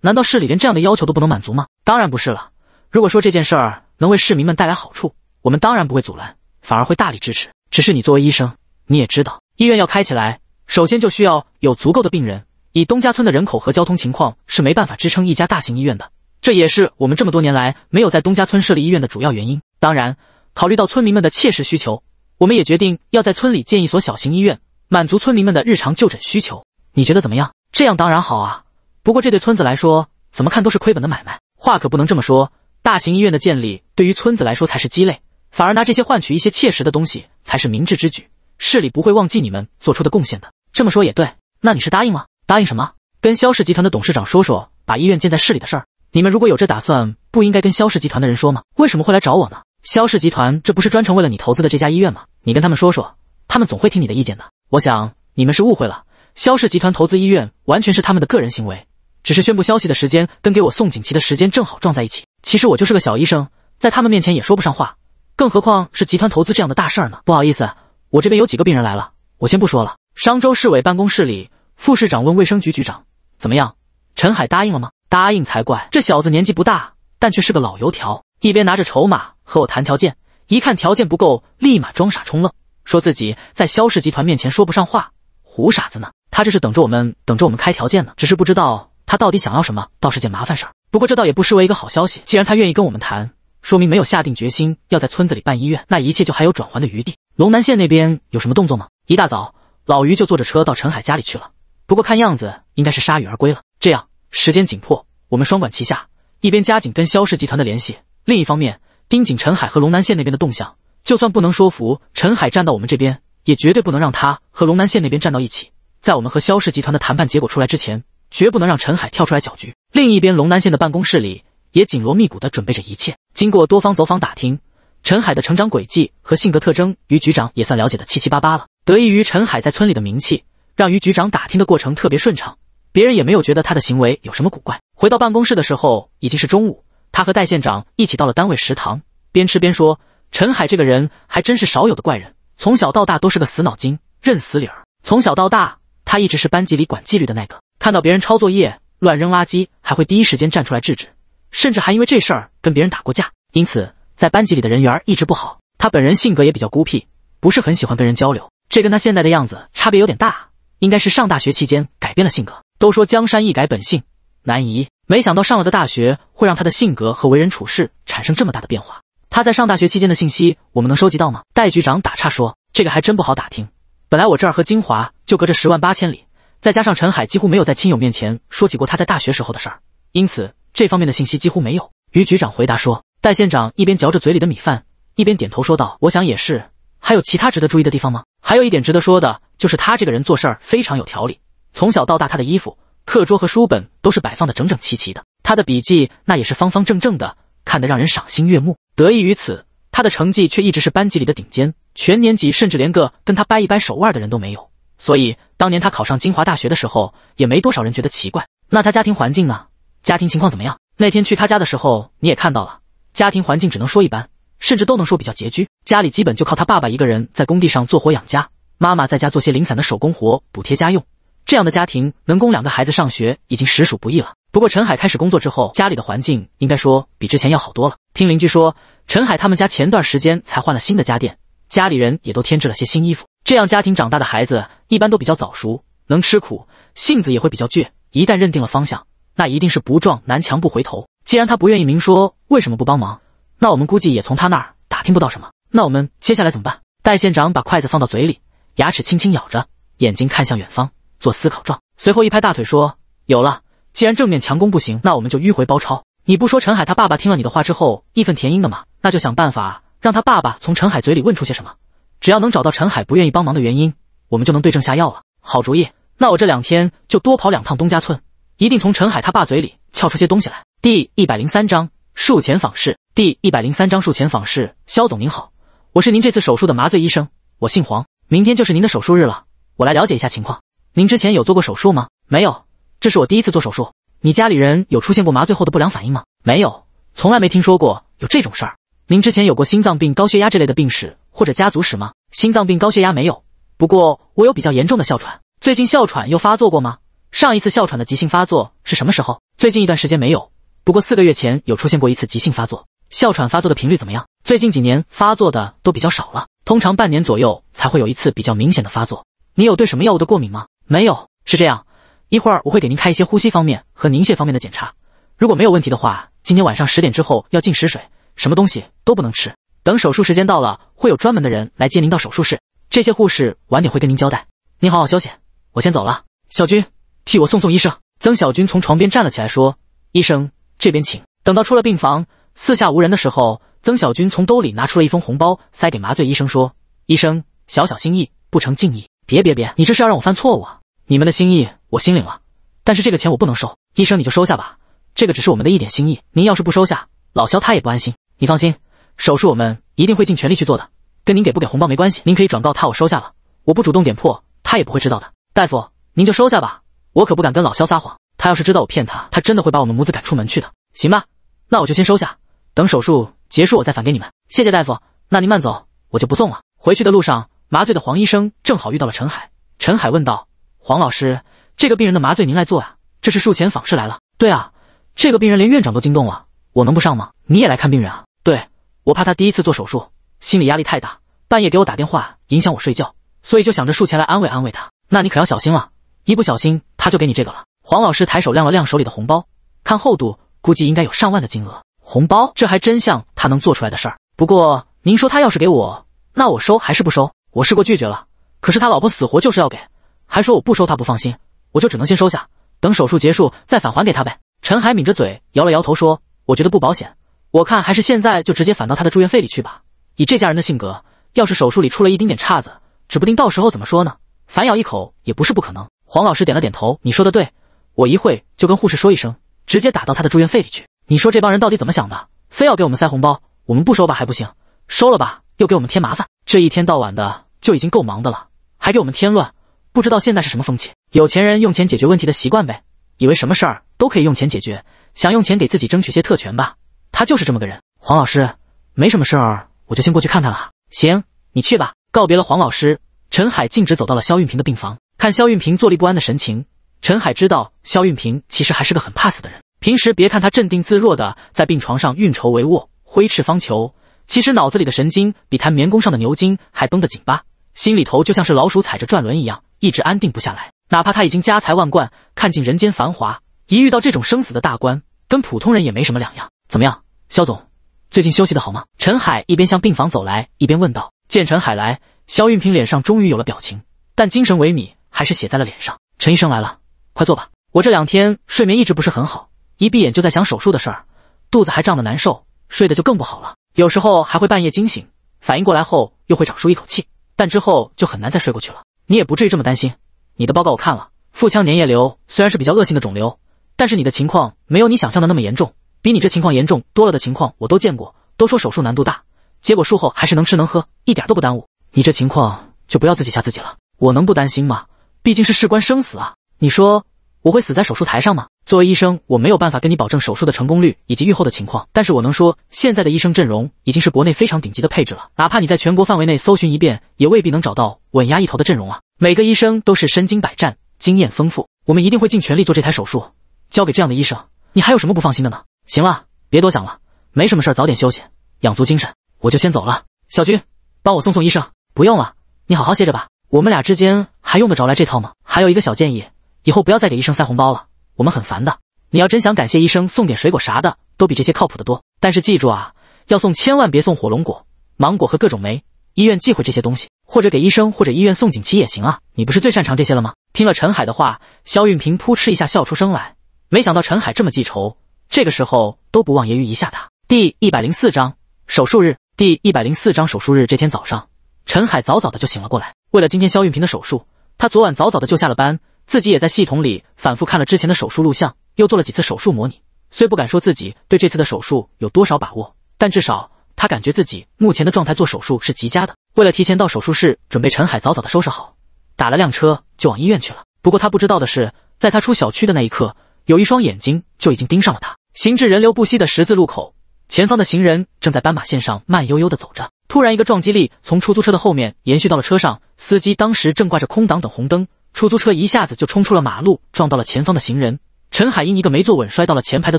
难道市里连这样的要求都不能满足吗？当然不是了。如果说这件事儿能为市民们带来好处，我们当然不会阻拦，反而会大力支持。只是你作为医生，你也知道，医院要开起来，首先就需要有足够的病人。以东家村的人口和交通情况是没办法支撑一家大型医院的，这也是我们这么多年来没有在东家村设立医院的主要原因。当然，考虑到村民们的切实需求，我们也决定要在村里建一所小型医院，满足村民们的日常就诊需求。你觉得怎么样？这样当然好啊。不过这对村子来说，怎么看都是亏本的买卖。话可不能这么说，大型医院的建立对于村子来说才是鸡肋，反而拿这些换取一些切实的东西才是明智之举。市里不会忘记你们做出的贡献的。这么说也对，那你是答应吗？答应什么？跟肖氏集团的董事长说说，把医院建在市里的事儿。你们如果有这打算，不应该跟肖氏集团的人说吗？为什么会来找我呢？肖氏集团这不是专程为了你投资的这家医院吗？你跟他们说说，他们总会听你的意见的。我想你们是误会了，肖氏集团投资医院完全是他们的个人行为，只是宣布消息的时间跟给我送锦旗的时间正好撞在一起。其实我就是个小医生，在他们面前也说不上话，更何况是集团投资这样的大事儿呢？不好意思，我这边有几个病人来了，我先不说了。商州市委办公室里。副市长问卫生局局长：“怎么样？陈海答应了吗？”“答应才怪！这小子年纪不大，但却是个老油条。一边拿着筹码和我谈条件，一看条件不够，立马装傻充愣，说自己在肖氏集团面前说不上话。胡傻子呢？他这是等着我们等着我们开条件呢。只是不知道他到底想要什么，倒是件麻烦事儿。不过这倒也不失为一个好消息。既然他愿意跟我们谈，说明没有下定决心要在村子里办医院，那一切就还有转还的余地。龙南县那边有什么动作吗？”一大早，老于就坐着车到陈海家里去了。不过看样子应该是铩羽而归了。这样时间紧迫，我们双管齐下，一边加紧跟肖氏集团的联系，另一方面盯紧陈海和龙南县那边的动向。就算不能说服陈海站到我们这边，也绝对不能让他和龙南县那边站到一起。在我们和肖氏集团的谈判结果出来之前，绝不能让陈海跳出来搅局。另一边，龙南县的办公室里也紧锣密鼓地准备着一切。经过多方走访打听，陈海的成长轨迹和性格特征，于局长也算了解的七七八八了。得益于陈海在村里的名气。让于局长打听的过程特别顺畅，别人也没有觉得他的行为有什么古怪。回到办公室的时候已经是中午，他和戴县长一起到了单位食堂，边吃边说：“陈海这个人还真是少有的怪人，从小到大都是个死脑筋，认死理儿。从小到大，他一直是班级里管纪律的那个，看到别人抄作业、乱扔垃圾，还会第一时间站出来制止，甚至还因为这事儿跟别人打过架。因此，在班级里的人缘一直不好。他本人性格也比较孤僻，不是很喜欢跟人交流，这跟他现在的样子差别有点大。”应该是上大学期间改变了性格。都说江山易改本性难移，没想到上了个大学会让他的性格和为人处事产生这么大的变化。他在上大学期间的信息我们能收集到吗？戴局长打岔说：“这个还真不好打听。本来我这儿和金华就隔着十万八千里，再加上陈海几乎没有在亲友面前说起过他在大学时候的事儿，因此这方面的信息几乎没有。”于局长回答说。戴县长一边嚼着嘴里的米饭，一边点头说道：“我想也是。还有其他值得注意的地方吗？还有一点值得说的。”就是他这个人做事儿非常有条理，从小到大他的衣服、课桌和书本都是摆放的整整齐齐的，他的笔记那也是方方正正的，看得让人赏心悦目。得益于此，他的成绩却一直是班级里的顶尖，全年级甚至连个跟他掰一掰手腕的人都没有。所以当年他考上清华大学的时候，也没多少人觉得奇怪。那他家庭环境呢？家庭情况怎么样？那天去他家的时候你也看到了，家庭环境只能说一般，甚至都能说比较拮据。家里基本就靠他爸爸一个人在工地上做活养家。妈妈在家做些零散的手工活补贴家用，这样的家庭能供两个孩子上学已经实属不易了。不过陈海开始工作之后，家里的环境应该说比之前要好多了。听邻居说，陈海他们家前段时间才换了新的家电，家里人也都添置了些新衣服。这样家庭长大的孩子一般都比较早熟，能吃苦，性子也会比较倔。一旦认定了方向，那一定是不撞南墙不回头。既然他不愿意明说为什么不帮忙，那我们估计也从他那儿打听不到什么。那我们接下来怎么办？戴县长把筷子放到嘴里。牙齿轻轻咬着，眼睛看向远方，做思考状。随后一拍大腿说：“有了！既然正面强攻不行，那我们就迂回包抄。”你不说陈海他爸爸听了你的话之后义愤填膺的吗？那就想办法让他爸爸从陈海嘴里问出些什么。只要能找到陈海不愿意帮忙的原因，我们就能对症下药了。好主意！那我这两天就多跑两趟东家村，一定从陈海他爸嘴里撬出些东西来。第一百零三章术前访视。第一百零三章术前访视。肖总您好，我是您这次手术的麻醉医生，我姓黄。明天就是您的手术日了，我来了解一下情况。您之前有做过手术吗？没有，这是我第一次做手术。你家里人有出现过麻醉后的不良反应吗？没有，从来没听说过有这种事儿。您之前有过心脏病、高血压这类的病史或者家族史吗？心脏病、高血压没有，不过我有比较严重的哮喘。最近哮喘又发作过吗？上一次哮喘的急性发作是什么时候？最近一段时间没有，不过四个月前有出现过一次急性发作。哮喘发作的频率怎么样？最近几年发作的都比较少了，通常半年左右才会有一次比较明显的发作。你有对什么药物的过敏吗？没有。是这样，一会儿我会给您开一些呼吸方面和凝血方面的检查。如果没有问题的话，今天晚上十点之后要禁食水，什么东西都不能吃。等手术时间到了，会有专门的人来接您到手术室。这些护士晚点会跟您交代。您好好休息，我先走了。小军，替我送送医生。曾小军从床边站了起来，说：“医生，这边请。”等到出了病房。四下无人的时候，曾小军从兜里拿出了一封红包，塞给麻醉医生说：“医生，小小心意，不成敬意。别别别，你这是要让我犯错误啊？你们的心意我心领了，但是这个钱我不能收。医生，你就收下吧，这个只是我们的一点心意。您要是不收下，老肖他也不安心。你放心，手术我们一定会尽全力去做的，跟您给不给红包没关系。您可以转告他，我收下了，我不主动点破，他也不会知道的。大夫，您就收下吧，我可不敢跟老肖撒谎。他要是知道我骗他，他真的会把我们母子赶出门去的。行吧，那我就先收下。”等手术结束，我再返给你们。谢谢大夫，那您慢走，我就不送了。回去的路上，麻醉的黄医生正好遇到了陈海。陈海问道：“黄老师，这个病人的麻醉您来做啊？这是术前访视来了。”“对啊，这个病人连院长都惊动了，我能不上吗？”“你也来看病人啊？”“对，我怕他第一次做手术，心理压力太大，半夜给我打电话影响我睡觉，所以就想着术前来安慰安慰他。”“那你可要小心了，一不小心他就给你这个了。”黄老师抬手亮了亮手里的红包，看厚度估计应该有上万的金额。红包，这还真像他能做出来的事儿。不过您说他要是给我，那我收还是不收？我试过拒绝了，可是他老婆死活就是要给，还说我不收他不放心，我就只能先收下，等手术结束再返还给他呗。陈海抿着嘴摇了摇头说：“我觉得不保险，我看还是现在就直接返到他的住院费里去吧。以这家人的性格，要是手术里出了一丁点岔子，指不定到时候怎么说呢，反咬一口也不是不可能。”黄老师点了点头：“你说的对，我一会就跟护士说一声，直接打到他的住院费里去。”你说这帮人到底怎么想的？非要给我们塞红包，我们不收吧还不行，收了吧又给我们添麻烦。这一天到晚的就已经够忙的了，还给我们添乱。不知道现在是什么风气，有钱人用钱解决问题的习惯呗，以为什么事儿都可以用钱解决，想用钱给自己争取些特权吧。他就是这么个人。黄老师，没什么事儿，我就先过去看看了。行，你去吧。告别了黄老师，陈海径直走到了肖运平的病房。看肖运平坐立不安的神情，陈海知道肖运平其实还是个很怕死的人。平时别看他镇定自若的在病床上运筹帷幄、挥斥方遒，其实脑子里的神经比弹棉工上的牛筋还绷得紧巴，心里头就像是老鼠踩着转轮一样，一直安定不下来。哪怕他已经家财万贯、看尽人间繁华，一遇到这种生死的大关，跟普通人也没什么两样。怎么样，肖总，最近休息的好吗？陈海一边向病房走来，一边问道。见陈海来，肖运平脸上终于有了表情，但精神萎靡还是写在了脸上。陈医生来了，快坐吧。我这两天睡眠一直不是很好。一闭眼就在想手术的事儿，肚子还胀得难受，睡得就更不好了。有时候还会半夜惊醒，反应过来后又会长舒一口气，但之后就很难再睡过去了。你也不至于这么担心。你的报告我看了，腹腔粘液瘤虽然是比较恶性的肿瘤，但是你的情况没有你想象的那么严重。比你这情况严重多了的情况我都见过，都说手术难度大，结果术后还是能吃能喝，一点都不耽误。你这情况就不要自己吓自己了。我能不担心吗？毕竟是事关生死啊！你说我会死在手术台上吗？作为医生，我没有办法跟你保证手术的成功率以及愈后的情况，但是我能说，现在的医生阵容已经是国内非常顶级的配置了。哪怕你在全国范围内搜寻一遍，也未必能找到稳压一头的阵容了。每个医生都是身经百战，经验丰富。我们一定会尽全力做这台手术，交给这样的医生，你还有什么不放心的呢？行了，别多想了，没什么事儿，早点休息，养足精神，我就先走了。小军，帮我送送医生。不用了，你好好歇着吧。我们俩之间还用得着来这套吗？还有一个小建议，以后不要再给医生塞红包了。我们很烦的，你要真想感谢医生，送点水果啥的，都比这些靠谱的多。但是记住啊，要送千万别送火龙果、芒果和各种梅，医院忌讳这些东西。或者给医生或者医院送锦旗也行啊，你不是最擅长这些了吗？听了陈海的话，肖运平扑哧一下笑出声来，没想到陈海这么记仇，这个时候都不忘揶揄一下他。第一百零四章手术日。第一百零四章手术日。这天早上，陈海早早的就醒了过来，为了今天肖运平的手术，他昨晚早早的就下了班。自己也在系统里反复看了之前的手术录像，又做了几次手术模拟。虽不敢说自己对这次的手术有多少把握，但至少他感觉自己目前的状态做手术是极佳的。为了提前到手术室准备，陈海早早的收拾好，打了辆车就往医院去了。不过他不知道的是，在他出小区的那一刻，有一双眼睛就已经盯上了他。行至人流不息的十字路口，前方的行人正在斑马线上慢悠悠的走着。突然，一个撞击力从出租车的后面延续到了车上，司机当时正挂着空挡等红灯。出租车一下子就冲出了马路，撞到了前方的行人。陈海英一个没坐稳，摔到了前排的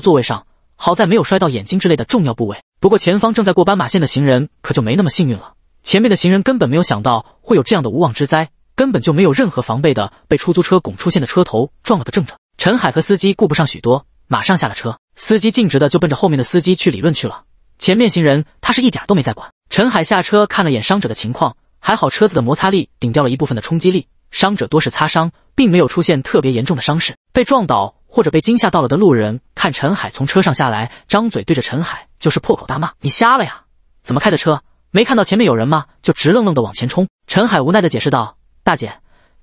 座位上，好在没有摔到眼睛之类的重要部位。不过，前方正在过斑马线的行人可就没那么幸运了。前面的行人根本没有想到会有这样的无妄之灾，根本就没有任何防备的被出租车拱出现的车头撞了个正着。陈海和司机顾不上许多，马上下了车。司机径直的就奔着后面的司机去理论去了。前面行人他是一点都没在管。陈海下车看了眼伤者的情况，还好车子的摩擦力顶掉了一部分的冲击力。伤者多是擦伤，并没有出现特别严重的伤势。被撞倒或者被惊吓到了的路人，看陈海从车上下来，张嘴对着陈海就是破口大骂：“你瞎了呀？怎么开的车？没看到前面有人吗？就直愣愣的往前冲！”陈海无奈的解释道：“大姐，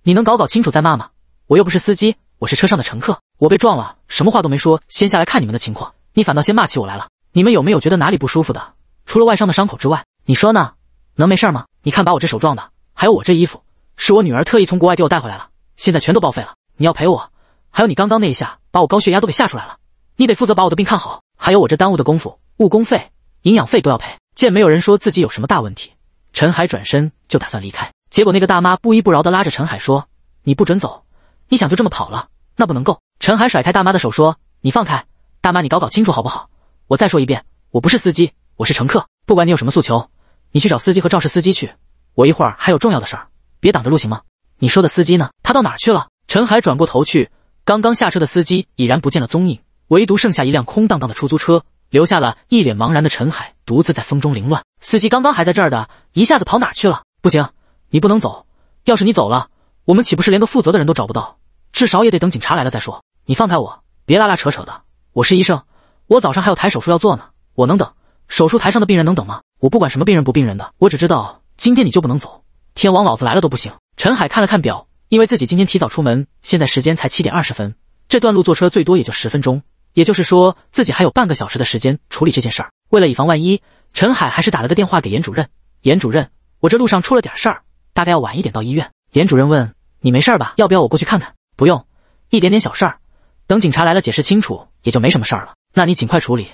你能搞搞清楚再骂吗？我又不是司机，我是车上的乘客。我被撞了，什么话都没说，先下来看你们的情况。你反倒先骂起我来了。你们有没有觉得哪里不舒服的？除了外伤的伤口之外，你说呢？能没事吗？你看把我这手撞的，还有我这衣服。”是我女儿特意从国外给我带回来了，现在全都报废了。你要赔我，还有你刚刚那一下把我高血压都给吓出来了，你得负责把我的病看好。还有我这耽误的功夫、误工费、营养费都要赔。见没有人说自己有什么大问题，陈海转身就打算离开，结果那个大妈不依不饶地拉着陈海说：“你不准走，你想就这么跑了那不能够。”陈海甩开大妈的手说：“你放开，大妈，你搞搞清楚好不好？我再说一遍，我不是司机，我是乘客。不管你有什么诉求，你去找司机和肇事司机去。我一会儿还有重要的事儿。”别挡着路行吗？你说的司机呢？他到哪儿去了？陈海转过头去，刚刚下车的司机已然不见了踪影，唯独剩下一辆空荡荡的出租车，留下了一脸茫然的陈海独自在风中凌乱。司机刚刚还在这儿的，一下子跑哪儿去了？不行，你不能走。要是你走了，我们岂不是连个负责的人都找不到？至少也得等警察来了再说。你放开我，别拉拉扯扯的。我是医生，我早上还有台手术要做呢，我能等。手术台上的病人能等吗？我不管什么病人不病人的，我只知道今天你就不能走。天王老子来了都不行。陈海看了看表，因为自己今天提早出门，现在时间才七点二十分。这段路坐车最多也就十分钟，也就是说自己还有半个小时的时间处理这件事儿。为了以防万一，陈海还是打了个电话给严主任。严主任，我这路上出了点事儿，大概要晚一点到医院。严主任问：“你没事吧？要不要我过去看看？”“不用，一点点小事儿，等警察来了解释清楚，也就没什么事儿了。”“那你尽快处理，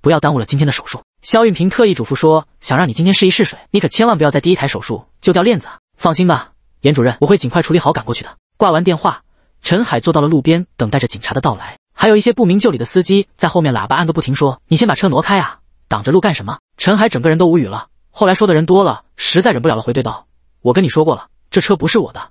不要耽误了今天的手术。”肖运平特意嘱咐说：“想让你今天试一试水，你可千万不要在第一台手术就掉链子啊！”放心吧，严主任，我会尽快处理好赶过去的。挂完电话，陈海坐到了路边，等待着警察的到来。还有一些不明就里的司机在后面喇叭按个不停，说：“你先把车挪开啊，挡着路干什么？”陈海整个人都无语了。后来说的人多了，实在忍不了了，回怼道：“我跟你说过了，这车不是我的，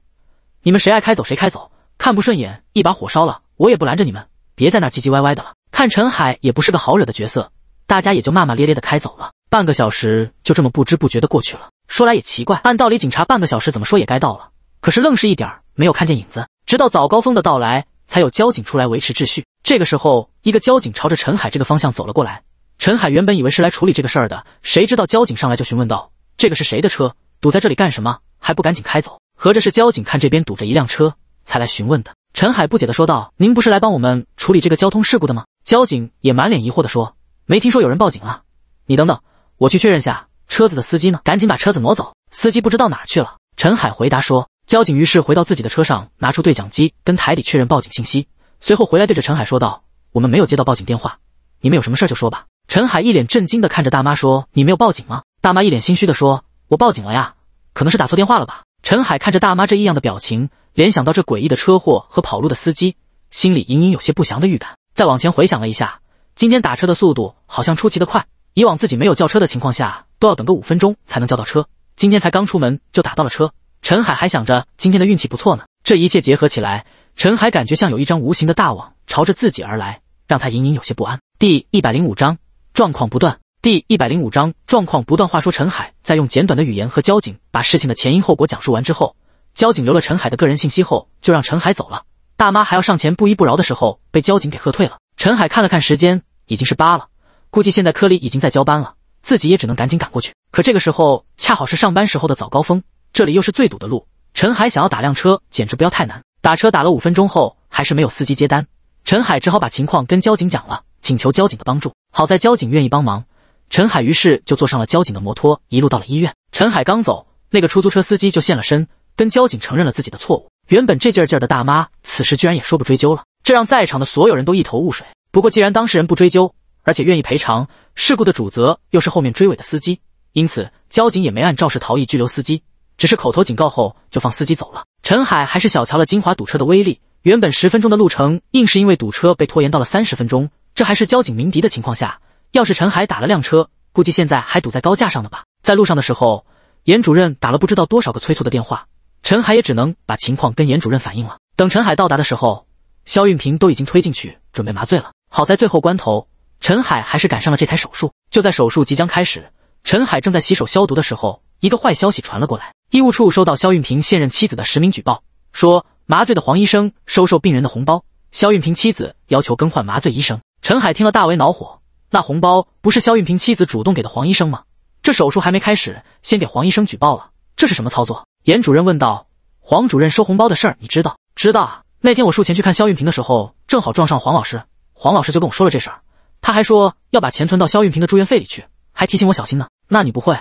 你们谁爱开走谁开走，看不顺眼一把火烧了，我也不拦着你们。别在那唧唧歪歪的了，看陈海也不是个好惹的角色。”大家也就骂骂咧咧的开走了，半个小时就这么不知不觉的过去了。说来也奇怪，按道理警察半个小时怎么说也该到了，可是愣是一点儿没有看见影子。直到早高峰的到来，才有交警出来维持秩序。这个时候，一个交警朝着陈海这个方向走了过来。陈海原本以为是来处理这个事儿的，谁知道交警上来就询问道：“这个是谁的车？堵在这里干什么？还不赶紧开走？”合着是交警看这边堵着一辆车才来询问的。陈海不解的说道：“您不是来帮我们处理这个交通事故的吗？”交警也满脸疑惑的说。没听说有人报警啊！你等等，我去确认下车子的司机呢。赶紧把车子挪走，司机不知道哪儿去了。陈海回答说。交警于是回到自己的车上，拿出对讲机跟台里确认报警信息，随后回来对着陈海说道：“我们没有接到报警电话，你们有什么事就说吧。”陈海一脸震惊的看着大妈说：“你没有报警吗？”大妈一脸心虚的说：“我报警了呀，可能是打错电话了吧。”陈海看着大妈这异样的表情，联想到这诡异的车祸和跑路的司机，心里隐隐有些不祥的预感。再往前回想了一下。今天打车的速度好像出奇的快，以往自己没有叫车的情况下都要等个五分钟才能叫到车，今天才刚出门就打到了车。陈海还想着今天的运气不错呢。这一切结合起来，陈海感觉像有一张无形的大网朝着自己而来，让他隐隐有些不安。第一百零五章状况不断。第一百零五章状况不断。话说陈海在用简短的语言和交警把事情的前因后果讲述完之后，交警留了陈海的个人信息后就让陈海走了。大妈还要上前不依不饶的时候，被交警给喝退了。陈海看了看时间。已经是八了，估计现在科里已经在交班了，自己也只能赶紧赶过去。可这个时候恰好是上班时候的早高峰，这里又是最堵的路，陈海想要打辆车简直不要太难。打车打了五分钟后，还是没有司机接单，陈海只好把情况跟交警讲了，请求交警的帮助。好在交警愿意帮忙，陈海于是就坐上了交警的摩托，一路到了医院。陈海刚走，那个出租车司机就现了身，跟交警承认了自己的错误。原本这劲儿劲儿的大妈，此时居然也说不追究了，这让在场的所有人都一头雾水。不过，既然当事人不追究，而且愿意赔偿，事故的主责又是后面追尾的司机，因此交警也没按肇事逃逸拘留司机，只是口头警告后就放司机走了。陈海还是小瞧了金华堵车的威力，原本十分钟的路程，硬是因为堵车被拖延到了三十分钟，这还是交警鸣笛的情况下。要是陈海打了辆车，估计现在还堵在高架上呢吧。在路上的时候，严主任打了不知道多少个催促的电话，陈海也只能把情况跟严主任反映了。等陈海到达的时候，肖运平都已经推进去准备麻醉了。好在最后关头，陈海还是赶上了这台手术。就在手术即将开始，陈海正在洗手消毒的时候，一个坏消息传了过来：医务处收到肖运平现任妻子的实名举报，说麻醉的黄医生收受病人的红包。肖运平妻子要求更换麻醉医生。陈海听了大为恼火，那红包不是肖运平妻子主动给的黄医生吗？这手术还没开始，先给黄医生举报了，这是什么操作？严主任问道。黄主任收红包的事儿你知道？知道啊，那天我术前去看肖运平的时候，正好撞上黄老师。黄老师就跟我说了这事儿，他还说要把钱存到肖运平的住院费里去，还提醒我小心呢。那你不会？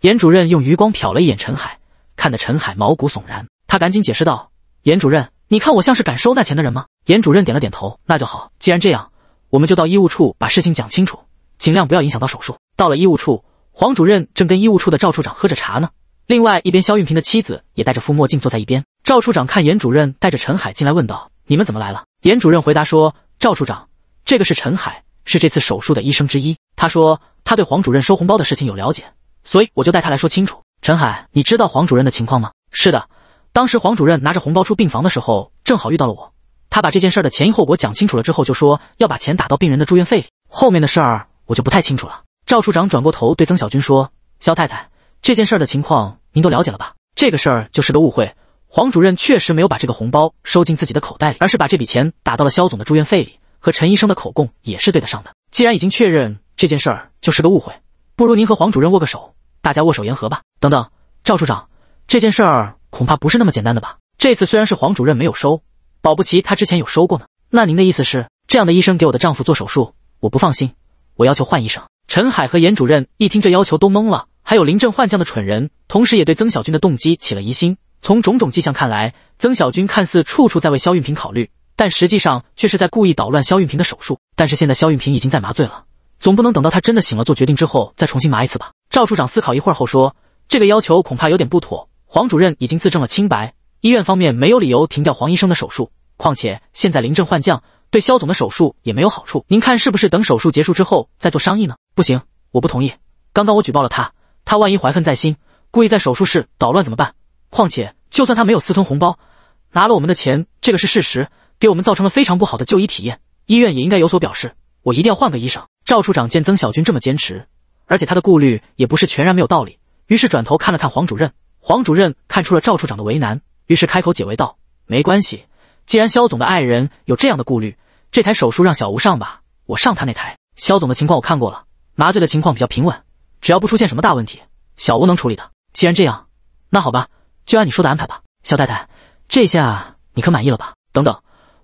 严主任用余光瞟了一眼陈海，看得陈海毛骨悚然。他赶紧解释道：“严主任，你看我像是敢收那钱的人吗？”严主任点了点头：“那就好，既然这样，我们就到医务处把事情讲清楚，尽量不要影响到手术。”到了医务处，黄主任正跟医务处的赵处长喝着茶呢。另外一边，肖运平的妻子也戴着副墨镜坐在一边。赵处长看严主任带着陈海进来，问道：“你们怎么来了？”严主任回答说：“赵处长。”这个是陈海，是这次手术的医生之一。他说他对黄主任收红包的事情有了解，所以我就带他来说清楚。陈海，你知道黄主任的情况吗？是的，当时黄主任拿着红包出病房的时候，正好遇到了我。他把这件事的前因后果讲清楚了之后，就说要把钱打到病人的住院费里。后面的事儿我就不太清楚了。赵处长转过头对曾小军说：“肖太太，这件事的情况您都了解了吧？这个事儿就是个误会，黄主任确实没有把这个红包收进自己的口袋里，而是把这笔钱打到了肖总的住院费里。”和陈医生的口供也是对得上的。既然已经确认这件事儿就是个误会，不如您和黄主任握个手，大家握手言和吧。等等，赵处长，这件事儿恐怕不是那么简单的吧？这次虽然是黄主任没有收，保不齐他之前有收过呢。那您的意思是，这样的医生给我的丈夫做手术，我不放心，我要求换医生。陈海和严主任一听这要求都懵了，还有临阵换将的蠢人，同时也对曾小军的动机起了疑心。从种种迹象看来，曾小军看似处处在为肖运平考虑。但实际上却是在故意捣乱肖运平的手术。但是现在肖运平已经在麻醉了，总不能等到他真的醒了做决定之后再重新麻一次吧？赵处长思考一会儿后说：“这个要求恐怕有点不妥。黄主任已经自证了清白，医院方面没有理由停掉黄医生的手术。况且现在临阵换将，对肖总的手术也没有好处。您看是不是等手术结束之后再做商议呢？”不行，我不同意。刚刚我举报了他，他万一怀恨在心，故意在手术室捣乱怎么办？况且就算他没有私吞红包，拿了我们的钱，这个是事实。给我们造成了非常不好的就医体验，医院也应该有所表示。我一定要换个医生。赵处长见曾小军这么坚持，而且他的顾虑也不是全然没有道理，于是转头看了看黄主任。黄主任看出了赵处长的为难，于是开口解围道：“没关系，既然肖总的爱人有这样的顾虑，这台手术让小吴上吧，我上他那台。肖总的情况我看过了，麻醉的情况比较平稳，只要不出现什么大问题，小吴能处理的。既然这样，那好吧，就按你说的安排吧。肖太太，这下你可满意了吧？等等。”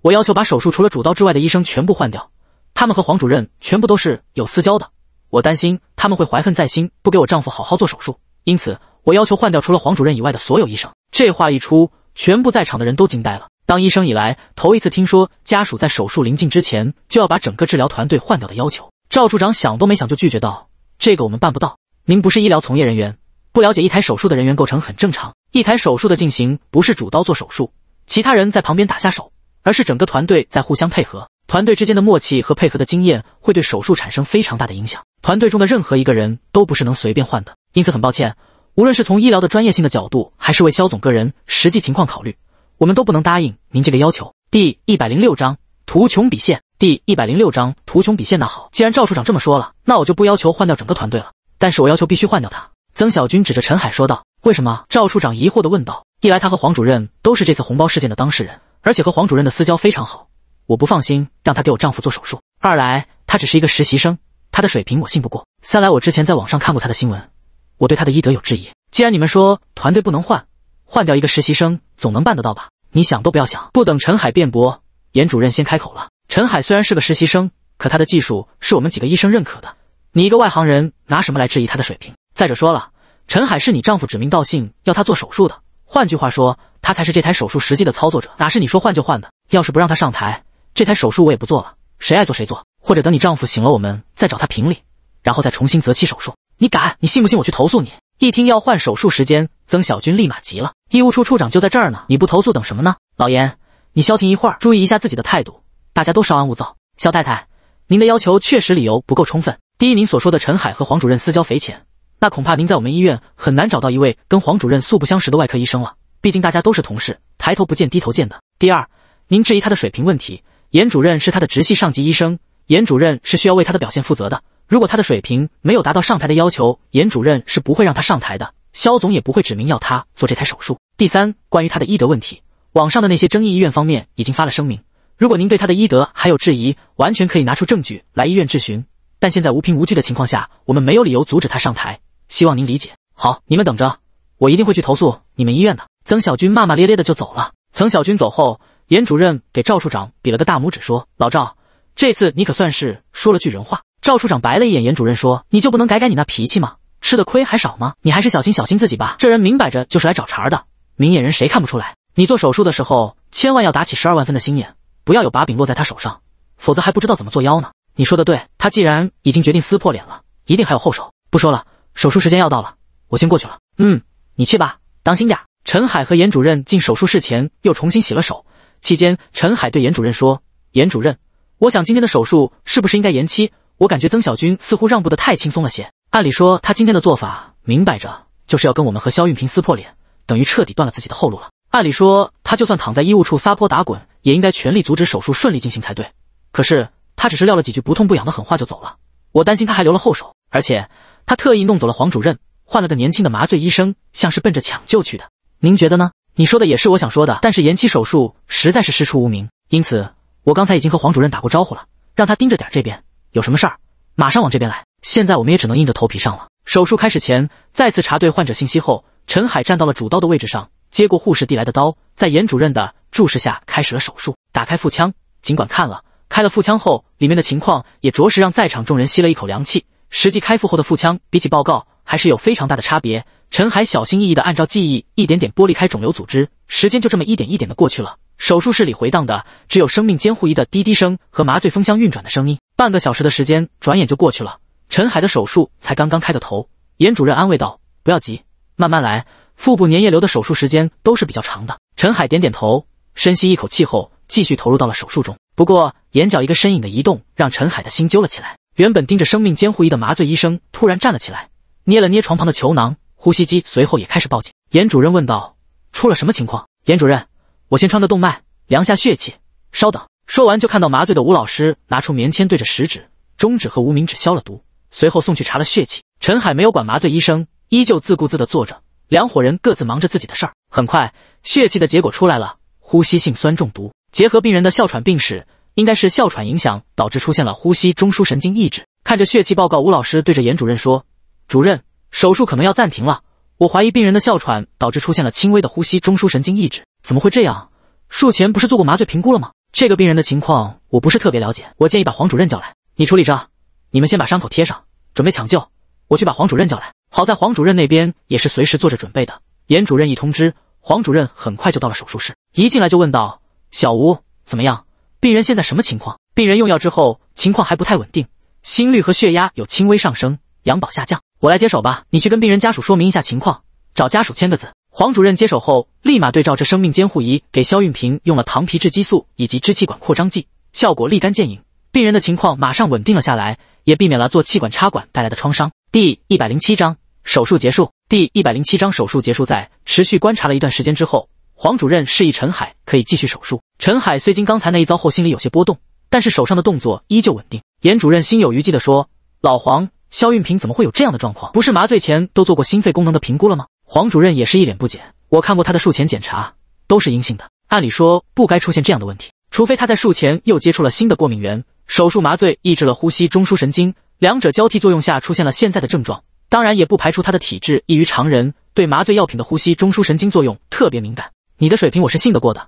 我要求把手术除了主刀之外的医生全部换掉，他们和黄主任全部都是有私交的，我担心他们会怀恨在心，不给我丈夫好好做手术。因此，我要求换掉除了黄主任以外的所有医生。这话一出，全部在场的人都惊呆了。当医生以来，头一次听说家属在手术临近之前就要把整个治疗团队换掉的要求。赵处长想都没想就拒绝道：“这个我们办不到。您不是医疗从业人员，不了解一台手术的人员构成很正常。一台手术的进行不是主刀做手术，其他人在旁边打下手。”而是整个团队在互相配合，团队之间的默契和配合的经验会对手术产生非常大的影响。团队中的任何一个人都不是能随便换的，因此很抱歉，无论是从医疗的专业性的角度，还是为肖总个人实际情况考虑，我们都不能答应您这个要求。第一百零六章图穷匕现。第一百零六章图穷匕现。那好，既然赵处长这么说了，那我就不要求换掉整个团队了，但是我要求必须换掉他。曾小军指着陈海说道：“为什么？”赵处长疑惑的问道：“一来，他和黄主任都是这次红包事件的当事人。”而且和黄主任的私交非常好，我不放心让他给我丈夫做手术。二来，他只是一个实习生，他的水平我信不过。三来，我之前在网上看过他的新闻，我对他的医德有质疑。既然你们说团队不能换，换掉一个实习生总能办得到吧？你想都不要想。不等陈海辩驳，严主任先开口了。陈海虽然是个实习生，可他的技术是我们几个医生认可的。你一个外行人，拿什么来质疑他的水平？再者说了，陈海是你丈夫指名道姓要他做手术的。换句话说，他才是这台手术实际的操作者，哪是你说换就换的？要是不让他上台，这台手术我也不做了，谁爱做谁做。或者等你丈夫醒了，我们再找他评理，然后再重新择期手术。你敢？你信不信我去投诉你？一听要换手术时间，曾小军立马急了。医务处处长就在这儿呢，你不投诉等什么呢？老严，你消停一会儿，注意一下自己的态度，大家都稍安勿躁。肖太太，您的要求确实理由不够充分。第一，您所说的陈海和黄主任私交匪浅。那恐怕您在我们医院很难找到一位跟黄主任素不相识的外科医生了，毕竟大家都是同事，抬头不见低头见的。第二，您质疑他的水平问题，严主任是他的直系上级医生，严主任是需要为他的表现负责的。如果他的水平没有达到上台的要求，严主任是不会让他上台的，肖总也不会指名要他做这台手术。第三，关于他的医德问题，网上的那些争议，医院方面已经发了声明。如果您对他的医德还有质疑，完全可以拿出证据来医院质询。但现在无凭无据的情况下，我们没有理由阻止他上台。希望您理解。好，你们等着，我一定会去投诉你们医院的。曾小军骂骂咧咧的就走了。曾小军走后，严主任给赵处长比了个大拇指，说：“老赵，这次你可算是说了句人话。”赵处长白了一眼严主任，说：“你就不能改改你那脾气吗？吃的亏还少吗？你还是小心小心自己吧。这人明摆着就是来找茬的，明眼人谁看不出来？你做手术的时候千万要打起十二万分的心眼，不要有把柄落在他手上，否则还不知道怎么做妖呢。你说的对，他既然已经决定撕破脸了，一定还有后手。不说了。”手术时间要到了，我先过去了。嗯，你去吧，当心点。陈海和严主任进手术室前又重新洗了手。期间，陈海对严主任说：“严主任，我想今天的手术是不是应该延期？我感觉曾小军似乎让步的太轻松了些。按理说，他今天的做法，明摆着就是要跟我们和肖运平撕破脸，等于彻底断了自己的后路了。按理说，他就算躺在医务处撒泼打滚，也应该全力阻止手术顺利进行才对。可是他只是撂了几句不痛不痒的狠话就走了。我担心他还留了后手，而且……”他特意弄走了黄主任，换了个年轻的麻醉医生，像是奔着抢救去的。您觉得呢？你说的也是我想说的，但是延期手术实在是师出无名，因此我刚才已经和黄主任打过招呼了，让他盯着点这边，有什么事儿马上往这边来。现在我们也只能硬着头皮上了。手术开始前，再次查对患者信息后，陈海站到了主刀的位置上，接过护士递来的刀，在严主任的注视下开始了手术。打开腹腔，尽管看了开了腹腔后，里面的情况也着实让在场众人吸了一口凉气。实际开腹后的腹腔比起报告还是有非常大的差别。陈海小心翼翼的按照记忆一点点剥离开肿瘤组织，时间就这么一点一点的过去了。手术室里回荡的只有生命监护仪的滴滴声和麻醉风箱运转的声音。半个小时的时间转眼就过去了，陈海的手术才刚刚开个头。严主任安慰道：“不要急，慢慢来。腹部粘液瘤的手术时间都是比较长的。”陈海点点头，深吸一口气后继续投入到了手术中。不过眼角一个身影的移动让陈海的心揪了起来。原本盯着生命监护仪的麻醉医生突然站了起来，捏了捏床旁的球囊呼吸机，随后也开始报警。严主任问道：“出了什么情况？”严主任，我先穿个动脉，量下血气，稍等。”说完就看到麻醉的吴老师拿出棉签，对着食指、中指和无名指消了毒，随后送去查了血气。陈海没有管麻醉医生，依旧自顾自的坐着。两伙人各自忙着自己的事儿。很快，血气的结果出来了：呼吸性酸中毒，结合病人的哮喘病史。应该是哮喘影响导致出现了呼吸中枢神经抑制。看着血气报告，吴老师对着严主任说：“主任，手术可能要暂停了。我怀疑病人的哮喘导致出现了轻微的呼吸中枢神经抑制。怎么会这样？术前不是做过麻醉评估了吗？这个病人的情况我不是特别了解。我建议把黄主任叫来，你处理着。你们先把伤口贴上，准备抢救。我去把黄主任叫来。好在黄主任那边也是随时做着准备的。严主任一通知，黄主任很快就到了手术室。一进来就问道：小吴怎么样？”病人现在什么情况？病人用药之后，情况还不太稳定，心率和血压有轻微上升，氧饱下降。我来接手吧，你去跟病人家属说明一下情况，找家属签个字。黄主任接手后，立马对照着生命监护仪，给肖运平用了糖皮质激素以及支气管扩张剂，效果立竿见影，病人的情况马上稳定了下来，也避免了做气管插管带来的创伤。第一百零七章手术结束。第一百零七章手术结束，在持续观察了一段时间之后，黄主任示意陈海可以继续手术。陈海虽经刚才那一遭后，心里有些波动，但是手上的动作依旧稳定。严主任心有余悸地说：“老黄，肖运平怎么会有这样的状况？不是麻醉前都做过心肺功能的评估了吗？”黄主任也是一脸不解：“我看过他的术前检查，都是阴性的，按理说不该出现这样的问题。除非他在术前又接触了新的过敏源。手术麻醉抑制了呼吸中枢神经，两者交替作用下出现了现在的症状。当然，也不排除他的体质异于常人，对麻醉药品的呼吸中枢神经作用特别敏感。你的水平我是信得过的。”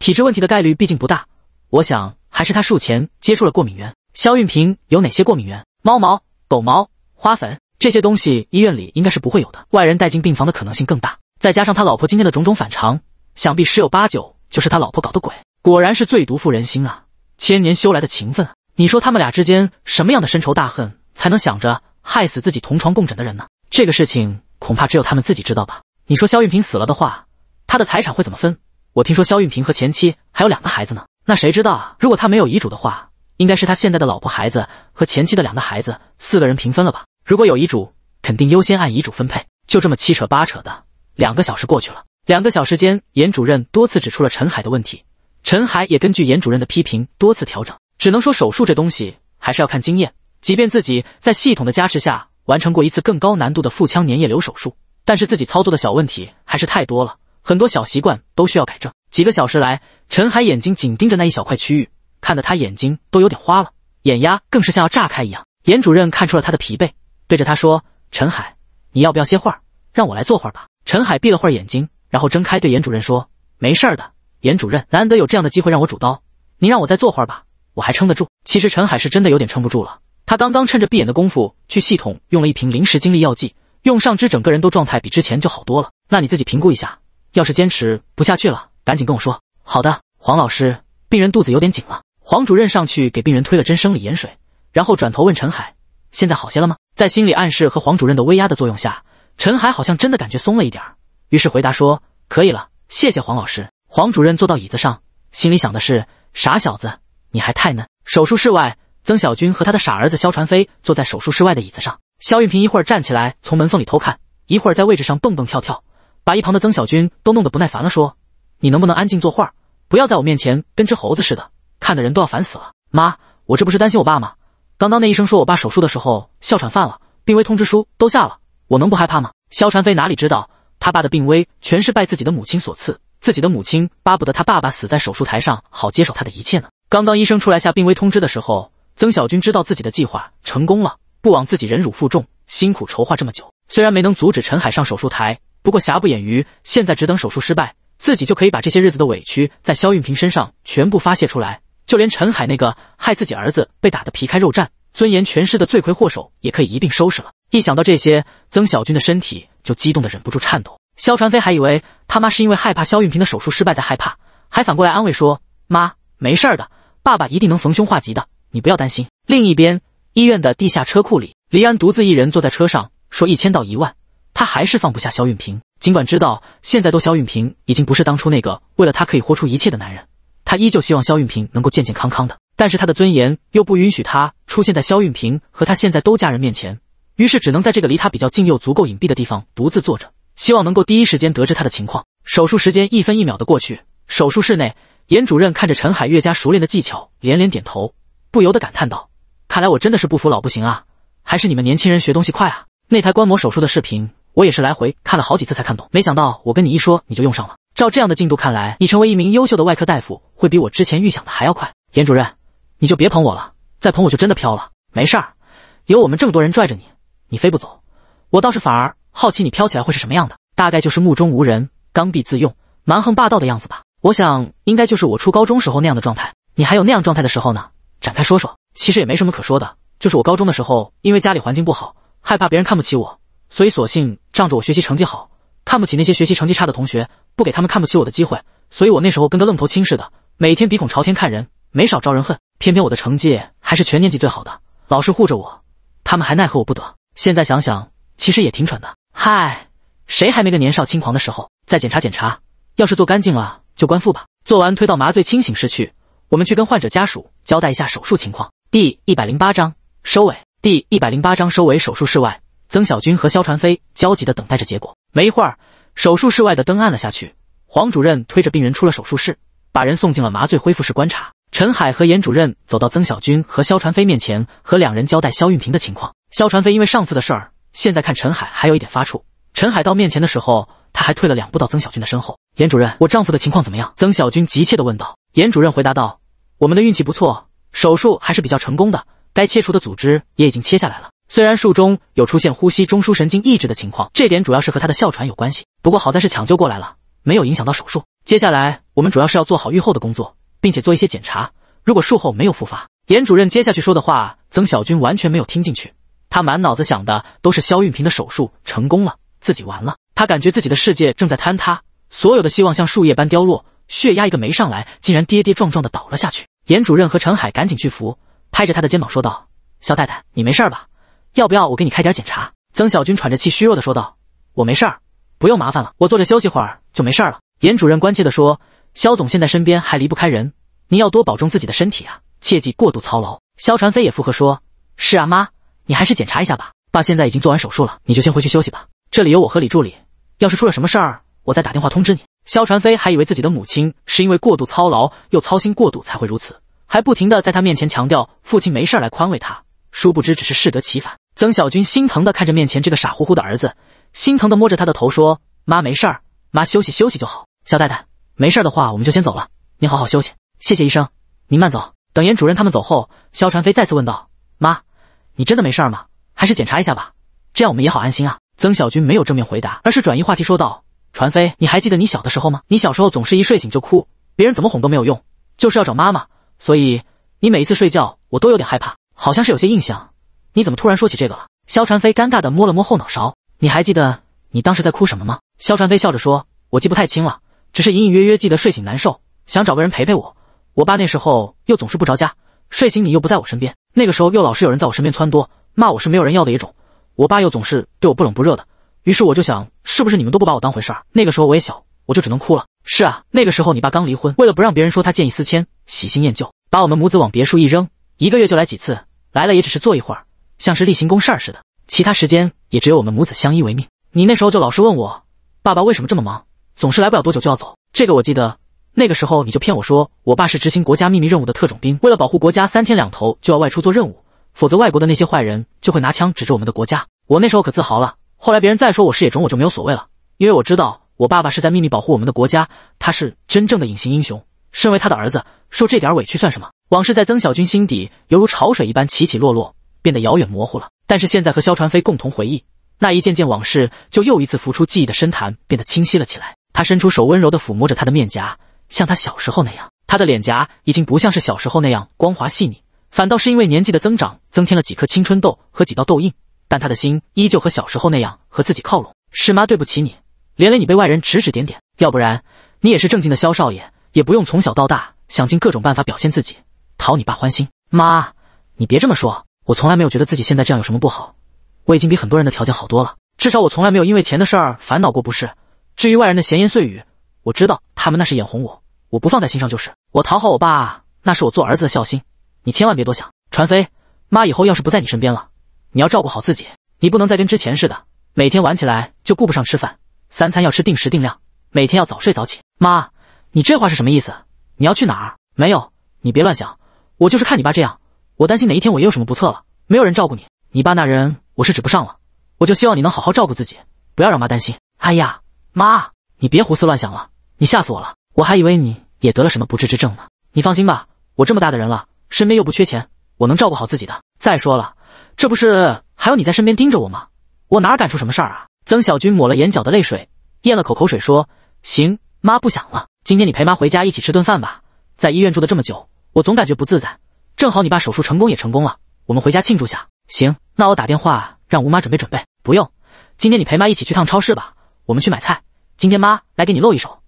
体质问题的概率毕竟不大，我想还是他术前接触了过敏源。肖运平有哪些过敏源？猫毛、狗毛、花粉这些东西，医院里应该是不会有的。外人带进病房的可能性更大。再加上他老婆今天的种种反常，想必十有八九就是他老婆搞的鬼。果然是最毒妇人心啊！千年修来的情分，你说他们俩之间什么样的深仇大恨才能想着害死自己同床共枕的人呢？这个事情恐怕只有他们自己知道吧？你说肖运平死了的话，他的财产会怎么分？我听说肖运平和前妻还有两个孩子呢，那谁知道啊？如果他没有遗嘱的话，应该是他现在的老婆、孩子和前妻的两个孩子四个人平分了吧？如果有遗嘱，肯定优先按遗嘱分配。就这么七扯八扯的，两个小时过去了。两个小时间，严主任多次指出了陈海的问题，陈海也根据严主任的批评多次调整。只能说手术这东西还是要看经验，即便自己在系统的加持下完成过一次更高难度的腹腔粘液瘤手术，但是自己操作的小问题还是太多了。很多小习惯都需要改正。几个小时来，陈海眼睛紧盯着那一小块区域，看得他眼睛都有点花了，眼压更是像要炸开一样。严主任看出了他的疲惫，对着他说：“陈海，你要不要歇会儿？让我来坐会儿吧。”陈海闭了会儿眼睛，然后睁开，对严主任说：“没事儿的，严主任，难得有这样的机会让我主刀，您让我再坐会儿吧，我还撑得住。”其实陈海是真的有点撑不住了。他刚刚趁着闭眼的功夫去系统用了一瓶临时精力药剂，用上之整个人都状态比之前就好多了。那你自己评估一下。要是坚持不下去了，赶紧跟我说。好的，黄老师，病人肚子有点紧了。黄主任上去给病人推了针生理盐水，然后转头问陈海：“现在好些了吗？”在心理暗示和黄主任的威压的作用下，陈海好像真的感觉松了一点儿，于是回答说：“可以了，谢谢黄老师。”黄主任坐到椅子上，心里想的是：“傻小子，你还太嫩。”手术室外，曾小军和他的傻儿子肖传飞坐在手术室外的椅子上。肖运平一会儿站起来从门缝里偷看，一会儿在位置上蹦蹦跳跳。把一旁的曾小军都弄得不耐烦了，说：“你能不能安静作画？不要在我面前跟只猴子似的，看的人都要烦死了。”妈，我这不是担心我爸吗？刚刚那医生说我爸手术的时候哮喘犯了，病危通知书都下了，我能不害怕吗？肖传飞哪里知道，他爸的病危全是拜自己的母亲所赐，自己的母亲巴不得他爸爸死在手术台上，好接手他的一切呢。刚刚医生出来下病危通知的时候，曾小军知道自己的计划成功了，不枉自己忍辱负重、辛苦筹划这么久。虽然没能阻止陈海上手术台。不过瑕不掩瑜，现在只等手术失败，自己就可以把这些日子的委屈在肖运平身上全部发泄出来，就连陈海那个害自己儿子被打得皮开肉绽、尊严全失的罪魁祸首也可以一并收拾了。一想到这些，曾小军的身体就激动得忍不住颤抖。肖传飞还以为他妈是因为害怕肖运平的手术失败在害怕，还反过来安慰说：“妈，没事儿的，爸爸一定能逢凶化吉的，你不要担心。”另一边，医院的地下车库里，黎安独自一人坐在车上，说：“一千到一万。”他还是放不下肖运平，尽管知道现在都肖运平已经不是当初那个为了他可以豁出一切的男人，他依旧希望肖运平能够健健康康的。但是他的尊严又不允许他出现在肖运平和他现在都家人面前，于是只能在这个离他比较近又足够隐蔽的地方独自坐着，希望能够第一时间得知他的情况。手术时间一分一秒的过去，手术室内，严主任看着陈海越加熟练的技巧，连连点头，不由得感叹道：“看来我真的是不服老不行啊，还是你们年轻人学东西快啊！”那台观摩手术的视频。我也是来回看了好几次才看懂，没想到我跟你一说你就用上了。照这样的进度看来，你成为一名优秀的外科大夫会比我之前预想的还要快。严主任，你就别捧我了，再捧我就真的飘了。没事儿，有我们这么多人拽着你，你飞不走。我倒是反而好奇你飘起来会是什么样的，大概就是目中无人、刚愎自用、蛮横霸道的样子吧。我想应该就是我初高中时候那样的状态。你还有那样状态的时候呢？展开说说。其实也没什么可说的，就是我高中的时候，因为家里环境不好，害怕别人看不起我。所以，索性仗着我学习成绩好，看不起那些学习成绩差的同学，不给他们看不起我的机会。所以，我那时候跟个愣头青似的，每天鼻孔朝天看人，没少招人恨。偏偏我的成绩还是全年级最好的，老师护着我，他们还奈何我不得。现在想想，其实也挺蠢的。嗨，谁还没个年少轻狂的时候？再检查检查，要是做干净了，就关腹吧。做完推到麻醉清醒室去。我们去跟患者家属交代一下手术情况。第一百零八章收尾。第一百零八章收尾。手术室外。曾小军和肖传飞焦急地等待着结果。没一会儿，手术室外的灯暗了下去。黄主任推着病人出了手术室，把人送进了麻醉恢复室观察。陈海和严主任走到曾小军和肖传飞面前，和两人交代肖运平的情况。肖传飞因为上次的事儿，现在看陈海还有一点发怵。陈海到面前的时候，他还退了两步到曾小军的身后。严主任，我丈夫的情况怎么样？曾小军急切地问道。严主任回答道：“我们的运气不错，手术还是比较成功的，该切除的组织也已经切下来了。”虽然术中有出现呼吸中枢神经抑制的情况，这点主要是和他的哮喘有关系。不过好在是抢救过来了，没有影响到手术。接下来我们主要是要做好愈后的工作，并且做一些检查。如果术后没有复发，严主任接下去说的话，曾小军完全没有听进去。他满脑子想的都是肖运平的手术成功了，自己完了。他感觉自己的世界正在坍塌，所有的希望像树叶般凋落。血压一个没上来，竟然跌跌撞撞的倒了下去。严主任和陈海赶紧去扶，拍着他的肩膀说道：“肖太太，你没事吧？”要不要我给你开点检查？曾小军喘着气，虚弱的说道：“我没事儿，不用麻烦了，我坐着休息会儿就没事了。”严主任关切的说：“肖总现在身边还离不开人，您要多保重自己的身体啊，切忌过度操劳。”肖传飞也附和说：“是啊，妈，你还是检查一下吧。爸现在已经做完手术了，你就先回去休息吧，这里有我和李助理。要是出了什么事儿，我再打电话通知你。”肖传飞还以为自己的母亲是因为过度操劳又操心过度才会如此，还不停的在他面前强调父亲没事儿来宽慰他，殊不知只是适得其反。曾小军心疼的看着面前这个傻乎乎的儿子，心疼的摸着他的头说：“妈没事儿，妈休息休息就好。”小太太，没事儿的话，我们就先走了。你好好休息，谢谢医生，您慢走。等严主任他们走后，肖传飞再次问道：“妈，你真的没事儿吗？还是检查一下吧，这样我们也好安心啊。”曾小军没有正面回答，而是转移话题说道：“传飞，你还记得你小的时候吗？你小时候总是一睡醒就哭，别人怎么哄都没有用，就是要找妈妈。所以你每一次睡觉，我都有点害怕，好像是有些印象。”你怎么突然说起这个了？肖传飞尴尬地摸了摸后脑勺。你还记得你当时在哭什么吗？肖传飞笑着说：“我记不太清了，只是隐隐约约记得睡醒难受，想找个人陪陪我。我爸那时候又总是不着家，睡醒你又不在我身边。那个时候又老是有人在我身边撺掇，骂我是没有人要的野种。我爸又总是对我不冷不热的，于是我就想，是不是你们都不把我当回事？那个时候我也小，我就只能哭了。是啊，那个时候你爸刚离婚，为了不让别人说他见异思迁、喜新厌旧，把我们母子往别墅一扔，一个月就来几次，来了也只是坐一会儿。”像是例行公事似的，其他时间也只有我们母子相依为命。你那时候就老是问我，爸爸为什么这么忙，总是来不了多久就要走。这个我记得，那个时候你就骗我说，我爸是执行国家秘密任务的特种兵，为了保护国家，三天两头就要外出做任务，否则外国的那些坏人就会拿枪指着我们的国家。我那时候可自豪了，后来别人再说我是野种，我就没有所谓了，因为我知道我爸爸是在秘密保护我们的国家，他是真正的隐形英雄。身为他的儿子，受这点委屈算什么？往事在曾小军心底犹如潮水一般起起落落。变得遥远模糊了，但是现在和萧传飞共同回忆那一件件往事，就又一次浮出记忆的深潭，变得清晰了起来。他伸出手，温柔地抚摸着他的面颊，像他小时候那样。他的脸颊已经不像是小时候那样光滑细腻，反倒是因为年纪的增长，增添了几颗青春痘和几道痘印。但他的心依旧和小时候那样，和自己靠拢。是妈，对不起你，连累你被外人指指点点。要不然你也是正经的萧少爷，也不用从小到大想尽各种办法表现自己，讨你爸欢心。妈，你别这么说。我从来没有觉得自己现在这样有什么不好，我已经比很多人的条件好多了。至少我从来没有因为钱的事儿烦恼过，不是？至于外人的闲言碎语，我知道他们那是眼红我，我不放在心上就是。我讨好我爸，那是我做儿子的孝心，你千万别多想。传飞，妈以后要是不在你身边了，你要照顾好自己，你不能再跟之前似的，每天玩起来就顾不上吃饭，三餐要吃定时定量，每天要早睡早起。妈，你这话是什么意思？你要去哪儿？没有，你别乱想，我就是看你爸这样。我担心哪一天我有什么不测了，没有人照顾你。你爸那人我是指不上了，我就希望你能好好照顾自己，不要让妈担心。哎呀，妈，你别胡思乱想了，你吓死我了，我还以为你也得了什么不治之症呢。你放心吧，我这么大的人了，身边又不缺钱，我能照顾好自己的。再说了，这不是还有你在身边盯着我吗？我哪敢出什么事儿啊？曾小军抹了眼角的泪水，咽了口口水说：“行，妈不想了，今天你陪妈回家一起吃顿饭吧。在医院住的这么久，我总感觉不自在。”正好你爸手术成功，也成功了，我们回家庆祝下。行，那我打电话让吴妈准备准备。不用，今天你陪妈一起去趟超市吧，我们去买菜。今天妈来给你露一手，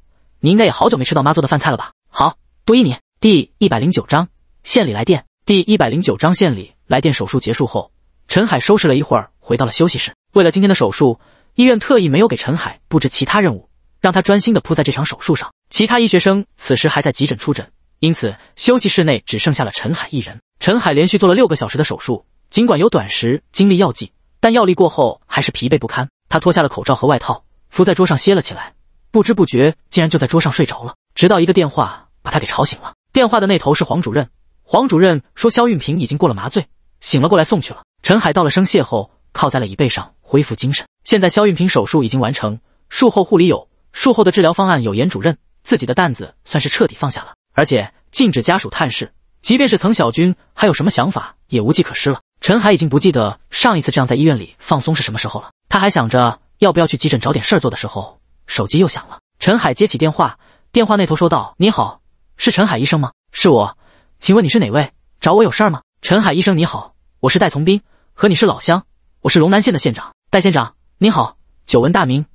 你应该也好久没吃到妈做的饭菜了吧？好，都依你。第一百零九章县里来电。第一百零九章县里来电。手术结束后，陈海收拾了一会儿，回到了休息室。为了今天的手术，医院特意没有给陈海布置其他任务，让他专心的扑在这场手术上。其他医学生此时还在急诊出诊。因此，休息室内只剩下了陈海一人。陈海连续做了六个小时的手术，尽管有短时精力药剂，但药力过后还是疲惫不堪。他脱下了口罩和外套，伏在桌上歇了起来，不知不觉竟然就在桌上睡着了。直到一个电话把他给吵醒了。电话的那头是黄主任，黄主任说肖运平已经过了麻醉，醒了过来送去了。陈海道了声谢后，靠在了椅背上恢复精神。现在肖运平手术已经完成，术后护理有，术后的治疗方案有，严主任自己的担子算是彻底放下了。而且禁止家属探视，即便是曾小军还有什么想法，也无计可施了。陈海已经不记得上一次这样在医院里放松是什么时候了。他还想着要不要去急诊找点事儿做的时候，手机又响了。陈海接起电话，电话那头说道：“你好，是陈海医生吗？是我，请问你是哪位？找我有事儿吗？”陈海医生你好，我是戴从兵，和你是老乡，我是龙南县的县长，戴县长您好，久闻大名，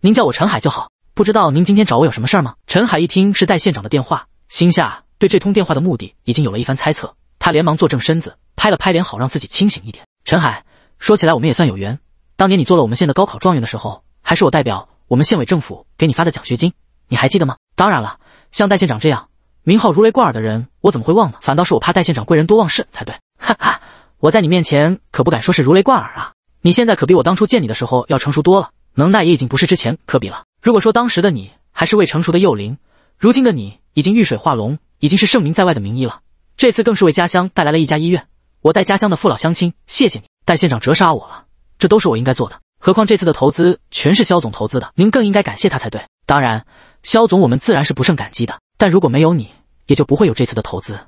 您叫我陈海就好，不知道您今天找我有什么事儿吗？”陈海一听是戴县长的电话。心下对这通电话的目的已经有了一番猜测，他连忙坐正身子，拍了拍脸，好让自己清醒一点。陈海，说起来我们也算有缘，当年你做了我们县的高考状元的时候，还是我代表我们县委政府给你发的奖学金，你还记得吗？当然了，像戴县长这样名号如雷贯耳的人，我怎么会忘呢？反倒是我怕戴县长贵人多忘事才对。哈哈，我在你面前可不敢说是如雷贯耳啊。你现在可比我当初见你的时候要成熟多了，能耐也已经不是之前可比了。如果说当时的你还是未成熟的幼龄，如今的你。已经遇水化龙，已经是盛名在外的名医了。这次更是为家乡带来了一家医院。我代家乡的父老乡亲，谢谢你。代县长折杀我了，这都是我应该做的。何况这次的投资全是肖总投资的，您更应该感谢他才对。当然，肖总我们自然是不胜感激的。但如果没有你，也就不会有这次的投资，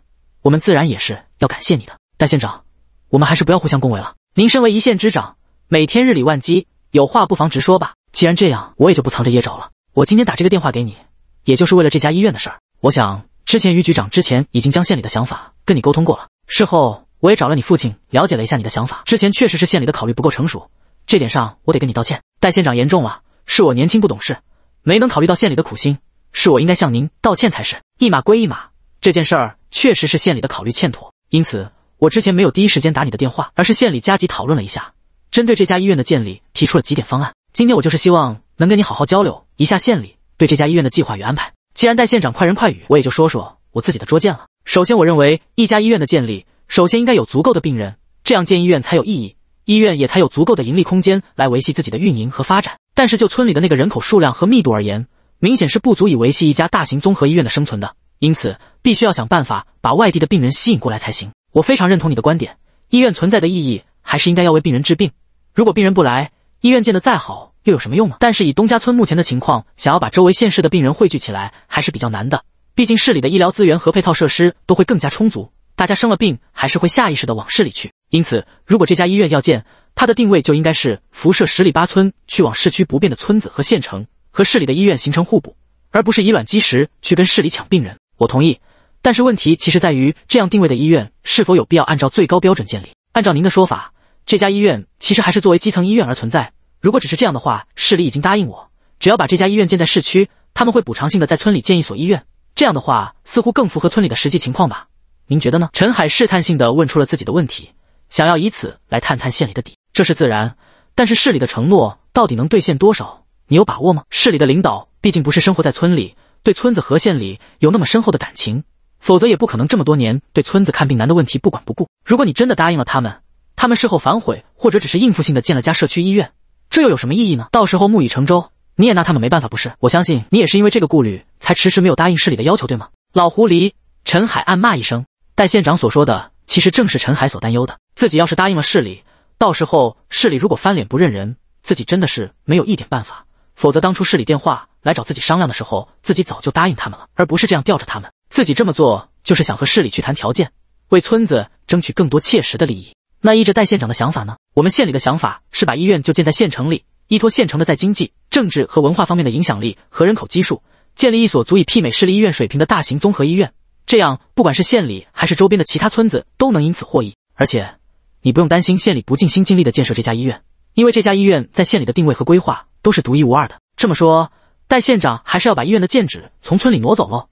我们自然也是要感谢你的。代县长，我们还是不要互相恭维了。您身为一县之长，每天日理万机，有话不妨直说吧。既然这样，我也就不藏着掖着了。我今天打这个电话给你，也就是为了这家医院的事儿。我想，之前于局长之前已经将县里的想法跟你沟通过了。事后我也找了你父亲了解了一下你的想法，之前确实是县里的考虑不够成熟，这点上我得跟你道歉。戴县长言重了，是我年轻不懂事，没能考虑到县里的苦心，是我应该向您道歉才是。一码归一码，这件事儿确实是县里的考虑欠妥，因此我之前没有第一时间打你的电话，而是县里加急讨论了一下，针对这家医院的建立提出了几点方案。今天我就是希望能跟你好好交流一下县里对这家医院的计划与安排。既然戴县长快人快语，我也就说说我自己的拙见了。首先，我认为一家医院的建立，首先应该有足够的病人，这样建医院才有意义，医院也才有足够的盈利空间来维系自己的运营和发展。但是就村里的那个人口数量和密度而言，明显是不足以维系一家大型综合医院的生存的。因此，必须要想办法把外地的病人吸引过来才行。我非常认同你的观点，医院存在的意义还是应该要为病人治病。如果病人不来，医院建得再好。又有什么用呢？但是以东家村目前的情况，想要把周围县市的病人汇聚起来还是比较难的。毕竟市里的医疗资源和配套设施都会更加充足，大家生了病还是会下意识的往市里去。因此，如果这家医院要建，它的定位就应该是辐射十里八村，去往市区不便的村子和县城，和市里的医院形成互补，而不是以卵击石去跟市里抢病人。我同意，但是问题其实在于，这样定位的医院是否有必要按照最高标准建立？按照您的说法，这家医院其实还是作为基层医院而存在。如果只是这样的话，市里已经答应我，只要把这家医院建在市区，他们会补偿性的在村里建一所医院。这样的话，似乎更符合村里的实际情况吧？您觉得呢？陈海试探性的问出了自己的问题，想要以此来探探县里的底。这是自然，但是市里的承诺到底能兑现多少？你有把握吗？市里的领导毕竟不是生活在村里，对村子和县里有那么深厚的感情，否则也不可能这么多年对村子看病难的问题不管不顾。如果你真的答应了他们，他们事后反悔，或者只是应付性的建了家社区医院。这又有什么意义呢？到时候木已成舟，你也拿他们没办法，不是？我相信你也是因为这个顾虑，才迟迟没有答应市里的要求，对吗？老狐狸陈海暗骂一声。戴县长所说的，其实正是陈海所担忧的：自己要是答应了市里，到时候市里如果翻脸不认人，自己真的是没有一点办法。否则当初市里电话来找自己商量的时候，自己早就答应他们了，而不是这样吊着他们。自己这么做，就是想和市里去谈条件，为村子争取更多切实的利益。那依着戴县长的想法呢？我们县里的想法是把医院就建在县城里，依托县城的在经济、政治和文化方面的影响力和人口基数，建立一所足以媲美市立医院水平的大型综合医院。这样，不管是县里还是周边的其他村子，都能因此获益。而且，你不用担心县里不尽心尽力的建设这家医院，因为这家医院在县里的定位和规划都是独一无二的。这么说，戴县长还是要把医院的建址从村里挪走喽？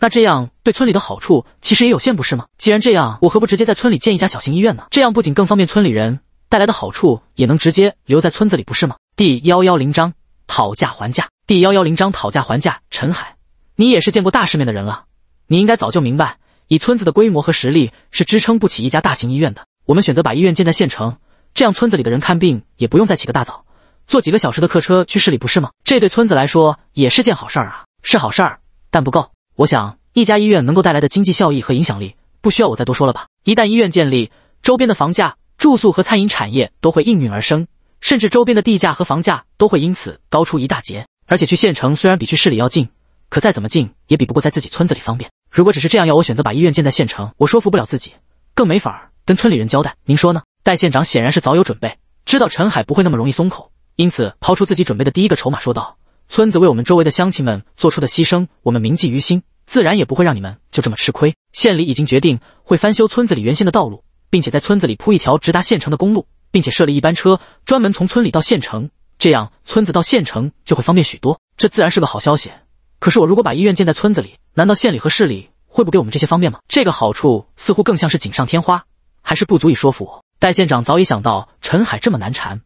那这样对村里的好处其实也有限，不是吗？既然这样，我何不直接在村里建一家小型医院呢？这样不仅更方便村里人，带来的好处也能直接留在村子里，不是吗？第幺幺零章讨价还价。第幺幺零章讨价还价。陈海，你也是见过大世面的人了，你应该早就明白，以村子的规模和实力是支撑不起一家大型医院的。我们选择把医院建在县城，这样村子里的人看病也不用再起个大早，坐几个小时的客车去市里，不是吗？这对村子来说也是件好事儿啊，是好事儿，但不够。我想，一家医院能够带来的经济效益和影响力，不需要我再多说了吧？一旦医院建立，周边的房价、住宿和餐饮产业都会应运而生，甚至周边的地价和房价都会因此高出一大截。而且去县城虽然比去市里要近，可再怎么近也比不过在自己村子里方便。如果只是这样要我选择把医院建在县城，我说服不了自己，更没法跟村里人交代。您说呢？戴县长显然是早有准备，知道陈海不会那么容易松口，因此抛出自己准备的第一个筹码，说道。村子为我们周围的乡亲们做出的牺牲，我们铭记于心，自然也不会让你们就这么吃亏。县里已经决定会翻修村子里原先的道路，并且在村子里铺一条直达县城的公路，并且设立一班车，专门从村里到县城，这样村子到县城就会方便许多。这自然是个好消息。可是我如果把医院建在村子里，难道县里和市里会不给我们这些方便吗？这个好处似乎更像是锦上添花，还是不足以说服我。戴县长早已想到陈海这么难缠。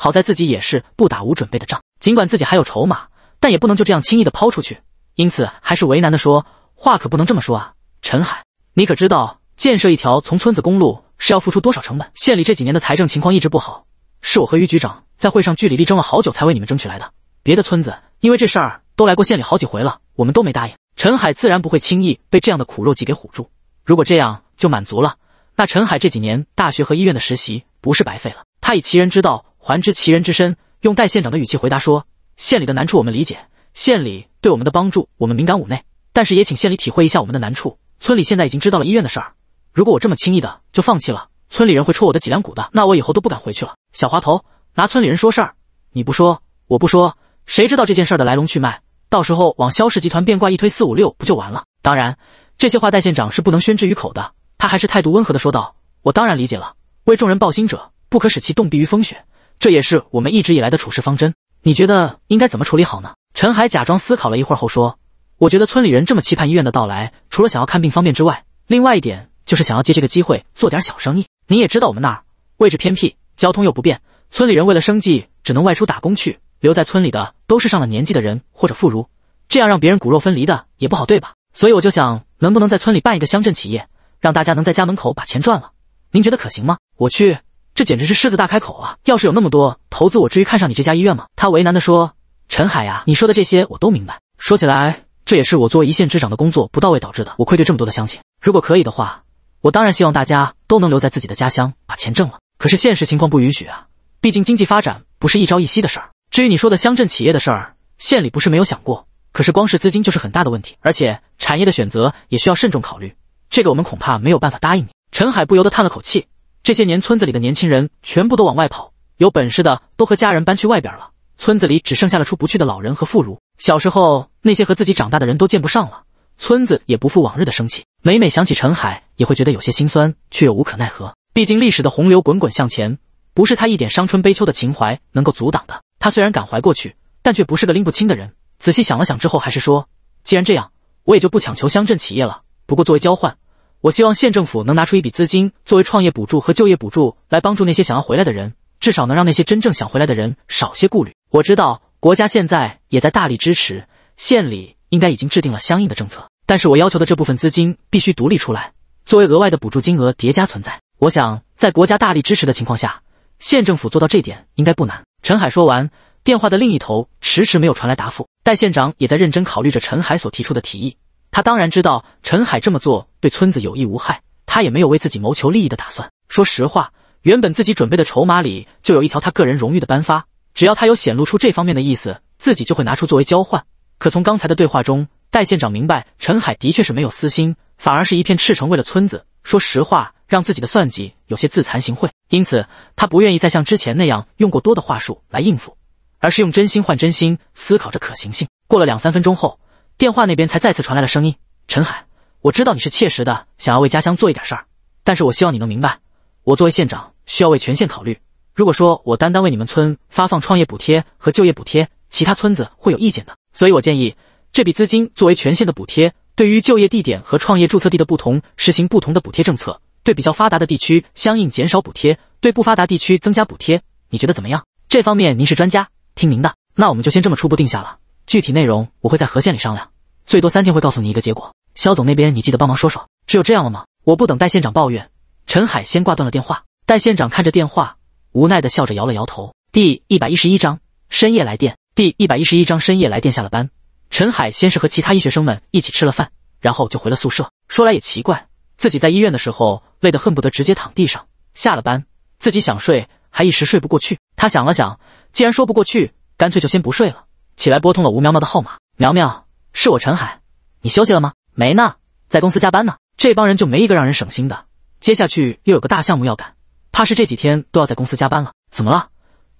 好在自己也是不打无准备的仗，尽管自己还有筹码，但也不能就这样轻易的抛出去。因此，还是为难的说：“话可不能这么说啊，陈海，你可知道建设一条从村子公路是要付出多少成本？县里这几年的财政情况一直不好，是我和于局长在会上据理力争了好久才为你们争取来的。别的村子因为这事儿都来过县里好几回了，我们都没答应。”陈海自然不会轻易被这样的苦肉计给唬住。如果这样就满足了，那陈海这几年大学和医院的实习不是白费了。他以其人之道。还之其人之身，用戴县长的语气回答说：“县里的难处我们理解，县里对我们的帮助我们敏感五内，但是也请县里体会一下我们的难处。村里现在已经知道了医院的事儿，如果我这么轻易的就放弃了，村里人会戳我的脊梁骨的，那我以后都不敢回去了。”小滑头拿村里人说事儿，你不说，我不说，谁知道这件事儿的来龙去脉？到时候往肖氏集团变卦一推，四五六不就完了？当然，这些话戴县长是不能宣之于口的，他还是态度温和的说道：“我当然理解了，为众人抱心者，不可使其冻毙于风雪。”这也是我们一直以来的处事方针。你觉得应该怎么处理好呢？陈海假装思考了一会儿后说：“我觉得村里人这么期盼医院的到来，除了想要看病方便之外，另外一点就是想要借这个机会做点小生意。你也知道我们那儿位置偏僻，交通又不便，村里人为了生计只能外出打工去，留在村里的都是上了年纪的人或者妇孺。这样让别人骨肉分离的也不好，对吧？所以我就想，能不能在村里办一个乡镇企业，让大家能在家门口把钱赚了？您觉得可行吗？”我去。这简直是狮子大开口啊！要是有那么多投资，我至于看上你这家医院吗？他为难地说：“陈海呀，你说的这些我都明白。说起来，这也是我作为一线之长的工作不到位导致的，我愧对这么多的乡亲。如果可以的话，我当然希望大家都能留在自己的家乡，把钱挣了。可是现实情况不允许啊，毕竟经济发展不是一朝一夕的事儿。至于你说的乡镇企业的事儿，县里不是没有想过，可是光是资金就是很大的问题，而且产业的选择也需要慎重考虑。这个我们恐怕没有办法答应你。”陈海不由得叹了口气。这些年，村子里的年轻人全部都往外跑，有本事的都和家人搬去外边了，村子里只剩下了出不去的老人和妇孺。小时候那些和自己长大的人都见不上了，村子也不复往日的生气。每每想起陈海，也会觉得有些心酸，却又无可奈何。毕竟历史的洪流滚滚向前，不是他一点伤春悲秋的情怀能够阻挡的。他虽然感怀过去，但却不是个拎不清的人。仔细想了想之后，还是说，既然这样，我也就不强求乡镇企业了。不过作为交换。我希望县政府能拿出一笔资金，作为创业补助和就业补助，来帮助那些想要回来的人。至少能让那些真正想回来的人少些顾虑。我知道国家现在也在大力支持，县里应该已经制定了相应的政策。但是我要求的这部分资金必须独立出来，作为额外的补助金额叠加存在。我想在国家大力支持的情况下，县政府做到这点应该不难。陈海说完，电话的另一头迟迟没有传来答复。戴县长也在认真考虑着陈海所提出的提议。他当然知道陈海这么做对村子有益无害，他也没有为自己谋求利益的打算。说实话，原本自己准备的筹码里就有一条他个人荣誉的颁发，只要他有显露出这方面的意思，自己就会拿出作为交换。可从刚才的对话中，戴县长明白陈海的确是没有私心，反而是一片赤诚，为了村子。说实话，让自己的算计有些自惭形秽，因此他不愿意再像之前那样用过多的话术来应付，而是用真心换真心，思考着可行性。过了两三分钟后。电话那边才再次传来了声音：“陈海，我知道你是切实的想要为家乡做一点事儿，但是我希望你能明白，我作为县长需要为全县考虑。如果说我单单为你们村发放创业补贴和就业补贴，其他村子会有意见的。所以，我建议这笔资金作为全县的补贴，对于就业地点和创业注册地的不同，实行不同的补贴政策。对比较发达的地区相应减少补贴，对不发达地区增加补贴。你觉得怎么样？这方面您是专家，听您的。那我们就先这么初步定下了。”具体内容我会在和县里商量，最多三天会告诉你一个结果。肖总那边你记得帮忙说说。只有这样了吗？我不等戴县长抱怨，陈海先挂断了电话。戴县长看着电话，无奈的笑着摇了摇头。第一百一十一章深夜来电。第一百一十一章深夜来电。下了班，陈海先是和其他医学生们一起吃了饭，然后就回了宿舍。说来也奇怪，自己在医院的时候累得恨不得直接躺地上，下了班自己想睡还一时睡不过去。他想了想，既然说不过去，干脆就先不睡了。起来，拨通了吴苗苗的号码。苗苗，是我陈海，你休息了吗？没呢，在公司加班呢。这帮人就没一个让人省心的。接下去又有个大项目要赶，怕是这几天都要在公司加班了。怎么了？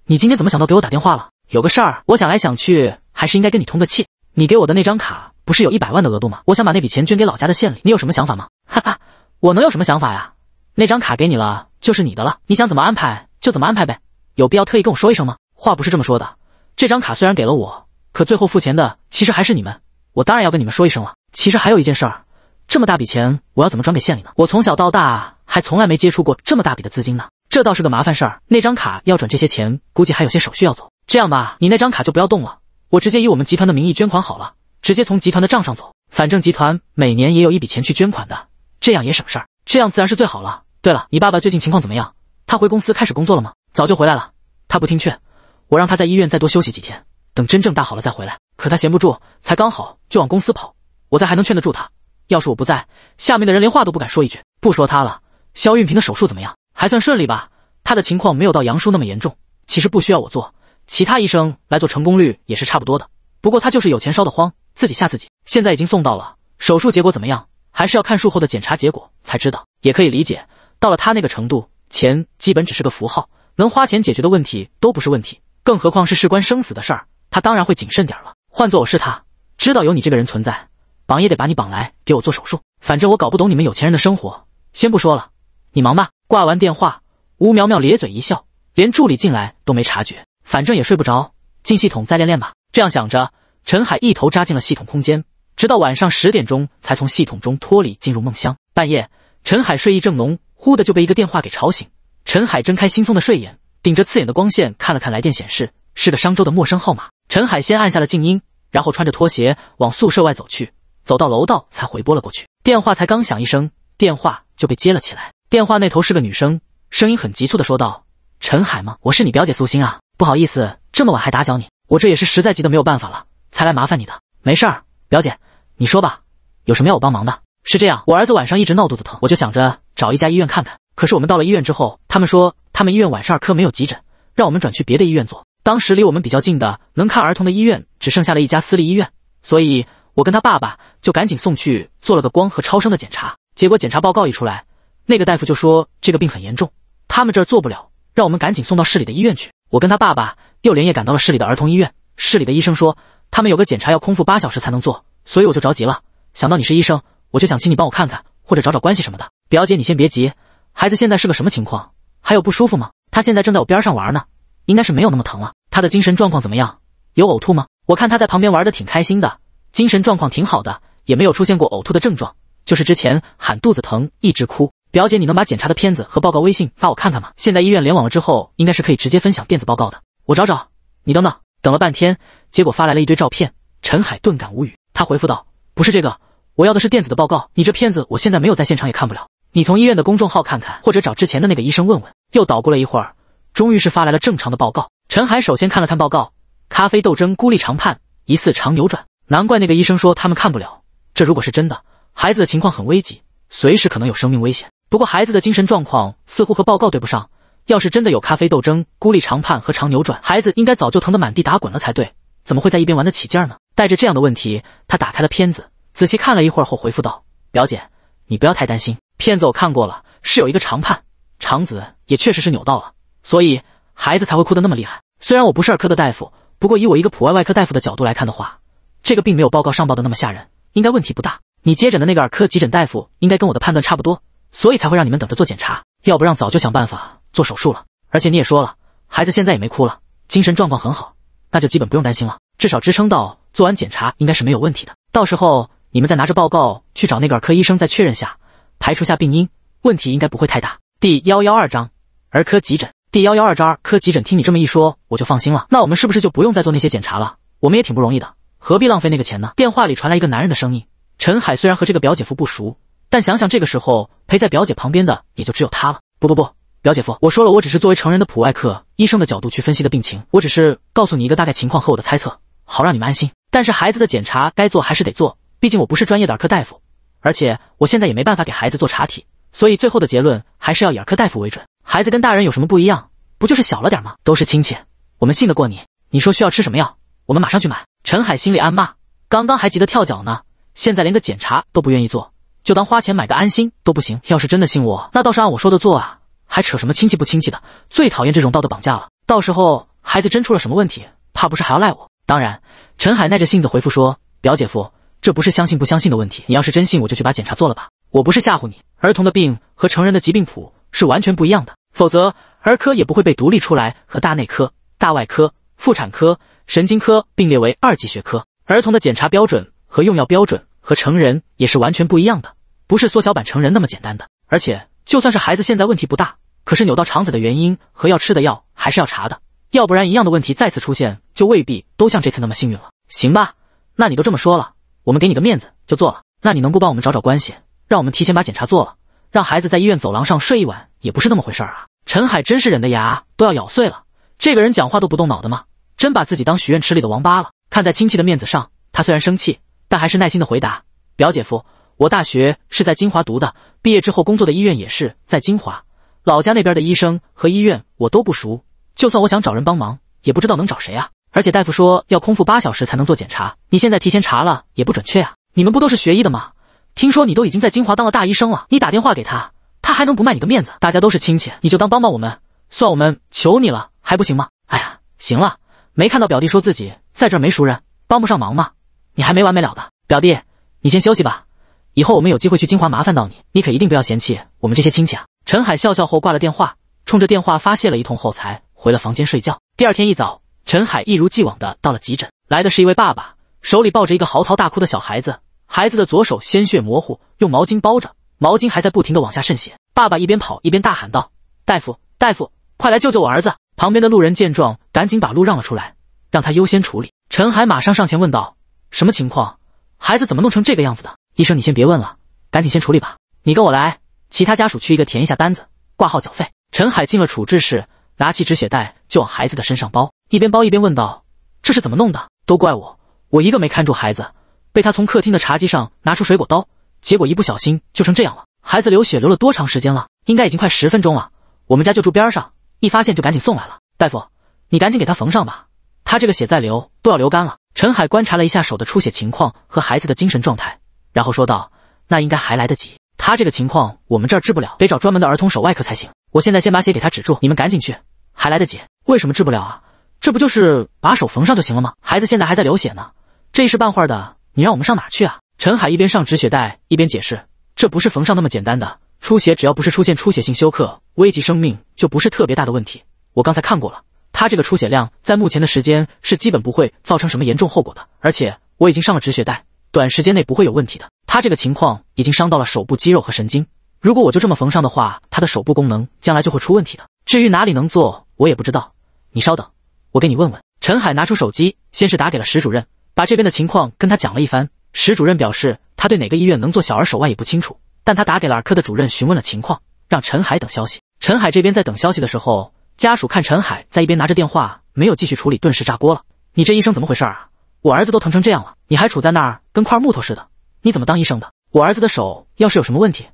你今天怎么想到给我打电话了？有个事儿，我想来想去，还是应该跟你通个气。你给我的那张卡不是有一百万的额度吗？我想把那笔钱捐给老家的县里。你有什么想法吗？哈哈，我能有什么想法呀？那张卡给你了，就是你的了。你想怎么安排就怎么安排呗，有必要特意跟我说一声吗？话不是这么说的。这张卡虽然给了我。可最后付钱的其实还是你们，我当然要跟你们说一声了。其实还有一件事儿，这么大笔钱我要怎么转给县里呢？我从小到大还从来没接触过这么大笔的资金呢，这倒是个麻烦事儿。那张卡要转这些钱，估计还有些手续要走。这样吧，你那张卡就不要动了，我直接以我们集团的名义捐款好了，直接从集团的账上走。反正集团每年也有一笔钱去捐款的，这样也省事儿。这样自然是最好了。对了，你爸爸最近情况怎么样？他回公司开始工作了吗？早就回来了，他不听劝，我让他在医院再多休息几天。等真正大好了再回来，可他闲不住，才刚好就往公司跑。我在还能劝得住他，要是我不在，下面的人连话都不敢说一句。不说他了，肖运平的手术怎么样？还算顺利吧？他的情况没有到杨叔那么严重，其实不需要我做，其他医生来做成功率也是差不多的。不过他就是有钱烧的慌，自己吓自己。现在已经送到了，手术结果怎么样？还是要看术后的检查结果才知道。也可以理解，到了他那个程度，钱基本只是个符号，能花钱解决的问题都不是问题，更何况是事关生死的事儿。他当然会谨慎点儿了。换做我是他，知道有你这个人存在，绑也得把你绑来给我做手术。反正我搞不懂你们有钱人的生活，先不说了，你忙吧。挂完电话，吴苗苗咧嘴一笑，连助理进来都没察觉。反正也睡不着，进系统再练练吧。这样想着，陈海一头扎进了系统空间，直到晚上十点钟才从系统中脱离，进入梦乡。半夜，陈海睡意正浓，忽的就被一个电话给吵醒。陈海睁开惺忪的睡眼，顶着刺眼的光线看了看来电显示。是个商州的陌生号码，陈海先按下了静音，然后穿着拖鞋往宿舍外走去，走到楼道才回拨了过去。电话才刚响一声，电话就被接了起来。电话那头是个女生，声音很急促的说道：“陈海吗？我是你表姐苏欣啊，不好意思，这么晚还打搅你，我这也是实在急得没有办法了，才来麻烦你的。没事儿，表姐，你说吧，有什么要我帮忙的？是这样，我儿子晚上一直闹肚子疼，我就想着找一家医院看看。可是我们到了医院之后，他们说他们医院晚上儿科没有急诊，让我们转去别的医院做。”当时离我们比较近的能看儿童的医院只剩下了一家私立医院，所以我跟他爸爸就赶紧送去做了个光和超声的检查。结果检查报告一出来，那个大夫就说这个病很严重，他们这儿做不了，让我们赶紧送到市里的医院去。我跟他爸爸又连夜赶到了市里的儿童医院。市里的医生说他们有个检查要空腹八小时才能做，所以我就着急了。想到你是医生，我就想请你帮我看看，或者找找关系什么的。表姐，你先别急，孩子现在是个什么情况？还有不舒服吗？他现在正在我边上玩呢。应该是没有那么疼了。他的精神状况怎么样？有呕吐吗？我看他在旁边玩的挺开心的，精神状况挺好的，也没有出现过呕吐的症状。就是之前喊肚子疼，一直哭。表姐，你能把检查的片子和报告微信发我看看吗？现在医院联网了之后，应该是可以直接分享电子报告的。我找找。你等等，等了半天，结果发来了一堆照片。陈海顿感无语，他回复道：“不是这个，我要的是电子的报告。你这片子我现在没有在现场，也看不了。你从医院的公众号看看，或者找之前的那个医生问问。”又捣鼓了一会儿。终于是发来了正常的报告。陈海首先看了看报告，咖啡斗争、孤立长判、疑似肠扭转。难怪那个医生说他们看不了。这如果是真的，孩子的情况很危急，随时可能有生命危险。不过孩子的精神状况似乎和报告对不上。要是真的有咖啡斗争、孤立长判和肠扭转，孩子应该早就疼得满地打滚了才对。怎么会在一边玩得起劲儿呢？带着这样的问题，他打开了片子，仔细看了一会儿后回复道：“表姐，你不要太担心。片子我看过了，是有一个长判，肠子也确实是扭到了。”所以孩子才会哭得那么厉害。虽然我不是儿科的大夫，不过以我一个普外外科大夫的角度来看的话，这个并没有报告上报的那么吓人，应该问题不大。你接诊的那个儿科急诊大夫应该跟我的判断差不多，所以才会让你们等着做检查。要不让早就想办法做手术了。而且你也说了，孩子现在也没哭了，精神状况很好，那就基本不用担心了。至少支撑到做完检查应该是没有问题的。到时候你们再拿着报告去找那个儿科医生再确认下，排除下病因，问题应该不会太大。第幺幺二章，儿科急诊。第幺幺二章儿科急诊，听你这么一说，我就放心了。那我们是不是就不用再做那些检查了？我们也挺不容易的，何必浪费那个钱呢？电话里传来一个男人的声音。陈海虽然和这个表姐夫不熟，但想想这个时候陪在表姐旁边的也就只有他了。不不不，表姐夫，我说了，我只是作为成人的普外科医生的角度去分析的病情，我只是告诉你一个大概情况和我的猜测，好让你们安心。但是孩子的检查该做还是得做，毕竟我不是专业的儿科大夫，而且我现在也没办法给孩子做查体，所以最后的结论还是要以儿科大夫为准。孩子跟大人有什么不一样？不就是小了点吗？都是亲戚，我们信得过你。你说需要吃什么药，我们马上去买。陈海心里暗骂，刚刚还急得跳脚呢，现在连个检查都不愿意做，就当花钱买个安心都不行。要是真的信我，那倒是按我说的做啊，还扯什么亲戚不亲戚的？最讨厌这种道德绑架了。到时候孩子真出了什么问题，怕不是还要赖我。当然，陈海耐着性子回复说：“表姐夫，这不是相信不相信的问题。你要是真信我，就去把检查做了吧。我不是吓唬你，儿童的病和成人的疾病谱是完全不一样的。”否则，儿科也不会被独立出来，和大内科、大外科、妇产科、神经科并列为二级学科。儿童的检查标准和用药标准和成人也是完全不一样的，不是缩小版成人那么简单的。而且，就算是孩子现在问题不大，可是扭到肠子的原因和要吃的药还是要查的，要不然一样的问题再次出现，就未必都像这次那么幸运了，行吧？那你都这么说了，我们给你个面子，就做了。那你能不帮我们找找关系，让我们提前把检查做了？让孩子在医院走廊上睡一晚也不是那么回事儿啊！陈海真是忍得牙都要咬碎了。这个人讲话都不动脑的吗？真把自己当许愿池里的王八了。看在亲戚的面子上，他虽然生气，但还是耐心的回答：“表姐夫，我大学是在金华读的，毕业之后工作的医院也是在金华。老家那边的医生和医院我都不熟，就算我想找人帮忙，也不知道能找谁啊。而且大夫说要空腹八小时才能做检查，你现在提前查了也不准确呀。你们不都是学医的吗？”听说你都已经在金华当了大医生了，你打电话给他，他还能不卖你的面子？大家都是亲戚，你就当帮帮我们，算我们求你了，还不行吗？哎呀，行了，没看到表弟说自己在这没熟人，帮不上忙吗？你还没完没了的，表弟，你先休息吧，以后我们有机会去金华麻烦到你，你可一定不要嫌弃我们这些亲戚啊。陈海笑笑后挂了电话，冲着电话发泄了一通后才回了房间睡觉。第二天一早，陈海一如既往的到了急诊，来的是一位爸爸，手里抱着一个嚎啕大哭的小孩子。孩子的左手鲜血模糊，用毛巾包着，毛巾还在不停的往下渗血。爸爸一边跑一边大喊道：“大夫，大夫，快来救救我儿子！”旁边的路人见状，赶紧把路让了出来，让他优先处理。陈海马上上前问道：“什么情况？孩子怎么弄成这个样子的？”医生，你先别问了，赶紧先处理吧。你跟我来，其他家属去一个填一下单子，挂号缴费。陈海进了处置室，拿起止血带就往孩子的身上包，一边包一边问道：“这是怎么弄的？都怪我，我一个没看住孩子。”被他从客厅的茶几上拿出水果刀，结果一不小心就成这样了。孩子流血流了多长时间了？应该已经快十分钟了。我们家就住边上，一发现就赶紧送来了。大夫，你赶紧给他缝上吧，他这个血再流都要流干了。陈海观察了一下手的出血情况和孩子的精神状态，然后说道：“那应该还来得及，他这个情况我们这儿治不了，得找专门的儿童手外科才行。我现在先把血给他止住，你们赶紧去，还来得及。为什么治不了啊？这不就是把手缝上就行了吗？孩子现在还在流血呢，这一时半会儿的。”你让我们上哪去啊？陈海一边上止血带，一边解释，这不是缝上那么简单的出血，只要不是出现出血性休克，危及生命就不是特别大的问题。我刚才看过了，他这个出血量在目前的时间是基本不会造成什么严重后果的，而且我已经上了止血带，短时间内不会有问题的。他这个情况已经伤到了手部肌肉和神经，如果我就这么缝上的话，他的手部功能将来就会出问题的。至于哪里能做，我也不知道，你稍等，我给你问问。陈海拿出手机，先是打给了石主任。把这边的情况跟他讲了一番，石主任表示他对哪个医院能做小儿手外也不清楚，但他打给了儿科的主任询问了情况，让陈海等消息。陈海这边在等消息的时候，家属看陈海在一边拿着电话没有继续处理，顿时炸锅了：“你这医生怎么回事啊？我儿子都疼成这样了，你还杵在那儿跟块木头似的，你怎么当医生的？我儿子的手要是有什么问题，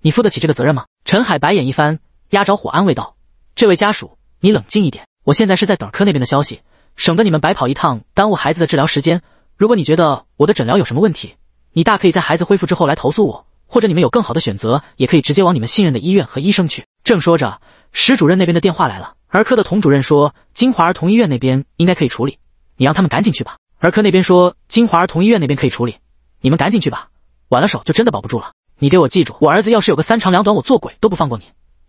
你负得起这个责任吗？”陈海白眼一翻，压着火安慰道：“这位家属，你冷静一点，我现在是在等科那边的消息。”省得你们白跑一趟，耽误孩子的治疗时间。如果你觉得我的诊疗有什么问题，你大可以在孩子恢复之后来投诉我，或者你们有更好的选择，也可以直接往你们信任的医院和医生去。正说着，石主任那边的电话来了，儿科的童主任说，金华儿童医院那边应该可以处理，你让他们赶紧去吧。儿科那边说，金华儿童医院那边可以处理，你们赶紧去吧，晚了手就真的保不住了。你给我记住，我儿子要是有个三长两短，我做鬼都不放过你，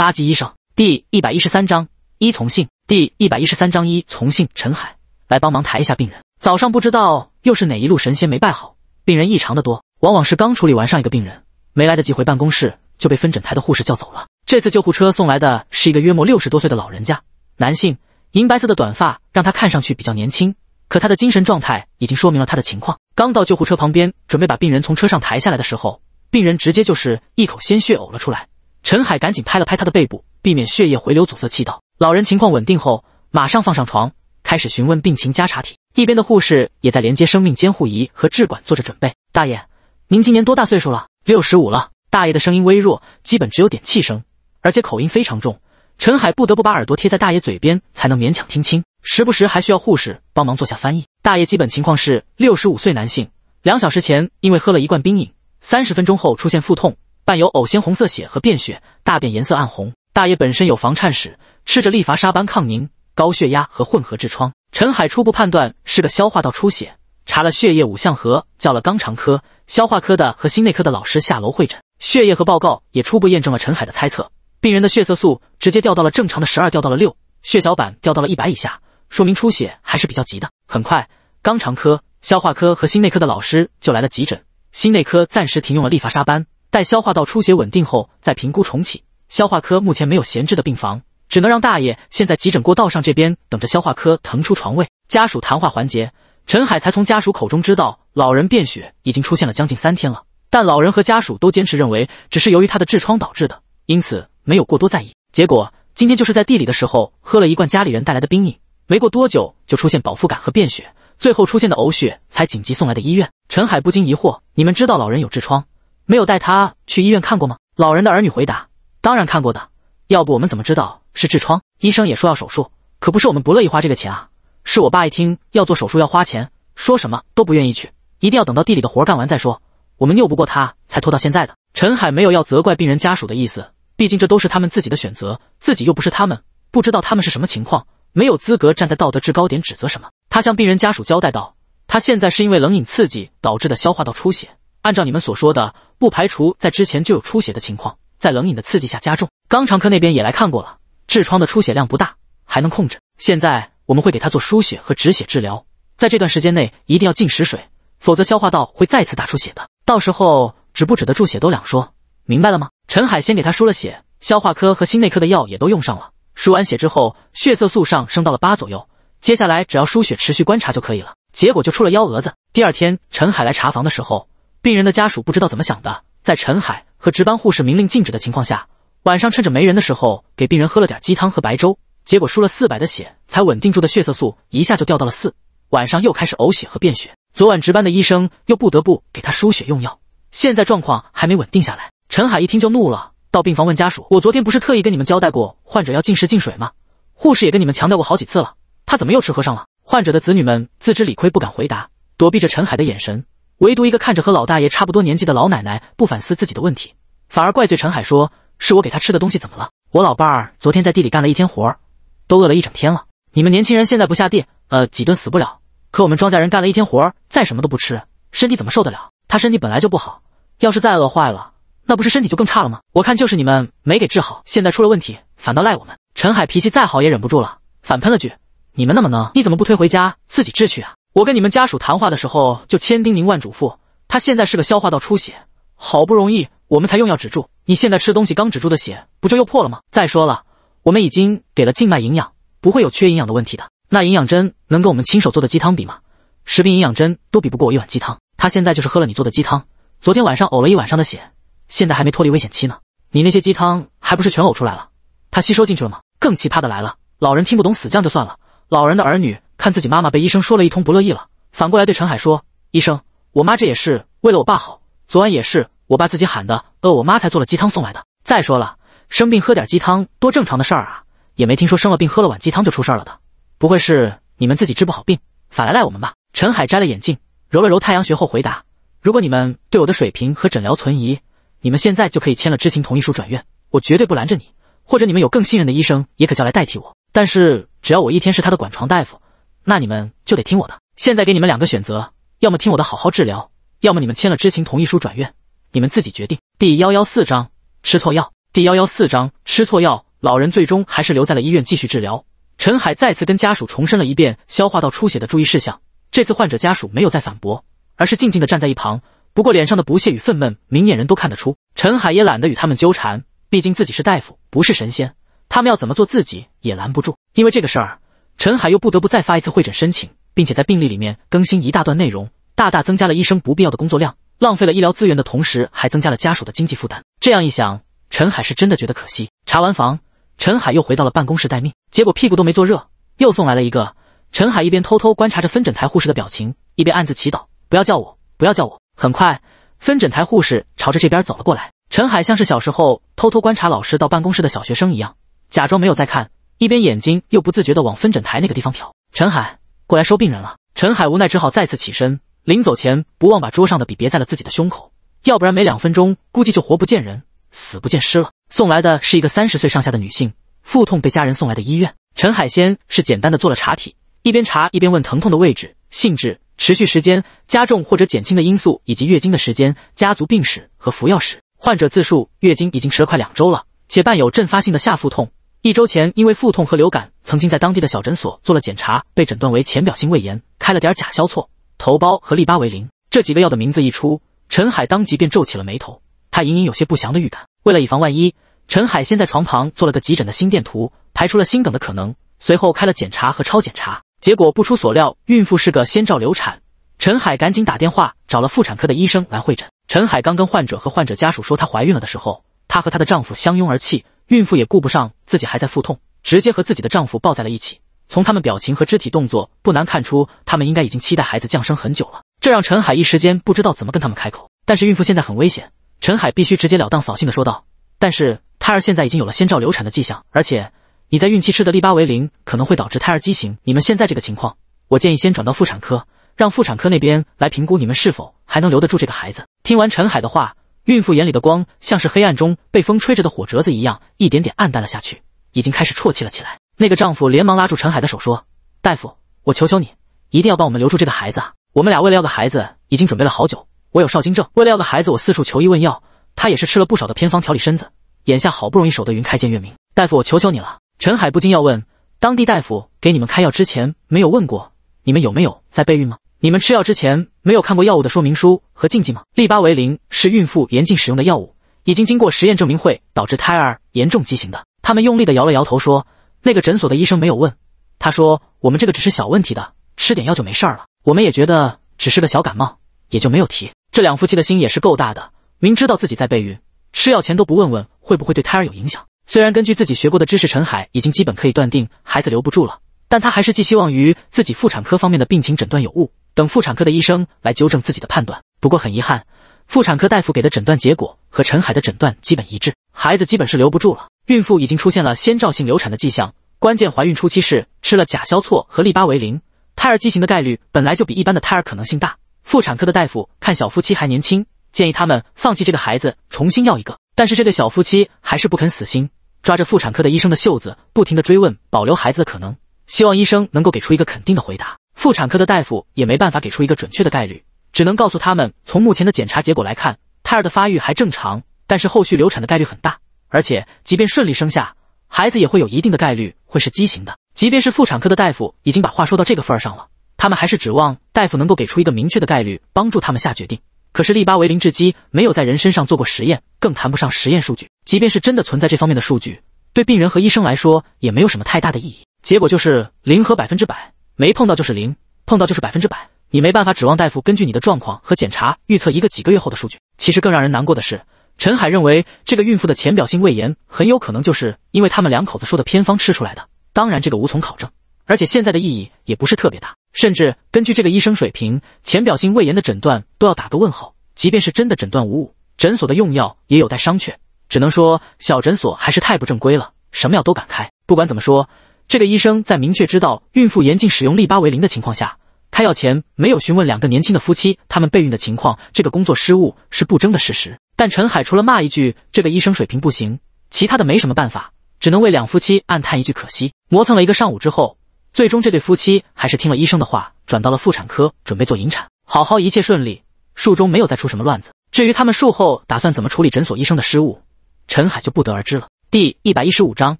垃圾医生。第一百一十三章依从性。第一百一十三章一从信陈海来帮忙抬一下病人。早上不知道又是哪一路神仙没拜好，病人异常的多，往往是刚处理完上一个病人，没来得及回办公室就被分诊台的护士叫走了。这次救护车送来的是一个约莫六十多岁的老人家，男性，银白色的短发让他看上去比较年轻，可他的精神状态已经说明了他的情况。刚到救护车旁边准备把病人从车上抬下来的时候，病人直接就是一口鲜血呕了出来。陈海赶紧拍了拍他的背部，避免血液回流阻塞气道。老人情况稳定后，马上放上床，开始询问病情、加查体。一边的护士也在连接生命监护仪和置管，做着准备。大爷，您今年多大岁数了？六十五了。大爷的声音微弱，基本只有点气声，而且口音非常重，陈海不得不把耳朵贴在大爷嘴边才能勉强听清，时不时还需要护士帮忙做下翻译。大爷基本情况是六十五岁男性，两小时前因为喝了一罐冰饮，三十分钟后出现腹痛，伴有呕鲜红色血和便血，大便颜色暗红。大爷本身有房颤史。吃着利伐沙班抗凝，高血压和混合痔疮，陈海初步判断是个消化道出血，查了血液五项和叫了肛肠科、消化科的和心内科的老师下楼会诊。血液和报告也初步验证了陈海的猜测，病人的血色素直接掉到了正常的十二，掉到了六，血小板掉到了一百以下，说明出血还是比较急的。很快，肛肠科、消化科和心内科的老师就来了急诊，心内科暂时停用了利伐沙班，待消化道出血稳定后再评估重启。消化科目前没有闲置的病房。只能让大爷现在急诊过道上这边等着消化科腾出床位。家属谈话环节，陈海才从家属口中知道，老人便血已经出现了将近三天了。但老人和家属都坚持认为，只是由于他的痔疮导致的，因此没有过多在意。结果今天就是在地里的时候喝了一罐家里人带来的冰饮，没过多久就出现饱腹感和便血，最后出现的呕血才紧急送来的医院。陈海不禁疑惑：你们知道老人有痔疮没有？带他去医院看过吗？老人的儿女回答：当然看过的，要不我们怎么知道？是痔疮，医生也说要手术，可不是我们不乐意花这个钱啊。是我爸一听要做手术要花钱，说什么都不愿意去，一定要等到地里的活干完再说。我们拗不过他，才拖到现在的。陈海没有要责怪病人家属的意思，毕竟这都是他们自己的选择，自己又不是他们，不知道他们是什么情况，没有资格站在道德制高点指责什么。他向病人家属交代道：“他现在是因为冷饮刺激导致的消化道出血，按照你们所说的，不排除在之前就有出血的情况，在冷饮的刺激下加重。肛肠科那边也来看过了。”痔疮的出血量不大，还能控制。现在我们会给他做输血和止血治疗，在这段时间内一定要进食水，否则消化道会再次大出血的。到时候止不止得住血都两说，明白了吗？陈海先给他输了血，消化科和心内科的药也都用上了。输完血之后，血色素上升到了八左右，接下来只要输血持续观察就可以了。结果就出了幺蛾子。第二天，陈海来查房的时候，病人的家属不知道怎么想的，在陈海和值班护士明令禁止的情况下。晚上趁着没人的时候，给病人喝了点鸡汤和白粥，结果输了四百的血才稳定住的血色素，一下就掉到了四。晚上又开始呕血和便血，昨晚值班的医生又不得不给他输血用药，现在状况还没稳定下来。陈海一听就怒了，到病房问家属：“我昨天不是特意跟你们交代过，患者要进食进水吗？护士也跟你们强调过好几次了，他怎么又吃喝上了？”患者的子女们自知理亏，不敢回答，躲避着陈海的眼神，唯独一个看着和老大爷差不多年纪的老奶奶不反思自己的问题，反而怪罪陈海说。是我给他吃的东西怎么了？我老伴儿昨天在地里干了一天活儿，都饿了一整天了。你们年轻人现在不下地，呃，几顿死不了。可我们庄稼人干了一天活儿，再什么都不吃，身体怎么受得了？他身体本来就不好，要是再饿坏了，那不是身体就更差了吗？我看就是你们没给治好，现在出了问题，反倒赖我们。陈海脾气再好也忍不住了，反喷了句：“你们那么能？你怎么不推回家自己治去啊？我跟你们家属谈话的时候就千叮咛万嘱咐，他现在是个消化道出血，好不容易我们才用药止住。”你现在吃东西刚止住的血，不就又破了吗？再说了，我们已经给了静脉营养，不会有缺营养的问题的。那营养针能跟我们亲手做的鸡汤比吗？食瓶营养针都比不过我一碗鸡汤。他现在就是喝了你做的鸡汤，昨天晚上呕了一晚上的血，现在还没脱离危险期呢。你那些鸡汤还不是全呕出来了？他吸收进去了吗？更奇葩的来了，老人听不懂死犟就算了，老人的儿女看自己妈妈被医生说了一通不乐意了，反过来对陈海说：“医生，我妈这也是为了我爸好，昨晚也是。”我爸自己喊的，饿我妈才做了鸡汤送来的。再说了，生病喝点鸡汤多正常的事儿啊，也没听说生了病喝了碗鸡汤就出事儿了的。不会是你们自己治不好病，反来赖我们吧？陈海摘了眼镜，揉了揉太阳穴后回答：“如果你们对我的水平和诊疗存疑，你们现在就可以签了知情同意书转院，我绝对不拦着你。或者你们有更信任的医生，也可叫来代替我。但是只要我一天是他的管床大夫，那你们就得听我的。现在给你们两个选择，要么听我的好好治疗，要么你们签了知情同意书转院。”你们自己决定。第幺幺四章吃错药。第幺幺四章吃错药。老人最终还是留在了医院继续治疗。陈海再次跟家属重申了一遍消化道出血的注意事项。这次患者家属没有再反驳，而是静静的站在一旁。不过脸上的不屑与愤懑，明眼人都看得出。陈海也懒得与他们纠缠，毕竟自己是大夫，不是神仙。他们要怎么做，自己也拦不住。因为这个事儿，陈海又不得不再发一次会诊申请，并且在病历里面更新一大段内容，大大增加了医生不必要的工作量。浪费了医疗资源的同时，还增加了家属的经济负担。这样一想，陈海是真的觉得可惜。查完房，陈海又回到了办公室待命，结果屁股都没坐热，又送来了一个。陈海一边偷偷观察着分诊台护士的表情，一边暗自祈祷不要叫我，不要叫我。很快，分诊台护士朝着这边走了过来。陈海像是小时候偷偷观察老师到办公室的小学生一样，假装没有在看，一边眼睛又不自觉地往分诊台那个地方瞟。陈海，过来收病人了。陈海无奈，只好再次起身。临走前不忘把桌上的笔别在了自己的胸口，要不然没两分钟估计就活不见人，死不见尸了。送来的是一个三十岁上下的女性，腹痛被家人送来的医院。陈海先是简单的做了查体，一边查一边问疼痛的位置、性质、持续时间、加重或者减轻的因素，以及月经的时间、家族病史和服药史。患者自述月经已经迟了快两周了，且伴有阵发性的下腹痛。一周前因为腹痛和流感，曾经在当地的小诊所做了检查，被诊断为浅表性胃炎，开了点假消唑。头孢和利巴韦林这几个药的名字一出，陈海当即便皱起了眉头，他隐隐有些不祥的预感。为了以防万一，陈海先在床旁做了个急诊的心电图，排除了心梗的可能，随后开了检查和超检查。结果不出所料，孕妇是个先兆流产。陈海赶紧打电话找了妇产科的医生来会诊。陈海刚跟患者和患者家属说她怀孕了的时候，她和她的丈夫相拥而泣。孕妇也顾不上自己还在腹痛，直接和自己的丈夫抱在了一起。从他们表情和肢体动作，不难看出，他们应该已经期待孩子降生很久了。这让陈海一时间不知道怎么跟他们开口。但是孕妇现在很危险，陈海必须直截了当、扫兴的说道：“但是胎儿现在已经有了先兆流产的迹象，而且你在孕期吃的利巴韦林可能会导致胎儿畸形。你们现在这个情况，我建议先转到妇产科，让妇产科那边来评估你们是否还能留得住这个孩子。”听完陈海的话，孕妇眼里的光像是黑暗中被风吹着的火折子一样，一点点暗淡了下去，已经开始啜泣了起来。那个丈夫连忙拉住陈海的手说：“大夫，我求求你，一定要帮我们留住这个孩子啊！我们俩为了要个孩子，已经准备了好久。我有少精症，为了要个孩子，我四处求医问药。他也是吃了不少的偏方调理身子，眼下好不容易守得云开见月明。大夫，我求求你了。”陈海不禁要问：“当地大夫给你们开药之前没有问过你们有没有在备孕吗？你们吃药之前没有看过药物的说明书和禁忌吗？”利巴韦林是孕妇严禁使用的药物，已经经过实验证明会导致胎儿严重畸形的。他们用力的摇了摇头说。那个诊所的医生没有问，他说我们这个只是小问题的，吃点药就没事了。我们也觉得只是个小感冒，也就没有提。这两夫妻的心也是够大的，明知道自己在备孕，吃药前都不问问会不会对胎儿有影响。虽然根据自己学过的知识，陈海已经基本可以断定孩子留不住了，但他还是寄希望于自己妇产科方面的病情诊断有误，等妇产科的医生来纠正自己的判断。不过很遗憾。妇产科大夫给的诊断结果和陈海的诊断基本一致，孩子基本是留不住了。孕妇已经出现了先兆性流产的迹象，关键怀孕初期是吃了甲硝唑和利巴韦林，胎儿畸形的概率本来就比一般的胎儿可能性大。妇产科的大夫看小夫妻还年轻，建议他们放弃这个孩子，重新要一个。但是这对小夫妻还是不肯死心，抓着妇产科的医生的袖子，不停的追问保留孩子的可能，希望医生能够给出一个肯定的回答。妇产科的大夫也没办法给出一个准确的概率。只能告诉他们，从目前的检查结果来看，胎儿的发育还正常，但是后续流产的概率很大，而且即便顺利生下，孩子也会有一定的概率会是畸形的。即便是妇产科的大夫已经把话说到这个份儿上了，他们还是指望大夫能够给出一个明确的概率，帮助他们下决定。可是利巴韦林制剂没有在人身上做过实验，更谈不上实验数据。即便是真的存在这方面的数据，对病人和医生来说也没有什么太大的意义。结果就是零和百分之百，没碰到就是零。碰到就是百分之百，你没办法指望大夫根据你的状况和检查预测一个几个月后的数据。其实更让人难过的是，陈海认为这个孕妇的浅表性胃炎很有可能就是因为他们两口子说的偏方吃出来的，当然这个无从考证，而且现在的意义也不是特别大。甚至根据这个医生水平，浅表性胃炎的诊断都要打个问号。即便是真的诊断无误，诊所的用药也有待商榷。只能说小诊所还是太不正规了，什么药都敢开。不管怎么说。这个医生在明确知道孕妇严禁使用利巴韦林的情况下，开药前没有询问两个年轻的夫妻他们备孕的情况，这个工作失误是不争的事实。但陈海除了骂一句这个医生水平不行，其他的没什么办法，只能为两夫妻暗叹一句可惜。磨蹭了一个上午之后，最终这对夫妻还是听了医生的话，转到了妇产科准备做引产。好好，一切顺利，术中没有再出什么乱子。至于他们术后打算怎么处理诊所医生的失误，陈海就不得而知了。第一百一十五章：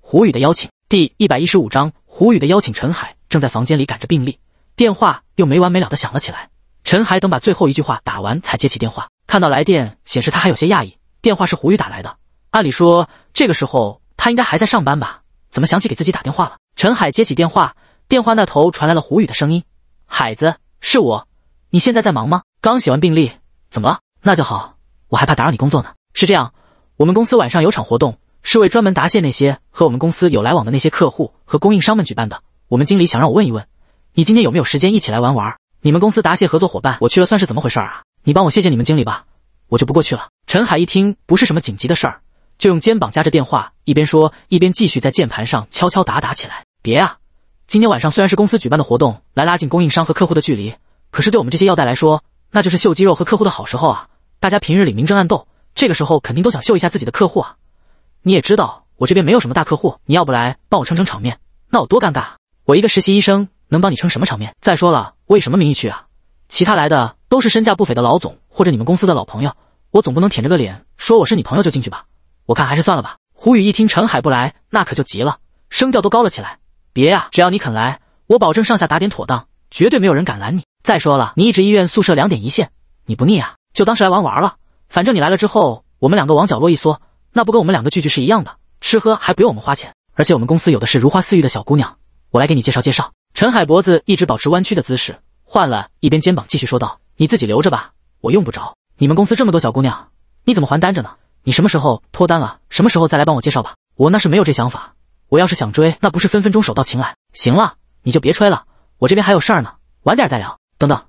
胡宇的邀请。第一百一十五章，胡宇的邀请。陈海正在房间里赶着病历，电话又没完没了的响了起来。陈海等把最后一句话打完，才接起电话。看到来电显示，他还有些讶异。电话是胡宇打来的，按理说这个时候他应该还在上班吧？怎么想起给自己打电话了？陈海接起电话，电话那头传来了胡宇的声音：“海子，是我，你现在在忙吗？刚写完病历，怎么了？那就好，我还怕打扰你工作呢。是这样，我们公司晚上有场活动。”是为专门答谢那些和我们公司有来往的那些客户和供应商们举办的。我们经理想让我问一问，你今天有没有时间一起来玩玩？你们公司答谢合作伙伴，我去了算是怎么回事啊？你帮我谢谢你们经理吧，我就不过去了。陈海一听不是什么紧急的事儿，就用肩膀夹着电话，一边说一边继续在键盘上敲敲打打起来。别啊，今天晚上虽然是公司举办的活动，来拉近供应商和客户的距离，可是对我们这些药代来说，那就是秀肌肉和客户的好时候啊！大家平日里明争暗斗，这个时候肯定都想秀一下自己的客户啊。你也知道我这边没有什么大客户，你要不来帮我撑撑场面，那我多尴尬！我一个实习医生能帮你撑什么场面？再说了，我以什么名义去啊？其他来的都是身价不菲的老总或者你们公司的老朋友，我总不能舔着个脸说我是你朋友就进去吧？我看还是算了吧。胡宇一听陈海不来，那可就急了，声调都高了起来：“别啊，只要你肯来，我保证上下打点妥当，绝对没有人敢拦你。再说了，你一直医院宿舍两点一线，你不腻啊？就当是来玩玩了。反正你来了之后，我们两个往角落一缩。”那不跟我们两个聚聚是一样的，吃喝还不用我们花钱，而且我们公司有的是如花似玉的小姑娘，我来给你介绍介绍。陈海脖子一直保持弯曲的姿势，换了一边肩膀，继续说道：“你自己留着吧，我用不着。你们公司这么多小姑娘，你怎么还单着呢？你什么时候脱单了，什么时候再来帮我介绍吧。我那是没有这想法，我要是想追，那不是分分钟手到擒来。行了，你就别吹了，我这边还有事儿呢，晚点再聊。等等，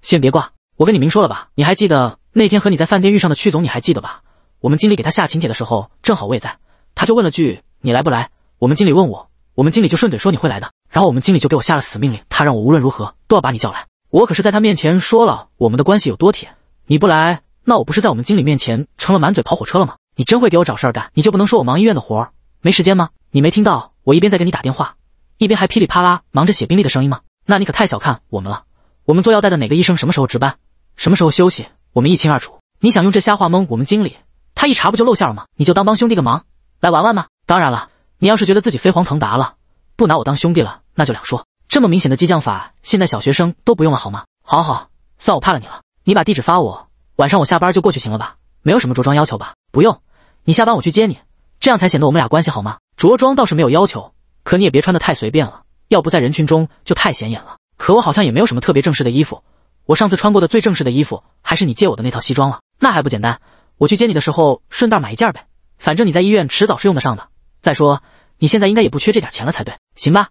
先别挂，我跟你明说了吧，你还记得那天和你在饭店遇上的曲总，你还记得吧？”我们经理给他下请帖的时候，正好我也在，他就问了句：“你来不来？”我们经理问我，我们经理就顺嘴说：“你会来的。”然后我们经理就给我下了死命令，他让我无论如何都要把你叫来。我可是在他面前说了我们的关系有多铁，你不来，那我不是在我们经理面前成了满嘴跑火车了吗？你真会给我找事儿干，你就不能说我忙医院的活儿没时间吗？你没听到我一边在给你打电话，一边还噼里啪啦忙着写病历的声音吗？那你可太小看我们了，我们做药代的哪个医生什么时候值班，什么时候休息，我们一清二楚。你想用这瞎话蒙我们经理？一查不就露馅了吗？你就当帮兄弟个忙，来玩玩嘛。当然了，你要是觉得自己飞黄腾达了，不拿我当兄弟了，那就两说。这么明显的激将法，现在小学生都不用了好吗？好好，算我怕了你了。你把地址发我，晚上我下班就过去，行了吧？没有什么着装要求吧？不用，你下班我去接你，这样才显得我们俩关系好吗？着装倒是没有要求，可你也别穿的太随便了，要不在人群中就太显眼了。可我好像也没有什么特别正式的衣服，我上次穿过的最正式的衣服还是你借我的那套西装了。那还不简单。我去接你的时候顺带买一件呗，反正你在医院迟早是用得上的。再说你现在应该也不缺这点钱了才对，行吧？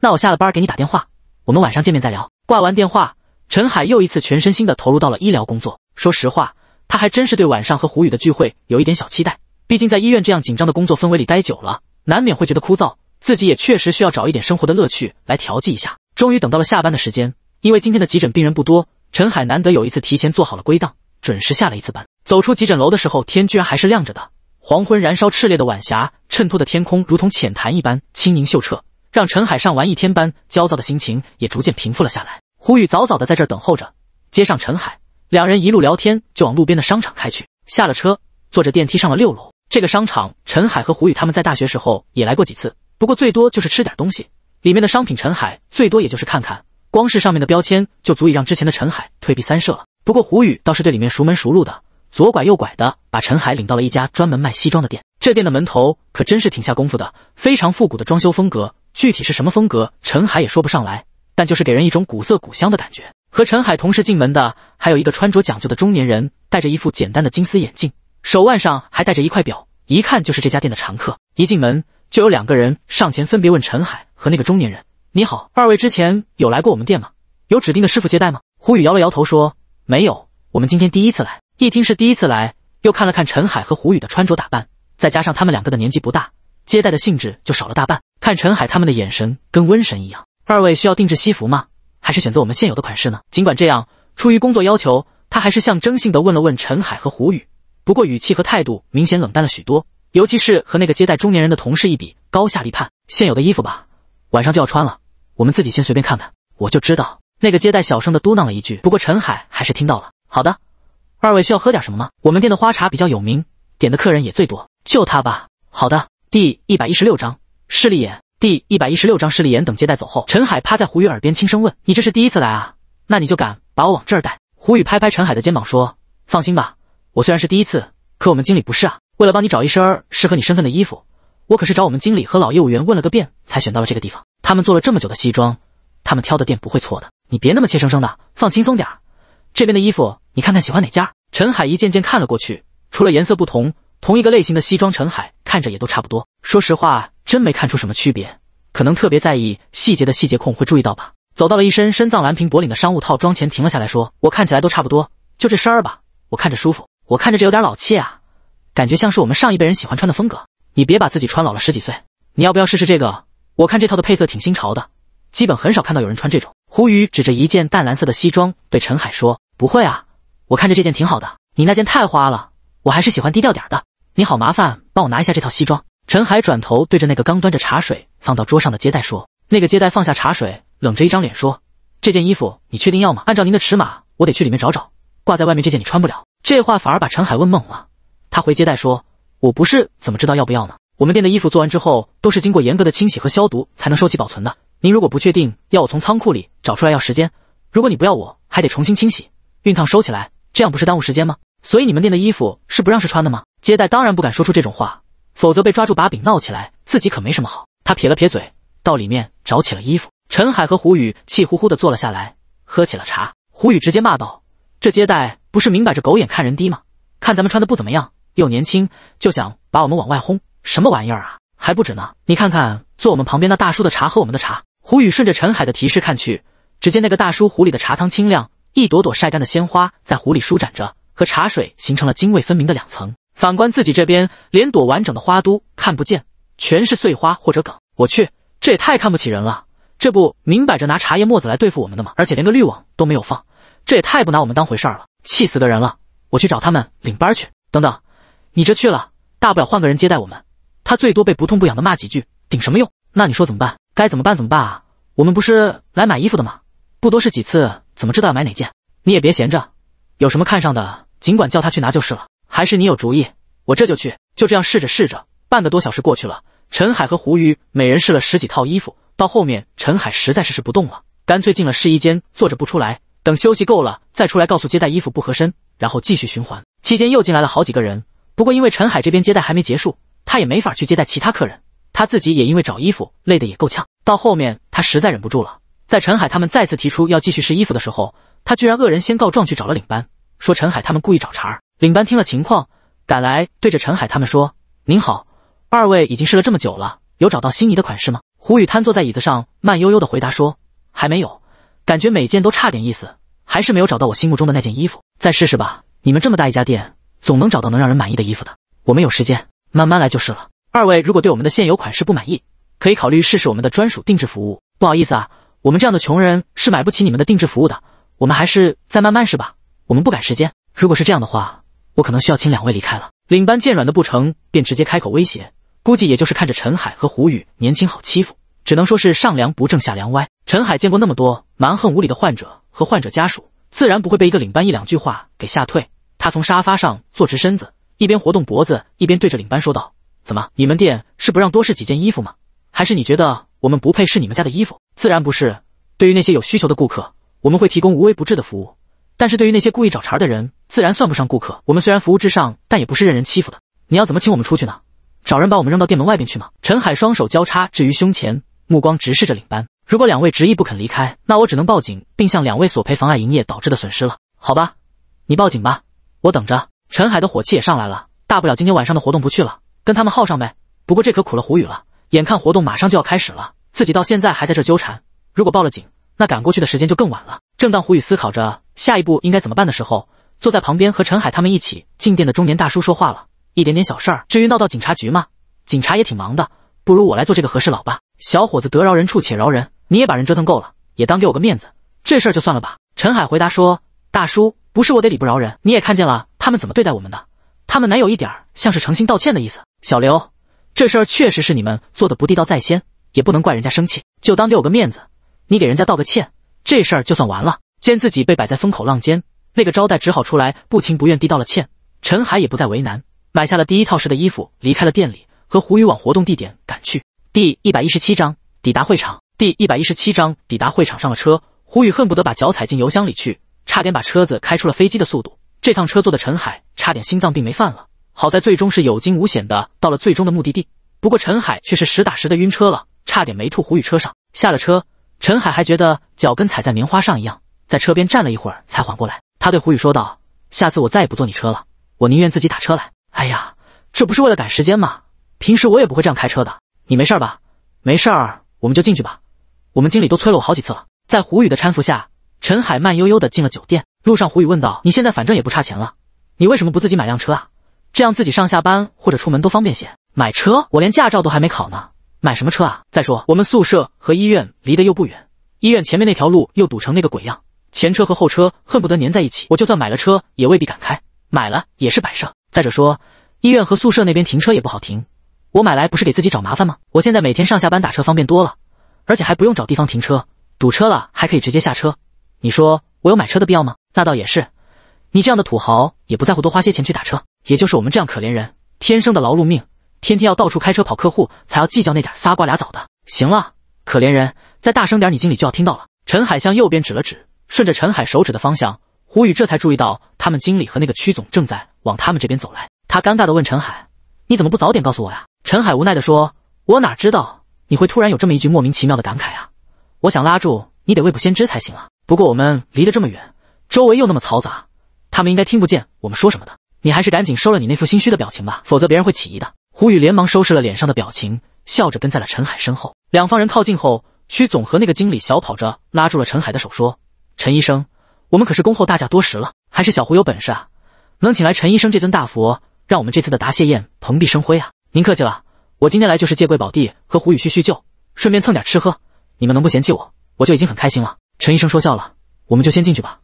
那我下了班给你打电话，我们晚上见面再聊。挂完电话，陈海又一次全身心的投入到了医疗工作。说实话，他还真是对晚上和胡宇的聚会有一点小期待，毕竟在医院这样紧张的工作氛围里待久了，难免会觉得枯燥，自己也确实需要找一点生活的乐趣来调剂一下。终于等到了下班的时间，因为今天的急诊病人不多，陈海难得有一次提前做好了归档。准时下了一次班，走出急诊楼的时候，天居然还是亮着的。黄昏燃烧炽烈的晚霞，衬托的天空如同浅潭一般轻盈秀澈，让陈海上完一天班，焦躁的心情也逐渐平复了下来。胡宇早早的在这儿等候着，接上陈海，两人一路聊天，就往路边的商场开去。下了车，坐着电梯上了六楼。这个商场，陈海和胡宇他们在大学时候也来过几次，不过最多就是吃点东西。里面的商品，陈海最多也就是看看，光是上面的标签就足以让之前的陈海退避三舍了。不过胡宇倒是对里面熟门熟路的，左拐右拐的把陈海领到了一家专门卖西装的店。这店的门头可真是挺下功夫的，非常复古的装修风格，具体是什么风格，陈海也说不上来，但就是给人一种古色古香的感觉。和陈海同时进门的还有一个穿着讲究的中年人，戴着一副简单的金丝眼镜，手腕上还戴着一块表，一看就是这家店的常客。一进门就有两个人上前分别问陈海和那个中年人：“你好，二位之前有来过我们店吗？有指定的师傅接待吗？”胡宇摇了摇头说。没有，我们今天第一次来。一听是第一次来，又看了看陈海和胡宇的穿着打扮，再加上他们两个的年纪不大，接待的兴致就少了大半。看陈海他们的眼神，跟瘟神一样。二位需要定制西服吗？还是选择我们现有的款式呢？尽管这样，出于工作要求，他还是象征性的问了问陈海和胡宇，不过语气和态度明显冷淡了许多，尤其是和那个接待中年人的同事一比，高下立判。现有的衣服吧，晚上就要穿了，我们自己先随便看看。我就知道。那个接待小声的嘟囔了一句，不过陈海还是听到了。好的，二位需要喝点什么吗？我们店的花茶比较有名，点的客人也最多，就他吧。好的。第一百一十六章势利眼。第一百一十六章势利眼。等接待走后，陈海趴在胡雨耳边轻声问：“你这是第一次来啊？那你就敢把我往这儿带？”胡雨拍拍陈海的肩膀说：“放心吧，我虽然是第一次，可我们经理不是啊。为了帮你找一身适合你身份的衣服，我可是找我们经理和老业务员问了个遍，才选到了这个地方。他们做了这么久的西装，他们挑的店不会错的。”你别那么怯生生的，放轻松点儿。这边的衣服，你看看喜欢哪件？陈海一件件看了过去，除了颜色不同，同一个类型的西装，陈海看着也都差不多。说实话，真没看出什么区别。可能特别在意细节的细节控会注意到吧。走到了一身深藏蓝瓶脖领的商务套装前，停了下来，说：“我看起来都差不多，就这身儿吧，我看着舒服。我看着这有点老气啊，感觉像是我们上一辈人喜欢穿的风格。你别把自己穿老了十几岁。你要不要试试这个？我看这套的配色挺新潮的。”基本很少看到有人穿这种。胡宇指着一件淡蓝色的西装对陈海说：“不会啊，我看着这件挺好的，你那件太花了，我还是喜欢低调点儿的。”你好，麻烦帮我拿一下这套西装。陈海转头对着那个刚端着茶水放到桌上的接待说：“那个接待放下茶水，冷着一张脸说：‘这件衣服你确定要吗？按照您的尺码，我得去里面找找。挂在外面这件你穿不了。’”这话反而把陈海问懵了。他回接待说：“我不是怎么知道要不要呢？我们店的衣服做完之后，都是经过严格的清洗和消毒才能收起保存的。”您如果不确定，要我从仓库里找出来要时间；如果你不要，我还得重新清洗、熨烫、收起来，这样不是耽误时间吗？所以你们店的衣服是不让试穿的吗？接待当然不敢说出这种话，否则被抓住把柄闹起来，自己可没什么好。他撇了撇嘴，到里面找起了衣服。陈海和胡宇气呼呼地坐了下来，喝起了茶。胡宇直接骂道：“这接待不是明摆着狗眼看人低吗？看咱们穿的不怎么样，又年轻，就想把我们往外轰，什么玩意儿啊？还不止呢，你看看坐我们旁边那大叔的茶和我们的茶。”胡宇顺着陈海的提示看去，只见那个大叔壶里的茶汤清亮，一朵朵晒干的鲜花在壶里舒展着，和茶水形成了泾渭分明的两层。反观自己这边，连朵完整的花都看不见，全是碎花或者梗。我去，这也太看不起人了！这不明摆着拿茶叶沫子来对付我们的吗？而且连个滤网都没有放，这也太不拿我们当回事儿了，气死个人了！我去找他们领班去。等等，你这去了，大不了换个人接待我们，他最多被不痛不痒的骂几句，顶什么用？那你说怎么办？该怎么办？怎么办啊！我们不是来买衣服的吗？不多试几次，怎么知道要买哪件？你也别闲着，有什么看上的，尽管叫他去拿就是了。还是你有主意，我这就去。就这样试着试着，半个多小时过去了，陈海和胡鱼每人试了十几套衣服。到后面，陈海实在是试不动了，干脆进了试衣间坐着不出来，等休息够了再出来，告诉接待衣服不合身，然后继续循环。期间又进来了好几个人，不过因为陈海这边接待还没结束，他也没法去接待其他客人。他自己也因为找衣服累得也够呛，到后面他实在忍不住了，在陈海他们再次提出要继续试衣服的时候，他居然恶人先告状去找了领班，说陈海他们故意找茬儿。领班听了情况，赶来对着陈海他们说：“您好，二位已经试了这么久了，有找到心仪的款式吗？”胡宇瘫坐在椅子上，慢悠悠的回答说：“还没有，感觉每件都差点意思，还是没有找到我心目中的那件衣服。再试试吧，你们这么大一家店，总能找到能让人满意的衣服的。我们有时间，慢慢来就是了。”二位如果对我们的现有款式不满意，可以考虑试试我们的专属定制服务。不好意思啊，我们这样的穷人是买不起你们的定制服务的。我们还是再慢慢试吧，我们不赶时间。如果是这样的话，我可能需要请两位离开了。领班见软的不成，便直接开口威胁。估计也就是看着陈海和胡宇年轻好欺负，只能说是上梁不正下梁歪。陈海见过那么多蛮横无理的患者和患者家属，自然不会被一个领班一两句话给吓退。他从沙发上坐直身子，一边活动脖子，一边对着领班说道。怎么？你们店是不让多试几件衣服吗？还是你觉得我们不配试你们家的衣服？自然不是。对于那些有需求的顾客，我们会提供无微不至的服务；但是对于那些故意找茬的人，自然算不上顾客。我们虽然服务至上，但也不是任人欺负的。你要怎么请我们出去呢？找人把我们扔到店门外边去吗？陈海双手交叉置于胸前，目光直视着领班。如果两位执意不肯离开，那我只能报警，并向两位索赔妨碍营业导致的损失了。好吧，你报警吧，我等着。陈海的火气也上来了，大不了今天晚上的活动不去了。跟他们耗上呗，不过这可苦了胡宇了。眼看活动马上就要开始了，自己到现在还在这纠缠。如果报了警，那赶过去的时间就更晚了。正当胡宇思考着下一步应该怎么办的时候，坐在旁边和陈海他们一起进店的中年大叔说话了：“一点点小事儿，至于闹到警察局吗？警察也挺忙的，不如我来做这个和事佬吧。小伙子，得饶人处且饶人，你也把人折腾够了，也当给我个面子，这事儿就算了吧。”陈海回答说：“大叔，不是我得理不饶人，你也看见了他们怎么对待我们的，他们哪有一点像是诚心道歉的意思。”小刘，这事儿确实是你们做的不地道在先，也不能怪人家生气，就当给我个面子，你给人家道个歉，这事儿就算完了。见自己被摆在风口浪尖，那个招待只好出来不情不愿地道了歉。陈海也不再为难，买下了第一套式的衣服，离开了店里，和胡宇往活动地点赶去。第一百一十七章抵达会场。第一百一十七章抵达会场，上了车，胡宇恨不得把脚踩进油箱里去，差点把车子开出了飞机的速度。这趟车坐的陈海差点心脏病没犯了。好在最终是有惊无险的到了最终的目的地，不过陈海却是实打实的晕车了，差点没吐胡宇车上。下了车，陈海还觉得脚跟踩在棉花上一样，在车边站了一会儿才缓过来。他对胡宇说道：“下次我再也不坐你车了，我宁愿自己打车来。”哎呀，这不是为了赶时间吗？平时我也不会这样开车的。你没事吧？没事儿，我们就进去吧。我们经理都催了我好几次了。在胡宇的搀扶下，陈海慢悠悠的进了酒店。路上，胡宇问道：“你现在反正也不差钱了，你为什么不自己买辆车啊？”这样自己上下班或者出门都方便些。买车？我连驾照都还没考呢，买什么车啊？再说我们宿舍和医院离得又不远，医院前面那条路又堵成那个鬼样，前车和后车恨不得粘在一起，我就算买了车也未必敢开，买了也是摆设。再者说，医院和宿舍那边停车也不好停，我买来不是给自己找麻烦吗？我现在每天上下班打车方便多了，而且还不用找地方停车，堵车了还可以直接下车。你说我有买车的必要吗？那倒也是，你这样的土豪也不在乎多花些钱去打车。也就是我们这样可怜人，天生的劳碌命，天天要到处开车跑客户，才要计较那点仨瓜俩枣的。行了，可怜人，再大声点，你经理就要听到了。陈海向右边指了指，顺着陈海手指的方向，胡宇这才注意到他们经理和那个曲总正在往他们这边走来。他尴尬的问陈海：“你怎么不早点告诉我呀？”陈海无奈的说：“我哪知道你会突然有这么一句莫名其妙的感慨啊？我想拉住你，得未卜先知才行啊。不过我们离得这么远，周围又那么嘈杂，他们应该听不见我们说什么的。”你还是赶紧收了你那副心虚的表情吧，否则别人会起疑的。胡宇连忙收拾了脸上的表情，笑着跟在了陈海身后。两方人靠近后，屈总和那个经理小跑着拉住了陈海的手，说：“陈医生，我们可是恭候大驾多时了。还是小胡有本事啊，能请来陈医生这尊大佛，让我们这次的答谢宴蓬荜生辉啊！您客气了，我今天来就是借贵宝地和胡宇叙叙旧，顺便蹭点吃喝。你们能不嫌弃我，我就已经很开心了。”陈医生说笑了，我们就先进去吧，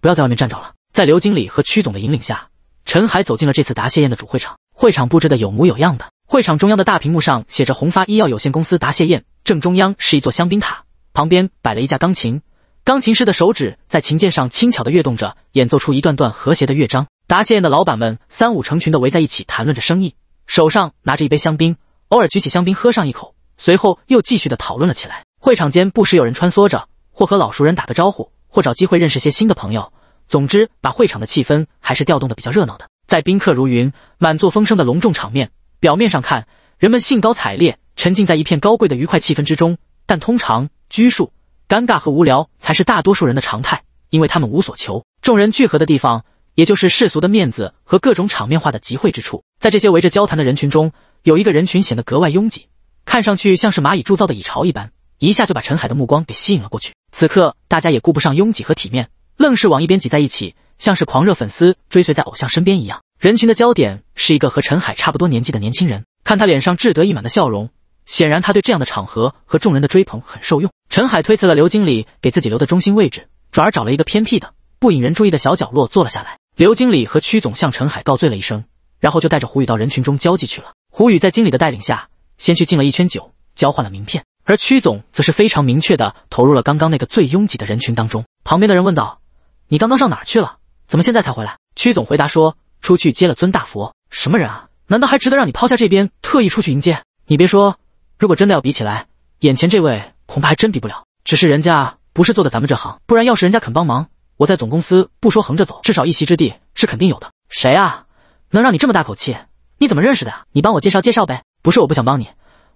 不要在外面站着了。在刘经理和屈总的引领下。陈海走进了这次答谢宴的主会场，会场布置的有模有样的。会场中央的大屏幕上写着“红发医药有限公司答谢宴”，正中央是一座香槟塔，旁边摆了一架钢琴，钢琴师的手指在琴键上轻巧的跃动着，演奏出一段段和谐的乐章。答谢宴的老板们三五成群的围在一起谈论着生意，手上拿着一杯香槟，偶尔举起香槟喝上一口，随后又继续的讨论了起来。会场间不时有人穿梭着，或和老熟人打个招呼，或找机会认识些新的朋友。总之，把会场的气氛还是调动的比较热闹的。在宾客如云、满座风声的隆重场面，表面上看，人们兴高采烈，沉浸在一片高贵的愉快气氛之中。但通常，拘束、尴尬和无聊才是大多数人的常态，因为他们无所求。众人聚合的地方，也就是世俗的面子和各种场面化的集会之处。在这些围着交谈的人群中，有一个人群显得格外拥挤，看上去像是蚂蚁铸造的蚁巢一般，一下就把陈海的目光给吸引了过去。此刻，大家也顾不上拥挤和体面。愣是往一边挤在一起，像是狂热粉丝追随在偶像身边一样。人群的焦点是一个和陈海差不多年纪的年轻人，看他脸上志得意满的笑容，显然他对这样的场合和众人的追捧很受用。陈海推辞了刘经理给自己留的中心位置，转而找了一个偏僻的、不引人注意的小角落坐了下来。刘经理和曲总向陈海告罪了一声，然后就带着胡宇到人群中交际去了。胡宇在经理的带领下，先去敬了一圈酒，交换了名片，而曲总则是非常明确的投入了刚刚那个最拥挤的人群当中。旁边的人问道。你刚刚上哪儿去了？怎么现在才回来？曲总回答说：“出去接了尊大佛，什么人啊？难道还值得让你抛下这边，特意出去迎接？你别说，如果真的要比起来，眼前这位恐怕还真比不了。只是人家不是做的咱们这行，不然要是人家肯帮忙，我在总公司不说横着走，至少一席之地是肯定有的。谁啊？能让你这么大口气？你怎么认识的？你帮我介绍介绍呗。不是我不想帮你，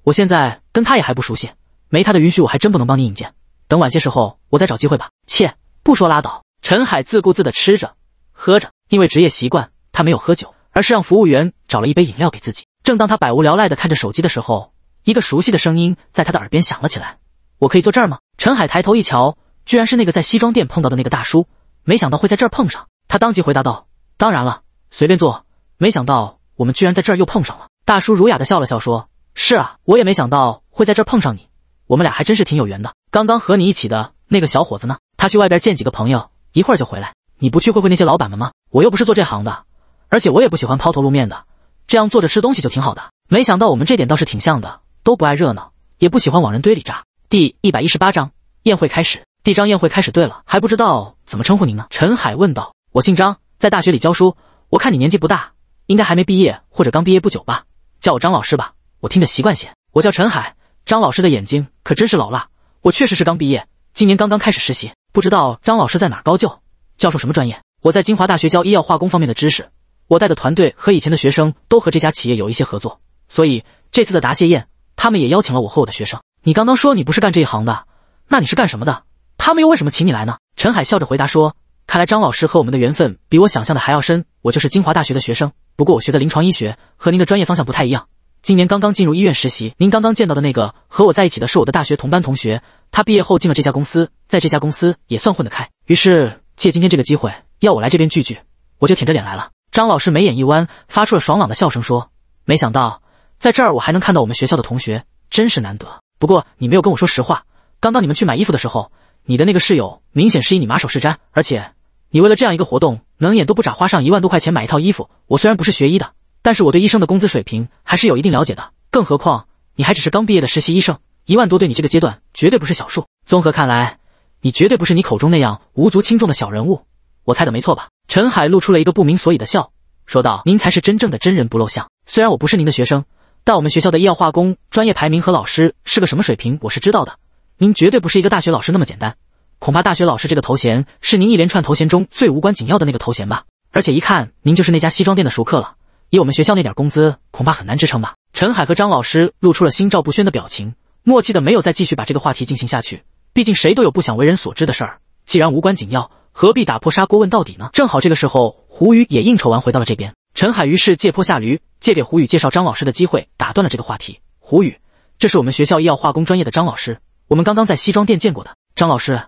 我现在跟他也还不熟悉，没他的允许，我还真不能帮你引荐。等晚些时候，我再找机会吧。切，不说拉倒。”陈海自顾自的吃着、喝着，因为职业习惯，他没有喝酒，而是让服务员找了一杯饮料给自己。正当他百无聊赖的看着手机的时候，一个熟悉的声音在他的耳边响了起来：“我可以坐这儿吗？”陈海抬头一瞧，居然是那个在西装店碰到的那个大叔。没想到会在这儿碰上。他当即回答道：“当然了，随便坐。”没想到我们居然在这儿又碰上了。大叔儒雅的笑了笑，说：“是啊，我也没想到会在这儿碰上你，我们俩还真是挺有缘的。刚刚和你一起的那个小伙子呢？他去外边见几个朋友。”一会儿就回来，你不去会会那些老板们吗？我又不是做这行的，而且我也不喜欢抛头露面的，这样坐着吃东西就挺好的。没想到我们这点倒是挺像的，都不爱热闹，也不喜欢往人堆里扎。第一百一十八章宴会开始。第一章宴会开始。对了，还不知道怎么称呼您呢？陈海问道。我姓张，在大学里教书。我看你年纪不大，应该还没毕业，或者刚毕业不久吧？叫我张老师吧，我听着习惯些。我叫陈海。张老师的眼睛可真是老辣，我确实是刚毕业，今年刚刚开始实习。不知道张老师在哪高就，教授什么专业？我在清华大学教医药化工方面的知识。我带的团队和以前的学生都和这家企业有一些合作，所以这次的答谢宴，他们也邀请了我和我的学生。你刚刚说你不是干这一行的，那你是干什么的？他们又为什么请你来呢？陈海笑着回答说：“看来张老师和我们的缘分比我想象的还要深。我就是清华大学的学生，不过我学的临床医学和您的专业方向不太一样。”今年刚刚进入医院实习，您刚刚见到的那个和我在一起的是我的大学同班同学，他毕业后进了这家公司，在这家公司也算混得开，于是借今天这个机会要我来这边聚聚，我就舔着脸来了。张老师眉眼一弯，发出了爽朗的笑声，说：“没想到在这儿我还能看到我们学校的同学，真是难得。不过你没有跟我说实话，刚刚你们去买衣服的时候，你的那个室友明显示意你马首是瞻，而且你为了这样一个活动，能眼都不眨花上一万多块钱买一套衣服。我虽然不是学医的。”但是我对医生的工资水平还是有一定了解的，更何况你还只是刚毕业的实习医生，一万多对你这个阶段绝对不是小数。综合看来，你绝对不是你口中那样无足轻重的小人物，我猜的没错吧？陈海露出了一个不明所以的笑，说道：“您才是真正的真人不露相。虽然我不是您的学生，但我们学校的医药化工专业排名和老师是个什么水平，我是知道的。您绝对不是一个大学老师那么简单，恐怕大学老师这个头衔是您一连串头衔中最无关紧要的那个头衔吧？而且一看您就是那家西装店的熟客了。”以我们学校那点工资，恐怕很难支撑吧？陈海和张老师露出了心照不宣的表情，默契的没有再继续把这个话题进行下去。毕竟谁都有不想为人所知的事儿，既然无关紧要，何必打破砂锅问到底呢？正好这个时候，胡宇也应酬完回到了这边。陈海于是借坡下驴，借给胡宇介绍张老师的机会，打断了这个话题。胡宇，这是我们学校医药化工专业的张老师，我们刚刚在西装店见过的。张老师，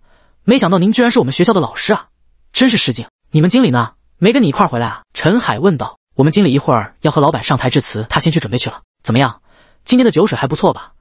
没想到您居然是我们学校的老师啊，真是失敬。你们经理呢？没跟你一块儿回来啊？陈海问道。我们经理一会儿要和老板上台致辞，他先去准备去了。怎么样，今天的酒水还不错吧？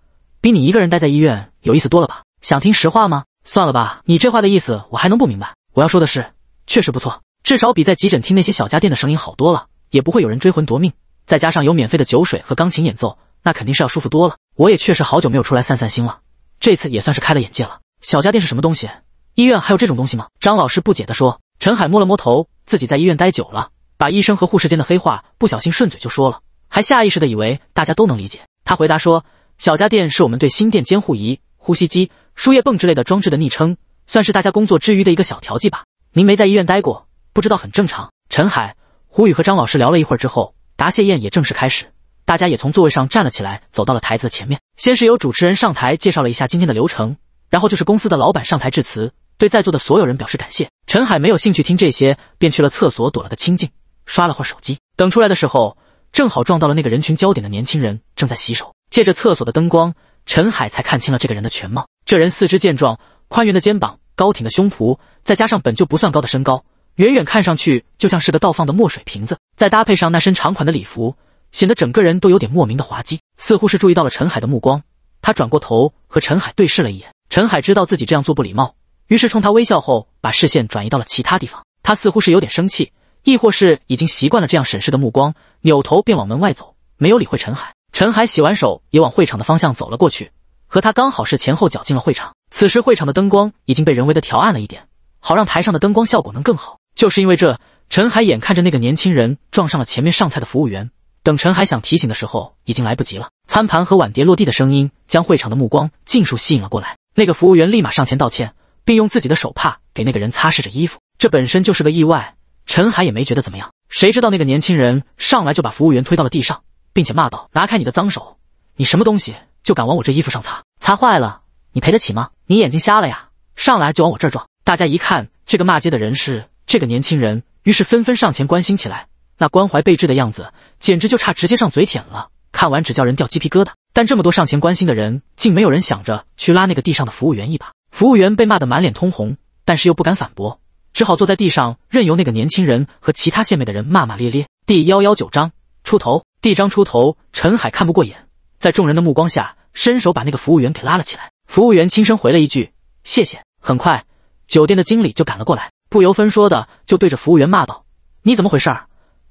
比你一个人待在医院有意思多了吧？想听实话吗？算了吧，你这话的意思我还能不明白？我要说的是，确实不错，至少比在急诊听那些小家电的声音好多了，也不会有人追魂夺命。再加上有免费的酒水和钢琴演奏，那肯定是要舒服多了。我也确实好久没有出来散散心了，这次也算是开了眼界了。小家电是什么东西？医院还有这种东西吗？张老师不解地说。陈海摸了摸头，自己在医院待久了。把医生和护士间的黑话不小心顺嘴就说了，还下意识的以为大家都能理解。他回答说：“小家电是我们对心电监护仪、呼吸机、输液泵之类的装置的昵称，算是大家工作之余的一个小调剂吧。您没在医院待过，不知道很正常。”陈海、胡宇和张老师聊了一会儿之后，答谢宴也正式开始，大家也从座位上站了起来，走到了台子的前面。先是由主持人上台介绍了一下今天的流程，然后就是公司的老板上台致辞，对在座的所有人表示感谢。陈海没有兴趣听这些，便去了厕所躲了个清静。刷了会手机，等出来的时候，正好撞到了那个人群焦点的年轻人正在洗手。借着厕所的灯光，陈海才看清了这个人的全貌。这人四肢健壮，宽圆的肩膀，高挺的胸脯，再加上本就不算高的身高，远远看上去就像是个倒放的墨水瓶子。再搭配上那身长款的礼服，显得整个人都有点莫名的滑稽。似乎是注意到了陈海的目光，他转过头和陈海对视了一眼。陈海知道自己这样做不礼貌，于是冲他微笑后，把视线转移到了其他地方。他似乎是有点生气。亦或是已经习惯了这样审视的目光，扭头便往门外走，没有理会陈海。陈海洗完手也往会场的方向走了过去，和他刚好是前后脚进了会场。此时会场的灯光已经被人为的调暗了一点，好让台上的灯光效果能更好。就是因为这，陈海眼看着那个年轻人撞上了前面上菜的服务员，等陈海想提醒的时候，已经来不及了。餐盘和碗碟落地的声音，将会场的目光尽数吸引了过来。那个服务员立马上前道歉，并用自己的手帕给那个人擦拭着衣服。这本身就是个意外。陈海也没觉得怎么样，谁知道那个年轻人上来就把服务员推到了地上，并且骂道：“拿开你的脏手，你什么东西就敢往我这衣服上擦？擦坏了你赔得起吗？你眼睛瞎了呀？上来就往我这儿撞！”大家一看，这个骂街的人是这个年轻人，于是纷纷上前关心起来，那关怀备至的样子，简直就差直接上嘴舔了。看完只叫人掉鸡皮疙瘩，但这么多上前关心的人，竟没有人想着去拉那个地上的服务员一把。服务员被骂得满脸通红，但是又不敢反驳。只好坐在地上，任由那个年轻人和其他献媚的人骂骂咧咧。第幺幺九章出头。第章出头，陈海看不过眼，在众人的目光下，伸手把那个服务员给拉了起来。服务员轻声回了一句：“谢谢。”很快，酒店的经理就赶了过来，不由分说的就对着服务员骂道：“你怎么回事？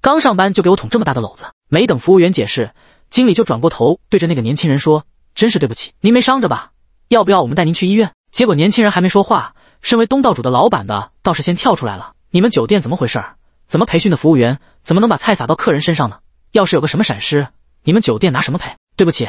刚上班就给我捅这么大的篓子！”没等服务员解释，经理就转过头对着那个年轻人说：“真是对不起，您没伤着吧？要不要我们带您去医院？”结果年轻人还没说话。身为东道主的老板的倒是先跳出来了。你们酒店怎么回事？怎么培训的服务员怎么能把菜撒到客人身上呢？要是有个什么闪失，你们酒店拿什么赔？对不起，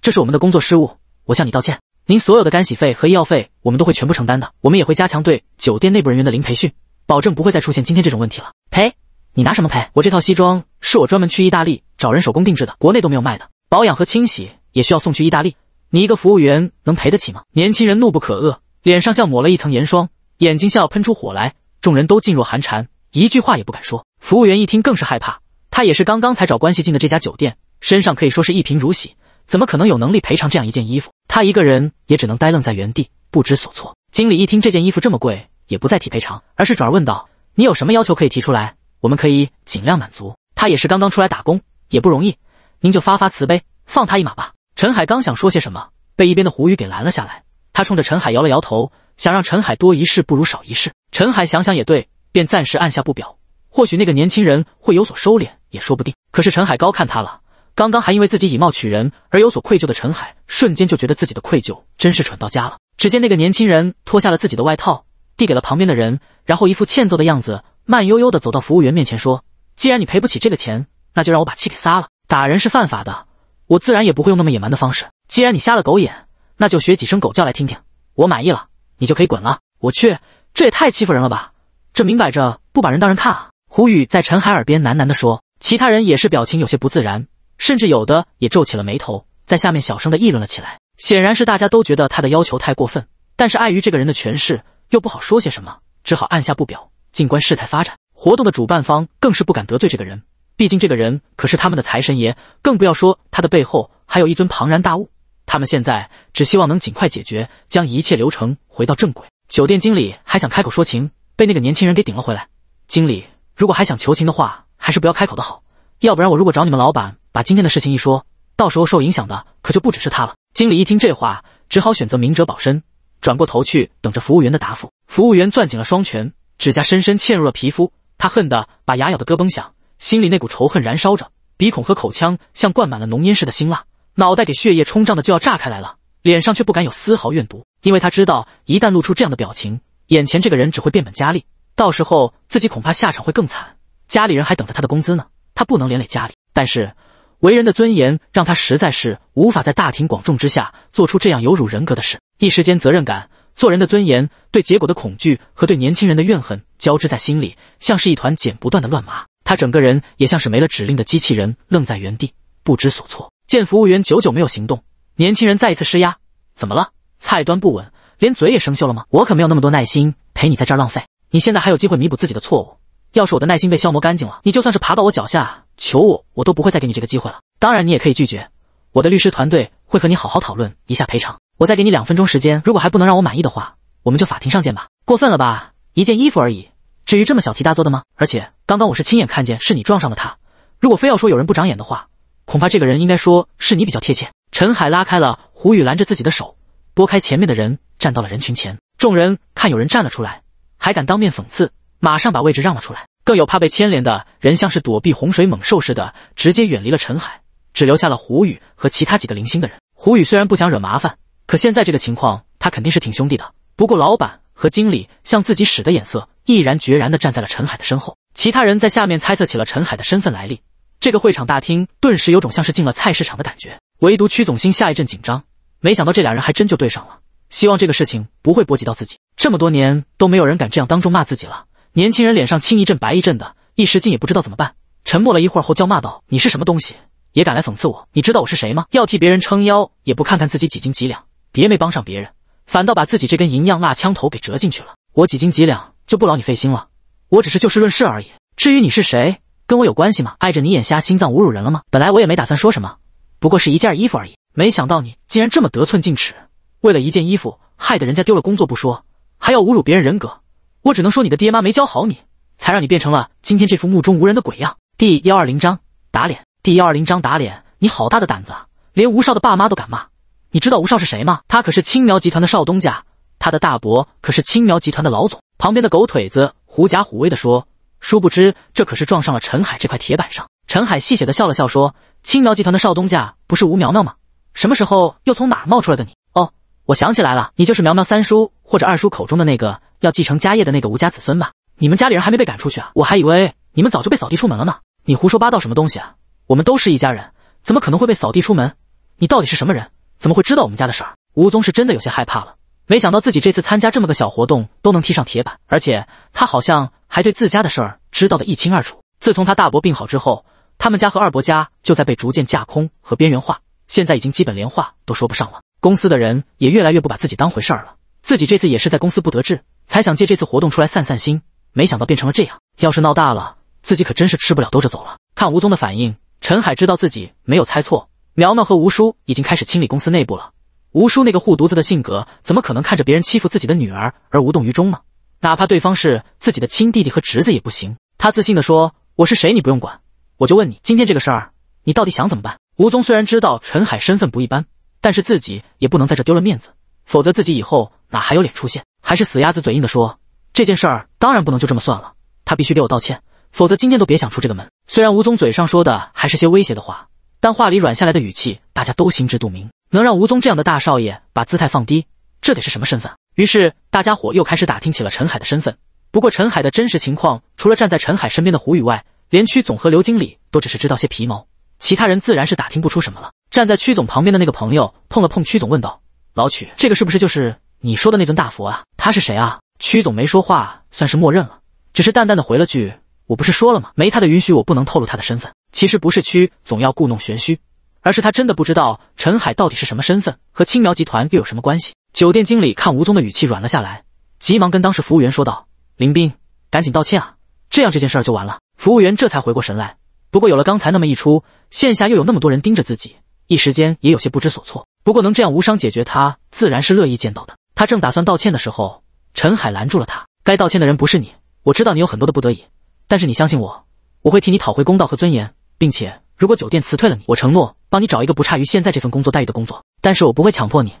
这是我们的工作失误，我向你道歉。您所有的干洗费和医药费我们都会全部承担的。我们也会加强对酒店内部人员的零培训，保证不会再出现今天这种问题了。赔？你拿什么赔？我这套西装是我专门去意大利找人手工定制的，国内都没有卖的。保养和清洗也需要送去意大利，你一个服务员能赔得起吗？年轻人怒不可遏。脸上像抹了一层盐霜，眼睛像要喷出火来，众人都噤若寒蝉，一句话也不敢说。服务员一听更是害怕，他也是刚刚才找关系进的这家酒店，身上可以说是一贫如洗，怎么可能有能力赔偿这样一件衣服？他一个人也只能呆愣在原地，不知所措。经理一听这件衣服这么贵，也不再提赔偿，而是转而问道：“你有什么要求可以提出来，我们可以尽量满足。”他也是刚刚出来打工，也不容易，您就发发慈悲，放他一马吧。陈海刚想说些什么，被一边的胡宇给拦了下来。他冲着陈海摇了摇头，想让陈海多一事不如少一事。陈海想想也对，便暂时按下不表。或许那个年轻人会有所收敛，也说不定。可是陈海高看他了，刚刚还因为自己以貌取人而有所愧疚的陈海，瞬间就觉得自己的愧疚真是蠢到家了。只见那个年轻人脱下了自己的外套，递给了旁边的人，然后一副欠揍的样子，慢悠悠的走到服务员面前说：“既然你赔不起这个钱，那就让我把气给撒了。打人是犯法的，我自然也不会用那么野蛮的方式。既然你瞎了狗眼。”那就学几声狗叫来听听，我满意了，你就可以滚了。我去，这也太欺负人了吧！这明摆着不把人当人看啊！胡宇在陈海耳边喃喃地说，其他人也是表情有些不自然，甚至有的也皱起了眉头，在下面小声地议论了起来。显然是大家都觉得他的要求太过分，但是碍于这个人的权势，又不好说些什么，只好按下不表，静观事态发展。活动的主办方更是不敢得罪这个人，毕竟这个人可是他们的财神爷，更不要说他的背后还有一尊庞然大物。他们现在只希望能尽快解决，将一切流程回到正轨。酒店经理还想开口说情，被那个年轻人给顶了回来。经理，如果还想求情的话，还是不要开口的好，要不然我如果找你们老板把今天的事情一说，到时候受影响的可就不只是他了。经理一听这话，只好选择明哲保身，转过头去等着服务员的答复。服务员攥紧了双拳，指甲深深嵌入了皮肤，他恨得把牙咬得咯嘣响，心里那股仇恨燃烧着，鼻孔和口腔像灌满了浓烟似的辛辣。脑袋给血液冲胀的就要炸开来了，脸上却不敢有丝毫怨毒，因为他知道一旦露出这样的表情，眼前这个人只会变本加厉，到时候自己恐怕下场会更惨。家里人还等着他的工资呢，他不能连累家里。但是为人的尊严让他实在是无法在大庭广众之下做出这样有辱人格的事。一时间，责任感、做人的尊严、对结果的恐惧和对年轻人的怨恨交织在心里，像是一团剪不断的乱麻。他整个人也像是没了指令的机器人，愣在原地，不知所措。见服务员久久没有行动，年轻人再一次施压：“怎么了？菜端不稳，连嘴也生锈了吗？我可没有那么多耐心陪你在这儿浪费。你现在还有机会弥补自己的错误，要是我的耐心被消磨干净了，你就算是爬到我脚下求我，我都不会再给你这个机会了。当然，你也可以拒绝，我的律师团队会和你好好讨论一下赔偿。我再给你两分钟时间，如果还不能让我满意的话，我们就法庭上见吧。过分了吧？一件衣服而已，至于这么小题大做的吗？而且刚刚我是亲眼看见是你撞上的他，如果非要说有人不长眼的话。”恐怕这个人应该说是你比较贴切。陈海拉开了胡宇拦着自己的手，拨开前面的人，站到了人群前。众人看有人站了出来，还敢当面讽刺，马上把位置让了出来。更有怕被牵连的人，像是躲避洪水猛兽似的，直接远离了陈海，只留下了胡宇和其他几个零星的人。胡宇虽然不想惹麻烦，可现在这个情况，他肯定是挺兄弟的。不顾老板和经理向自己使的眼色，毅然决然地站在了陈海的身后。其他人在下面猜测起了陈海的身份来历。这个会场大厅顿时有种像是进了菜市场的感觉，唯独曲总心下一阵紧张。没想到这俩人还真就对上了，希望这个事情不会波及到自己。这么多年都没有人敢这样当众骂自己了。年轻人脸上青一阵白一阵的，一时竟也不知道怎么办。沉默了一会儿后叫骂道：“你是什么东西，也敢来讽刺我？你知道我是谁吗？要替别人撑腰也不看看自己几斤几两，别没帮上别人，反倒把自己这根银样蜡枪头给折进去了。我几斤几两就不劳你费心了，我只是就事论事而已。至于你是谁？”跟我有关系吗？碍着你眼瞎心脏侮辱人了吗？本来我也没打算说什么，不过是一件衣服而已。没想到你竟然这么得寸进尺，为了一件衣服害得人家丢了工作不说，还要侮辱别人人格。我只能说你的爹妈没教好你，才让你变成了今天这副目中无人的鬼样。第幺二零章打脸。第幺二零章打脸，你好大的胆子，连吴少的爸妈都敢骂。你知道吴少是谁吗？他可是青苗集团的少东家，他的大伯可是青苗集团的老总。旁边的狗腿子狐假虎威地说。殊不知，这可是撞上了陈海这块铁板上。陈海戏谑的笑了笑，说：“青苗集团的少东家不是吴苗苗吗？什么时候又从哪儿冒出来的你？哦，我想起来了，你就是苗苗三叔或者二叔口中的那个要继承家业的那个吴家子孙吧？你们家里人还没被赶出去啊？我还以为你们早就被扫地出门了呢！你胡说八道什么东西啊？我们都是一家人，怎么可能会被扫地出门？你到底是什么人？怎么会知道我们家的事儿？”吴宗是真的有些害怕了。没想到自己这次参加这么个小活动都能踢上铁板，而且他好像还对自家的事儿知道得一清二楚。自从他大伯病好之后，他们家和二伯家就在被逐渐架空和边缘化，现在已经基本连话都说不上了。公司的人也越来越不把自己当回事儿了。自己这次也是在公司不得志，才想借这次活动出来散散心，没想到变成了这样。要是闹大了，自己可真是吃不了兜着走了。看吴宗的反应，陈海知道自己没有猜错，苗苗和吴叔已经开始清理公司内部了。吴叔那个护犊子的性格，怎么可能看着别人欺负自己的女儿而无动于衷呢？哪怕对方是自己的亲弟弟和侄子也不行。他自信地说：“我是谁你不用管，我就问你，今天这个事儿，你到底想怎么办？”吴宗虽然知道陈海身份不一般，但是自己也不能在这丢了面子，否则自己以后哪还有脸出现？还是死鸭子嘴硬的说：“这件事儿当然不能就这么算了，他必须给我道歉，否则今天都别想出这个门。”虽然吴宗嘴上说的还是些威胁的话，但话里软下来的语气，大家都心知肚明。能让吴宗这样的大少爷把姿态放低，这得是什么身份？于是大家伙又开始打听起了陈海的身份。不过陈海的真实情况，除了站在陈海身边的胡宇外，连曲总和刘经理都只是知道些皮毛，其他人自然是打听不出什么了。站在曲总旁边的那个朋友碰了碰曲总，问道：“老曲，这个是不是就是你说的那尊大佛啊？他是谁啊？”曲总没说话，算是默认了，只是淡淡的回了句：“我不是说了吗？没他的允许，我不能透露他的身份。”其实不是曲总要故弄玄虚。而是他真的不知道陈海到底是什么身份，和青苗集团又有什么关系？酒店经理看吴宗的语气软了下来，急忙跟当时服务员说道：“林斌，赶紧道歉啊，这样这件事儿就完了。”服务员这才回过神来，不过有了刚才那么一出，线下又有那么多人盯着自己，一时间也有些不知所措。不过能这样无伤解决，他自然是乐意见到的。他正打算道歉的时候，陈海拦住了他：“该道歉的人不是你，我知道你有很多的不得已，但是你相信我，我会替你讨回公道和尊严，并且。”如果酒店辞退了你，我承诺帮你找一个不差于现在这份工作待遇的工作，但是我不会强迫你，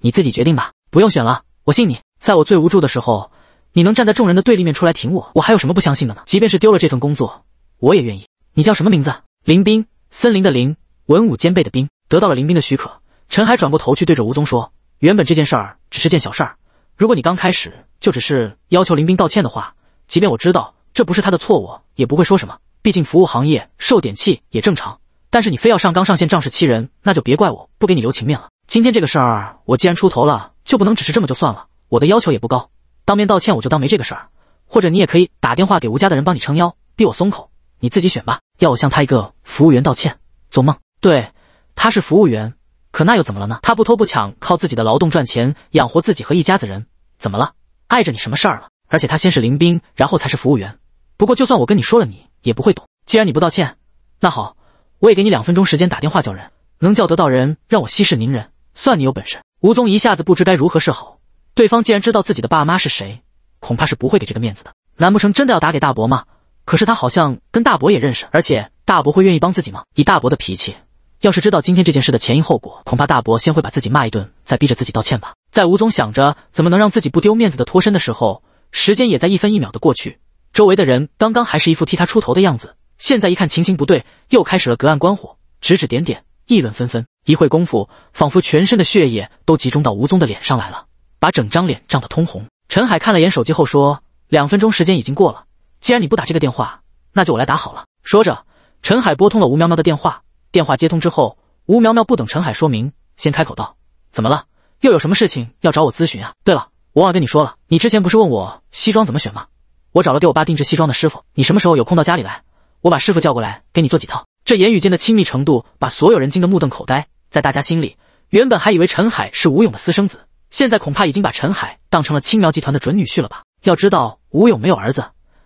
你自己决定吧。不用选了，我信你，在我最无助的时候，你能站在众人的对立面出来挺我，我还有什么不相信的呢？即便是丢了这份工作，我也愿意。你叫什么名字？林斌，森林的林，文武兼备的兵。得到了林斌的许可，陈海转过头去对着吴宗说：“原本这件事儿只是件小事儿，如果你刚开始就只是要求林斌道歉的话，即便我知道这不是他的错误，也不会说什么。”毕竟服务行业受点气也正常，但是你非要上纲上线仗势欺人，那就别怪我不给你留情面了。今天这个事儿，我既然出头了，就不能只是这么就算了。我的要求也不高，当面道歉我就当没这个事儿，或者你也可以打电话给吴家的人帮你撑腰，逼我松口，你自己选吧。要我向他一个服务员道歉，做梦！对，他是服务员，可那又怎么了呢？他不偷不抢，靠自己的劳动赚钱养活自己和一家子人，怎么了？碍着你什么事儿了？而且他先是林斌，然后才是服务员。不过就算我跟你说了，你。也不会懂。既然你不道歉，那好，我也给你两分钟时间打电话叫人，能叫得到人，让我息事宁人，算你有本事。吴宗一下子不知该如何是好。对方既然知道自己的爸妈是谁，恐怕是不会给这个面子的。难不成真的要打给大伯吗？可是他好像跟大伯也认识，而且大伯会愿意帮自己吗？以大伯的脾气，要是知道今天这件事的前因后果，恐怕大伯先会把自己骂一顿，再逼着自己道歉吧。在吴宗想着怎么能让自己不丢面子的脱身的时候，时间也在一分一秒的过去。周围的人刚刚还是一副替他出头的样子，现在一看情形不对，又开始了隔岸观火，指指点点，议论纷纷。一会功夫，仿佛全身的血液都集中到吴宗的脸上来了，把整张脸涨得通红。陈海看了眼手机后说：“两分钟时间已经过了，既然你不打这个电话，那就我来打好了。”说着，陈海拨通了吴苗苗的电话。电话接通之后，吴苗苗不等陈海说明，先开口道：“怎么了？又有什么事情要找我咨询啊？对了，我忘跟你说了，你之前不是问我西装怎么选吗？”我找了给我爸定制西装的师傅，你什么时候有空到家里来？我把师傅叫过来给你做几套。这言语间的亲密程度，把所有人惊得目瞪口呆。在大家心里，原本还以为陈海是吴勇的私生子，现在恐怕已经把陈海当成了青苗集团的准女婿了吧？要知道，吴勇没有儿子，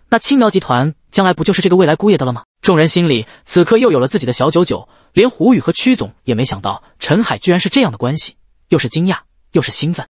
那青苗集团将来不就是这个未来姑爷的了吗？众人心里此刻又有了自己的小九九，连胡宇和曲总也没想到陈海居然是这样的关系，又是惊讶又是兴奋。